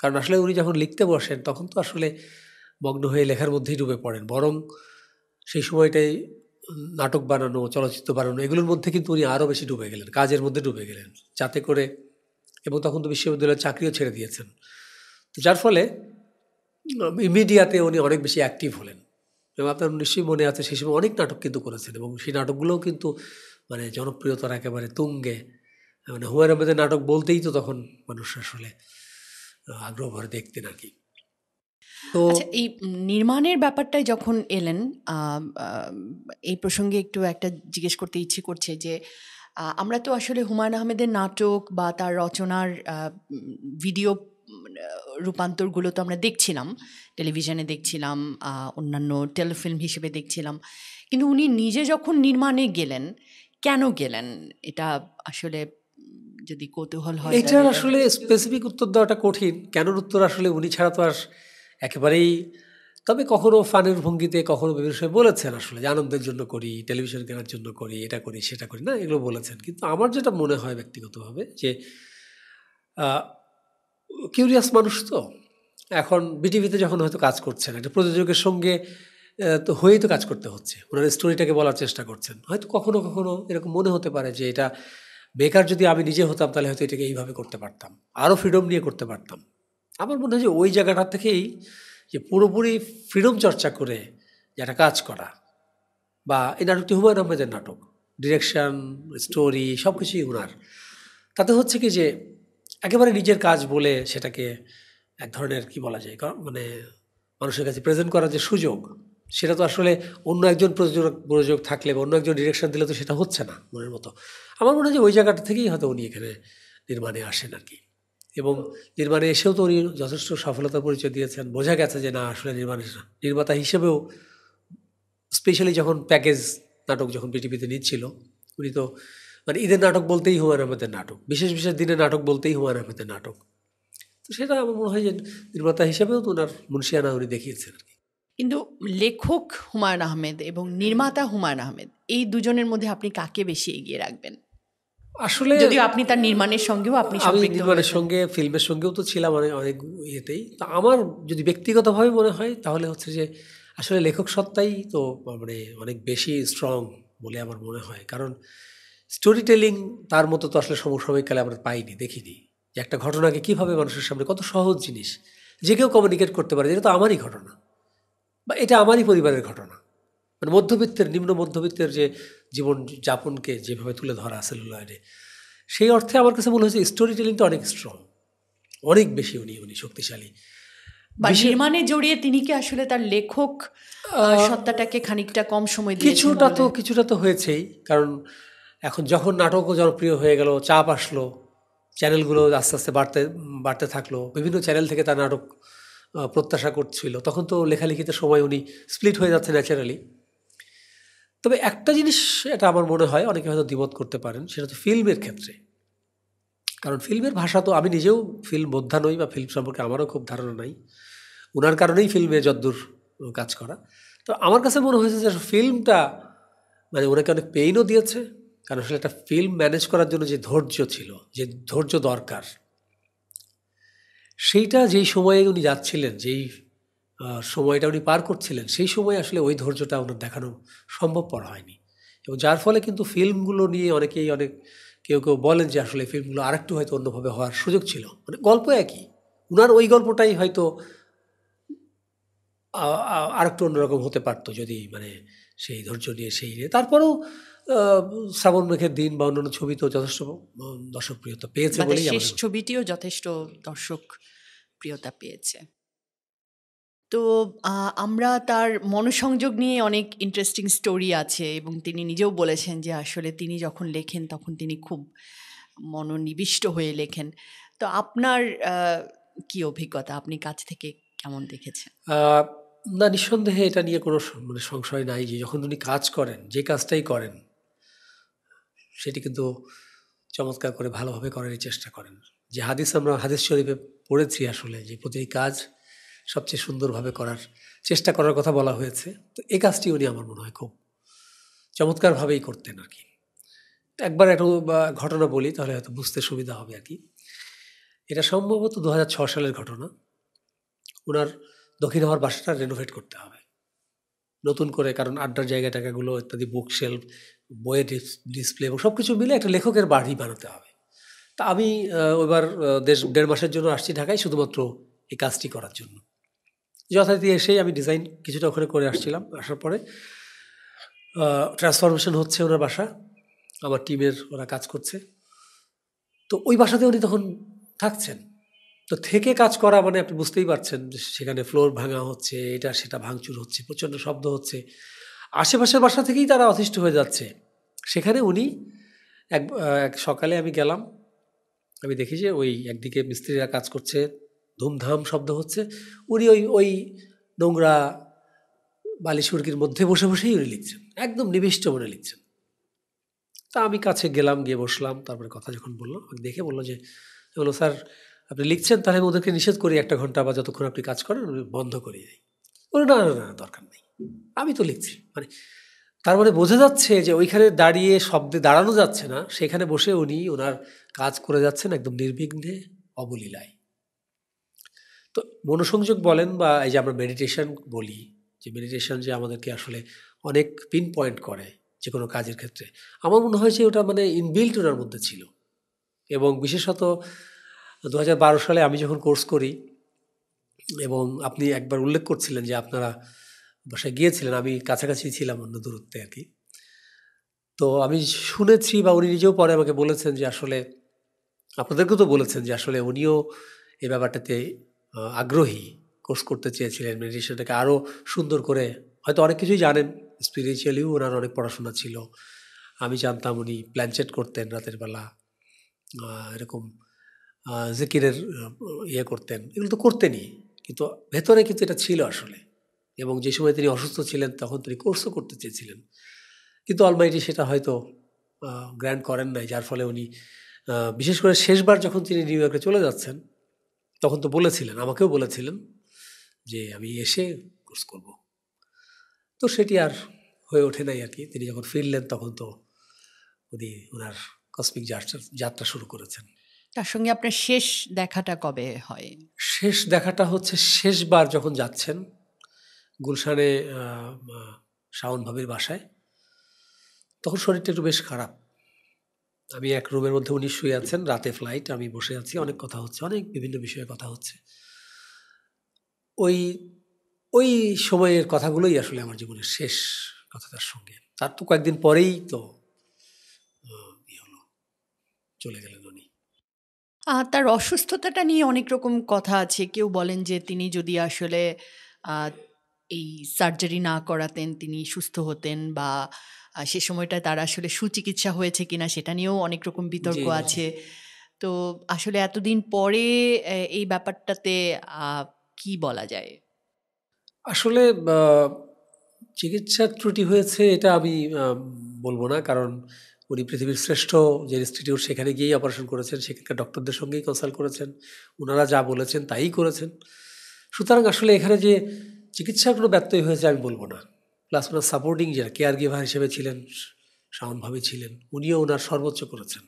কারণ আসলে উনি যখন লিখতে বসেন তখন তো আসলে মগ্ন হয়ে লেখার মধ্যেই ডুবে পড়েন বরং সেই সময়টাই নাটক বানানো চলচ্চিত্র বানানো এগুলোর মধ্যে কিন্তু উনি আরও বেশি ডুবে গেলেন কাজের মধ্যে ডুবে গেলেন যাতে করে এবং তখন তো বিশ্ববিদ্যালয়ের চাকরিও ছেড়ে দিয়েছেন তো যার ফলে মিডিয়াতে উনি অনেক বেশি অ্যাক্টিভ হলেন এবং আপনার নিশ্চয়ই মনে আছে সেই সময় অনেক নাটক কিন্তু করেছেন এবং সেই নাটকগুলোও কিন্তু মানে জনপ্রিয়তার একেবারে তুঙ্গে মানে হুমায়ুন আহমেদের নাটক বলতেই তো তখন মানুষ আসলে আগ্রহ ভরে দেখতেন আর কি তো আচ্ছা, এই নির্মাণের ব্যাপারটায় যখন এলেন এই প্রসঙ্গে একটু একটা জিজ্ঞেস করতে ইচ্ছে করছে যে আমরা তো আসলে হুমায়ুন আহমেদের নাটক বা তার রচনার ভিডিও রূপান্তরগুলো তো আমরা দেখছিলাম টেলিভিশনে দেখছিলাম অন্যান্য টেলিফিল্ম হিসেবে দেখছিলাম কিন্তু উনি নিজে যখন নির্মাণে গেলেন কেন গেলেন এটা আসলে যদি কৌতূহল হয় এটার আসলে স্পেসিফিক উত্তর দেওয়াটা কঠিন কেন উত্তর আসলে উনি ছাড়া তো আর একেবারেই তবে কখনো ফানের ভঙ্গিতে কখনো বিভিন্ন বিষয়ে বলেছেন আসলে যে আনন্দের জন্য করি টেলিভিশন কেনার জন্য করি এটা করি সেটা করি না এগুলো বলেছেন কিন্তু আমার যেটা মনে হয় ব্যক্তিগতভাবে যে কিউরিয়াস মানুষ তো এখন বিটিভিতে যখন হয়তো কাজ করছেন একটা প্রযোজকের সঙ্গে তো হয়েই তো কাজ করতে হচ্ছে ওনার স্টোরিটাকে বলার চেষ্টা করছেন হয়তো কখনো কখনো এরকম মনে হতে পারে যে এটা বেকার যদি আমি নিজে হতাম তাহলে হয়তো এটাকে এইভাবে করতে পারতাম আরও ফ্রিডম নিয়ে করতে পারতাম আমার মনে হয় যে ওই জায়গাটা থেকেই যে পুরোপুরি ফ্রিডম চর্চা করে যে একটা কাজ করা বা এই নাটকটি হুমায়ুন আহমেদের নাটক ডিরেকশন স্টোরি সব কিছুই ওনার তাতে হচ্ছে কি যে একেবারে নিজের কাজ বলে সেটাকে এক ধরনের কি বলা যায় মানে মানুষের কাছে প্রেজেন্ট করার যে সুযোগ সেটা তো আসলে অন্য একজন প্রযোজক প্রযোজক থাকলে বা অন্য একজন ডিরেকশন দিলে তো সেটা হচ্ছে না মনের মতো আমার মনে হয় যে ওই জায়গাটা থেকেই হয়তো উনি এখানে নির্মাণে আসেন আর কি এবং নির্মাণে এসেও তো উনি যথেষ্ট সফলতা পরিচয় দিয়েছেন বোঝা গেছে যে না আসলে নির্মাণের নির্মাতা হিসেবেও স্পেশালি যখন প্যাকেজ নাটক যখন পৃথিবীতে নিচ্ছিল উনি তো মানে ঈদের নাটক বলতেই হুমায়ুন আহমেদের নাটক বিশেষ বিশেষ দিনে নাটক বলতেই হুমায়ুন আহমেদের নাটক তো সেটা আমার মনে হয় যে নির্মাতা হিসেবেও তো ওনার মুন্সিয়ানা উনি দেখিয়েছেন আর কি কিন্তু লেখক হুমায়ুন আহমেদ এবং নির্মাতা হুমায়ুন আহমেদ এই দুজনের মধ্যে আপনি কাকে বেশি এগিয়ে রাখবেন আসলে যদি আপনি তার নির্মাণের সঙ্গেও আপনি নির্মাণের সঙ্গে ফিল্মের সঙ্গেও তো ছিলাম অনেক অনেক ইয়েতেই তো আমার যদি ব্যক্তিগতভাবে মনে হয় তাহলে হচ্ছে যে আসলে লেখক সত্তাই তো মানে অনেক বেশি স্ট্রং বলে আমার মনে হয় কারণ স্টোরি টেলিং তার মতো তো আসলে সমসাময়িককালে আমরা পাইনি দেখিনি যে একটা ঘটনাকে কিভাবে মানুষের সামনে কত সহজ জিনিস যে কেউ কমিউনিকেট করতে পারে যেটা তো আমারই ঘটনা বা এটা আমারই পরিবারের ঘটনা মানে মধ্যবিত্তের নিম্ন মধ্যবিত্তের যে জীবন যাপনকে যেভাবে তুলে ধরা সেলুলয়েডে সেই অর্থে আমার কাছে মনে হয়েছে স্টোরি টেলিংটা অনেক স্ট্রং অনেক বেশি উনি উনি শক্তিশালী বা নির্মাণে জড়িয়ে তিনি কি আসলে তার লেখক সত্তাটাকে খানিকটা কম সময় কিছুটা তো কিছুটা তো হয়েছেই কারণ এখন যখন নাটকও জনপ্রিয় হয়ে গেল চাপ আসলো চ্যানেলগুলো আস্তে আস্তে বাড়তে বাড়তে থাকলো বিভিন্ন চ্যানেল থেকে তার নাটক প্রত্যাশা করছিল তখন তো লেখালেখিতে সময় উনি স্প্লিট হয়ে যাচ্ছে ন্যাচারালি তবে একটা জিনিস এটা আমার মনে হয় অনেকে হয়তো দ্বিমত করতে পারেন সেটা তো ফিল্মের ক্ষেত্রে কারণ ফিল্মের ভাষা তো আমি নিজেও ফিল্ম বোদ্ধা নই বা ফিল্ম সম্পর্কে আমারও খুব ধারণা নাই ওনার কারণেই ফিল্মে যদ্দূর কাজ করা তো আমার কাছে মনে হয়েছে যে ফিল্মটা মানে ওনাকে অনেক পেইনও দিয়েছে কারণ আসলে একটা ফিল্ম ম্যানেজ করার জন্য যে ধৈর্য ছিল যে ধৈর্য দরকার সেইটা যেই সময়ে উনি যাচ্ছিলেন যেই সময়টা উনি পার করছিলেন সেই সময় আসলে ওই ধৈর্যটা ওনার দেখানো সম্ভবপর হয়নি এবং যার ফলে কিন্তু ফিল্মগুলো নিয়ে অনেকেই অনেক কেউ কেউ বলেন যে আসলে ফিল্মগুলো আরেকটু হয়তো অন্যভাবে হওয়ার সুযোগ ছিল মানে গল্প একই উনার ওই গল্পটাই হয়তো আরেকটু অন্যরকম হতে পারতো যদি মানে সেই ধৈর্য নিয়ে সেই নিয়ে তারপরেও শ্রাবণ মেঘের দিন বা অন্যান্য ছবি তো যথেষ্ট দর্শক প্রিয়তা পেয়েছে শেষ ছবিটিও যথেষ্ট দর্শক প্রিয়তা পেয়েছে তো আমরা তার মনসংযোগ নিয়ে অনেক ইন্টারেস্টিং স্টোরি আছে এবং তিনি নিজেও বলেছেন যে আসলে তিনি যখন লেখেন তখন তিনি খুব মনোনিবিষ্ট হয়ে লেখেন তো আপনার কি অভিজ্ঞতা আপনি কাছ থেকে কেমন দেখেছেন না নিঃসন্দেহে এটা নিয়ে কোনো মানে সংশয় নাই যে যখন উনি কাজ করেন যে কাজটাই করেন সেটি কিন্তু চমৎকার করে ভালোভাবে করারই চেষ্টা করেন যে হাদিস আমরা হাদিস শরীফে পড়েছি আসলে যে প্রতিটি কাজ সবচেয়ে সুন্দরভাবে করার চেষ্টা করার কথা বলা হয়েছে তো এই কাজটি উনি আমার মনে হয় খুব চমৎকারভাবেই করতেন আর কি একবার একটু ঘটনা বলি তাহলে হয়তো বুঝতে সুবিধা হবে আর কি এটা সম্ভবত দু সালের ঘটনা ওনার দক্ষিণ হওয়ার বাসাটা রেনোভেট করতে হবে নতুন করে কারণ আড্ডার জায়গা টাকাগুলো ইত্যাদি বুক শেলফ বইয়ের ডিসপ্লে এবং সব কিছু মিলে একটা লেখকের বাড়ি বানাতে হবে তা আমি এবার দেশ দেড় মাসের জন্য আসছি ঢাকায় শুধুমাত্র এই কাজটি করার জন্য যথারীতি এসেই আমি ডিজাইন কিছুটা ওখানে করে আসছিলাম আসার পরে ট্রান্সফরমেশন হচ্ছে ওনার বাসা আমার টিমের ওরা কাজ করছে তো ওই বাসাতে উনি তখন থাকছেন তো থেকে কাজ করা মানে আপনি বুঝতেই পারছেন সেখানে ফ্লোর ভাঙা হচ্ছে এটা সেটা ভাঙচুর হচ্ছে প্রচণ্ড শব্দ হচ্ছে আশেপাশের বাসা থেকেই তারা অতিষ্ঠ হয়ে যাচ্ছে সেখানে উনি এক এক সকালে আমি গেলাম আমি দেখি যে ওই একদিকে মিস্ত্রিরা কাজ করছে ধুমধাম শব্দ হচ্ছে উনি ওই ওই নোংরা বালি মধ্যে বসে বসেই উনি লিখছেন একদম নিবিষ্ট মনে লিখছেন তা আমি কাছে গেলাম গিয়ে বসলাম তারপরে কথা যখন বললো আমাকে দেখে বললো যে বললো স্যার আপনি লিখছেন তাহলে আমি ওদেরকে নিষেধ করি একটা ঘন্টা বা যতক্ষণ আপনি কাজ করেন বন্ধ করে যাই ওরা না না দরকার নেই আমি তো লিখছি মানে তার মানে বোঝা যাচ্ছে যে ওইখানে দাঁড়িয়ে শব্দে দাঁড়ানো যাচ্ছে না সেখানে বসে উনি ওনার কাজ করে যাচ্ছেন একদম নির্বিঘ্নে অবলীলায় তো মনোসংযোগ বলেন বা এই যে আমরা মেডিটেশন বলি যে মেডিটেশন যে আমাদেরকে আসলে অনেক পিন পয়েন্ট করে যে কোনো কাজের ক্ষেত্রে আমার মনে হয় যে ওটা মানে ইনবিল্ট ওনার মধ্যে ছিল এবং বিশেষত দু সালে আমি যখন কোর্স করি এবং আপনি একবার উল্লেখ করছিলেন যে আপনারা বাসায় গিয়েছিলেন আমি কাছাকাছি ছিলাম অন্য দূরত্বে আর কি তো আমি শুনেছি বা উনি নিজেও পরে আমাকে বলেছেন যে আসলে আপনাদেরকেও তো বলেছেন যে আসলে উনিও এই ব্যাপারটাতে আগ্রহী কোর্স করতে চেয়েছিলেন মেডিটেশনটাকে আরও সুন্দর করে হয়তো অনেক কিছুই জানেন স্পিরিচুয়ালিও ওনার অনেক পড়াশোনা ছিল আমি জানতাম উনি প্ল্যানচেট করতেন রাতের বেলা এরকম জিকিরের ইয়ে করতেন এগুলো তো করতেনই কিন্তু ভেতরে কিন্তু এটা ছিল আসলে এবং যে সময় তিনি অসুস্থ ছিলেন তখন তিনি কোর্সও করতে চেয়েছিলেন কিন্তু অলমাইটি সেটা হয়তো গ্র্যান্ড করেন নাই যার ফলে উনি বিশেষ করে শেষবার যখন তিনি নিউ ইয়র্কে চলে যাচ্ছেন তখন তো বলেছিলেন আমাকেও বলেছিলেন যে আমি এসে কোর্স করব তো সেটি আর হয়ে ওঠে নাই আর কি তিনি যখন ফিরলেন তখন তো উনি ওনার কসমিক যাত্রা যাত্রা শুরু করেছেন তার সঙ্গে আপনার শেষ দেখাটা কবে হয় শেষ দেখাটা হচ্ছে শেষবার যখন যাচ্ছেন গুলশানে শাওন ভাবির বাসায় তখন শরীরটা একটু বেশ খারাপ আমি এক রুমের মধ্যে উনি শুয়ে আছেন রাতে ফ্লাইট আমি বসে আছি অনেক কথা হচ্ছে অনেক বিভিন্ন বিষয়ে কথা হচ্ছে ওই ওই সময়ের কথাগুলোই আসলে আমার জীবনের শেষ কথাটার সঙ্গে তার তো কয়েকদিন পরেই তো হলো চলে গেলেন উনি তার অসুস্থতাটা নিয়ে অনেক রকম কথা আছে কেউ বলেন যে তিনি যদি আসলে এই সার্জারি না করাতেন তিনি সুস্থ হতেন বা সে সময়টা তার আসলে সুচিকিৎসা হয়েছে কিনা সেটা নিয়েও অনেক রকম বিতর্ক আছে তো আসলে এতদিন পরে এই ব্যাপারটাতে কি বলা যায় আসলে চিকিৎসার ত্রুটি হয়েছে এটা আমি বলবো না কারণ উনি পৃথিবীর শ্রেষ্ঠ যে ইনস্টিটিউট সেখানে গিয়েই অপারেশন করেছেন সেখানকার ডক্টরদের সঙ্গেই কনসাল্ট করেছেন ওনারা যা বলেছেন তাই করেছেন সুতরাং আসলে এখানে যে চিকিৎসাগুলো কোনো হয়েছে আমি বলবো না প্লাস ওনার সাপোর্টিং যারা কেয়ার গিভার হিসেবে ছিলেন সামনভাবে ছিলেন উনিও ওনার সর্বোচ্চ করেছেন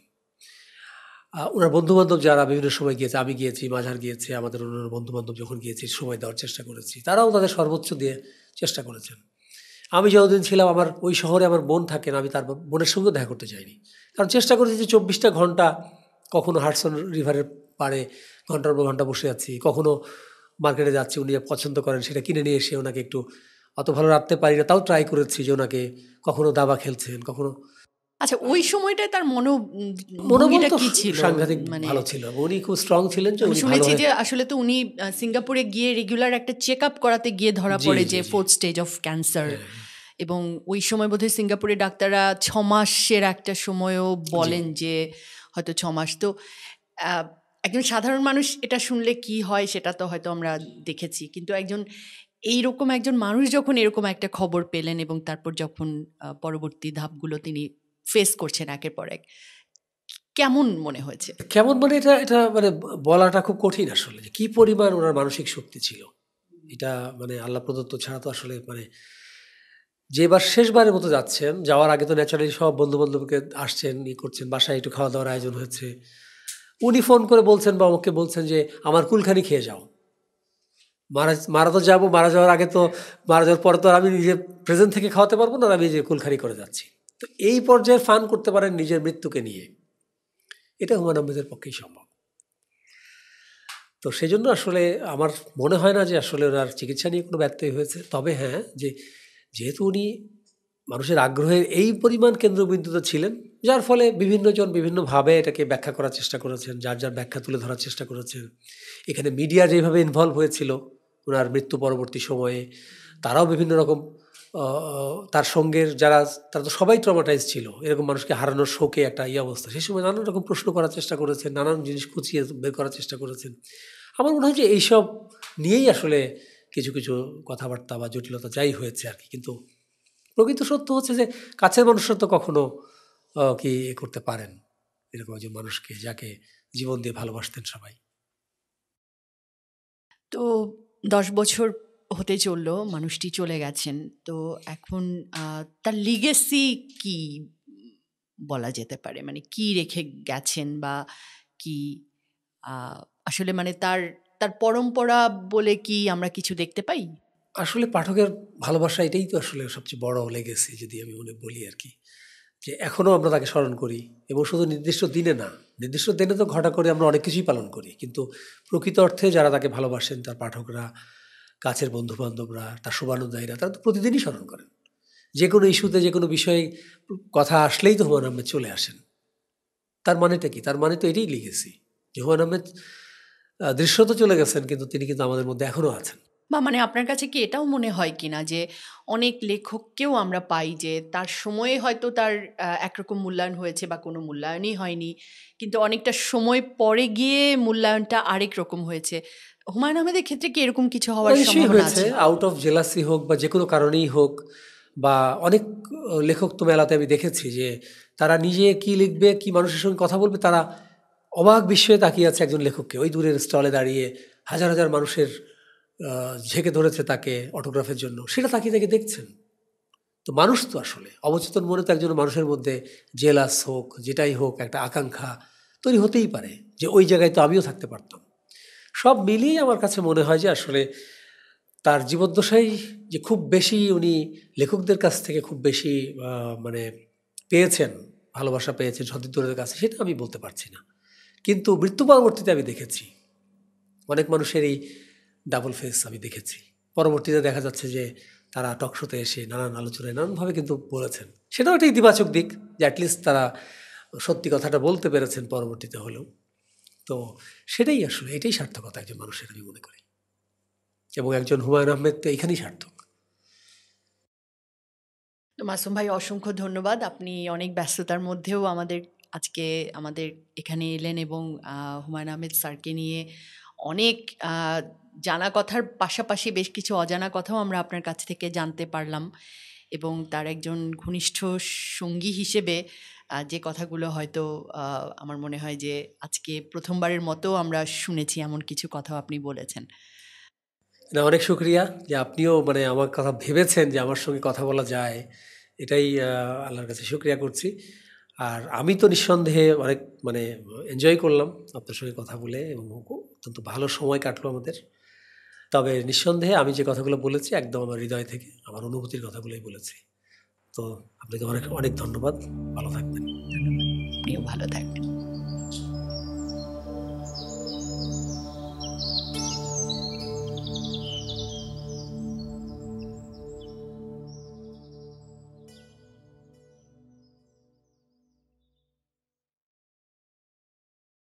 ওনার বন্ধুবান্ধব যারা বিভিন্ন সময় গিয়েছে আমি গিয়েছি মাঝার গিয়েছে আমাদের ওনার বন্ধুবান্ধব যখন গিয়েছি সময় দেওয়ার চেষ্টা করেছি তারাও তাদের সর্বোচ্চ দিয়ে চেষ্টা করেছেন আমি যতদিন ছিলাম আমার ওই শহরে আমার বোন থাকেন আমি তার বোনের সঙ্গেও দেখা করতে যাইনি কারণ চেষ্টা করেছি যে চব্বিশটা ঘন্টা কখনো হাটসন রিভারের পাড়ে ঘন্টার পর ঘন্টা বসে যাচ্ছি কখনো মার্কেটে যাচ্ছি উনি পছন্দ করেন সেটা কিনে নিয়ে এসে ওনাকে একটু অত ভালো রাখতে পারি না তাও ট্রাই করেছি যে ওনাকে কখনো দাবা খেলছেন কখনো আচ্ছা ওই সময়টায় তার মনো মনোবলটা কি ছিল সাংঘাতিক মানে ভালো ছিল উনি খুব স্ট্রং ছিলেন যে শুনেছি যে আসলে তো উনি সিঙ্গাপুরে গিয়ে রেগুলার একটা চেক আপ করাতে গিয়ে ধরা পড়ে যে ফোর্থ স্টেজ অফ ক্যান্সার এবং ওই সময় বোধহয় সিঙ্গাপুরে ডাক্তাররা ছ মাসের একটা সময়ও বলেন যে হয়তো ছ মাস তো একজন সাধারণ মানুষ এটা শুনলে কি হয় সেটা তো হয়তো আমরা দেখেছি কিন্তু একজন এইরকম একজন মানুষ যখন এরকম একটা খবর পেলেন এবং তারপর যখন পরবর্তী ধাপগুলো তিনি ফেস করছেন একের পর এক কেমন মনে হয়েছে কেমন মানে এটা এটা মানে বলাটা খুব কঠিন আসলে যে কী পরিমাণ ওনার মানসিক শক্তি ছিল এটা মানে আল্লাহ প্রদত্ত ছাড়া তো আসলে মানে যেবার শেষবারের মতো যাচ্ছেন যাওয়ার আগে তো ন্যাচারালি সব বন্ধু বান্ধবকে আসছেন ই করছেন বাসায় একটু খাওয়া দাওয়ার আয়োজন হয়েছে উনি ফোন করে বলছেন বা আমাকে বলছেন যে আমার কুলখানি খেয়ে যাও মারা মারা তো যাবো মারা যাওয়ার আগে তো মারা যাওয়ার পরে তো আমি নিজে প্রেজেন্ট থেকে খাওয়াতে পারবো না আমি যে কুলখানি করে যাচ্ছি তো এই পর্যায়ে ফান করতে পারেন নিজের মৃত্যুকে নিয়ে এটা হুমায়ুন আহমেদের পক্ষেই সম্ভব তো সেই জন্য আসলে আমার মনে হয় না যে আসলে ওনার চিকিৎসা নিয়ে কোনো ব্যর্থ হয়েছে তবে হ্যাঁ যে যেহেতু উনি মানুষের আগ্রহের এই পরিমাণ কেন্দ্রবিন্দুতে ছিলেন যার ফলে বিভিন্নজন বিভিন্নভাবে এটাকে ব্যাখ্যা করার চেষ্টা করেছেন যার যার ব্যাখ্যা তুলে ধরার চেষ্টা করেছেন এখানে মিডিয়া যেভাবে ইনভলভ হয়েছিল ওনার মৃত্যু পরবর্তী সময়ে তারাও বিভিন্ন রকম তার সঙ্গের যারা তারা তো সবাই ট্রমাটাইজ ছিল এরকম মানুষকে হারানোর শোকে একটা ইয়ে অবস্থা সেই সময় নানান রকম প্রশ্ন করার চেষ্টা করেছেন নানান জিনিস খুঁচিয়ে বের করার চেষ্টা করেছেন আমার মনে হয় যে এইসব নিয়েই আসলে কিছু কিছু কথাবার্তা বা জটিলতা যাই হয়েছে আর কি কিন্তু প্রকৃত সত্য হচ্ছে যে কাছের মানুষরা তো কখনো কি করতে পারেন এরকম একজন মানুষকে যাকে জীবন দিয়ে ভালোবাসতেন সবাই তো দশ বছর হতে চললো মানুষটি চলে গেছেন তো এখন তার লিগেসি কি বলা যেতে পারে মানে কি রেখে গেছেন বা কি আসলে মানে তার তার পরম্পরা বলে কি আমরা কিছু দেখতে পাই আসলে পাঠকের ভালোবাসা এটাই তো আসলে সবচেয়ে বড় লেগেছে যদি আমি মনে বলি আর কি যে এখনও আমরা তাকে স্মরণ করি এবং শুধু নির্দিষ্ট দিনে না নির্দিষ্ট দিনে তো ঘটা করে আমরা অনেক কিছুই পালন করি কিন্তু প্রকৃত অর্থে যারা তাকে ভালোবাসেন তার পাঠকরা কাছের বন্ধুবান্ধবরা তার শুভানুদায়ীরা তারা তো প্রতিদিনই স্মরণ করেন যে কোনো ইস্যুতে যে কোনো বিষয়ে কথা আসলেই তো হুমায়ুন আহমেদ চলে আসেন তার মানেটা কি তার মানে তো এটাই লিখেছি যে হুমায়ুন আহমেদ দৃশ্য তো চলে গেছেন কিন্তু তিনি কিন্তু আমাদের মধ্যে এখনও আছেন বা মানে আপনার কাছে কি এটাও মনে হয় কি না যে অনেক লেখককেও আমরা পাই যে তার সময়ে হয়তো তার একরকম মূল্যায়ন হয়েছে বা কোনো মূল্যায়নই হয়নি কিন্তু অনেকটা সময় পরে গিয়ে মূল্যায়নটা আরেক রকম হয়েছে হুমায়ুন আহমেদের ক্ষেত্রে কি এরকম কিছু হওয়ার হয়েছে আছে আউট অফ জেলাসি হোক বা যে কোনো কারণেই হোক বা অনেক লেখক তো মেলাতে আমি দেখেছি যে তারা নিজে কি লিখবে কি মানুষের সঙ্গে কথা বলবে তারা অবাক বিস্ময়ে তাকিয়ে আছে একজন লেখককে ওই দূরের স্টলে দাঁড়িয়ে হাজার হাজার মানুষের ঝেঁকে ধরেছে তাকে অটোগ্রাফের জন্য সেটা তাকিয়ে তাকে দেখছেন তো মানুষ তো আসলে অবচেতন মনে তো একজন মানুষের মধ্যে জেলাস হোক যেটাই হোক একটা আকাঙ্ক্ষা তৈরি হতেই পারে যে ওই জায়গায় তো আমিও থাকতে পারতাম সব মিলিয়ে আমার কাছে মনে হয় যে আসলে তার জীবদ্দশাই যে খুব বেশি উনি লেখকদের কাছ থেকে খুব বেশি মানে পেয়েছেন ভালোবাসা পেয়েছেন সতীর্থদের কাছে সেটা আমি বলতে পারছি না কিন্তু মৃত্যু পরবর্তীতে আমি দেখেছি অনেক মানুষের এই ডাবল ফেস আমি দেখেছি পরবর্তীতে দেখা যাচ্ছে যে তারা টকশোতে এসে নানান আলোচনায় নানানভাবে কিন্তু বলেছেন সেটাও একটা ইতিবাচক দিক যে অ্যাটলিস্ট তারা সত্যি কথাটা বলতে পেরেছেন পরবর্তীতে হলেও তো সেটাই আসলে এটাই সার্থকতা একজন মানুষের আমি মনে করি এবং একজন হুমায়ুন আহমেদ তো এখানেই সার্থক মাসুম ভাই অসংখ্য ধন্যবাদ আপনি অনেক ব্যস্ততার মধ্যেও আমাদের আজকে আমাদের এখানে এলেন এবং হুমায়ুন আহমেদ স্যারকে নিয়ে অনেক জানা কথার পাশাপাশি বেশ কিছু অজানা কথাও আমরা আপনার কাছ থেকে জানতে পারলাম এবং তার একজন ঘনিষ্ঠ সঙ্গী হিসেবে যে কথাগুলো হয়তো আমার মনে হয় যে আজকে প্রথমবারের মতো আমরা শুনেছি এমন কিছু কথা আপনি বলেছেন না অনেক শুক্রিয়া যে আপনিও মানে আমার কথা ভেবেছেন যে আমার সঙ্গে কথা বলা যায় এটাই আল্লাহর কাছে শুক্রিয়া করছি আর আমি তো নিঃসন্দেহে অনেক মানে এনজয় করলাম আপনার সঙ্গে কথা বলে এবং অত্যন্ত ভালো সময় কাটলো আমাদের তবে নিঃসন্দেহে আমি যে কথাগুলো বলেছি একদম আমার হৃদয় থেকে আমার অনুভূতির কথাগুলোই বলেছি তো আপনাকে অনেক অনেক ধন্যবাদ ভালো থাকবেন ধন্যবাদ ভালো থাকবেন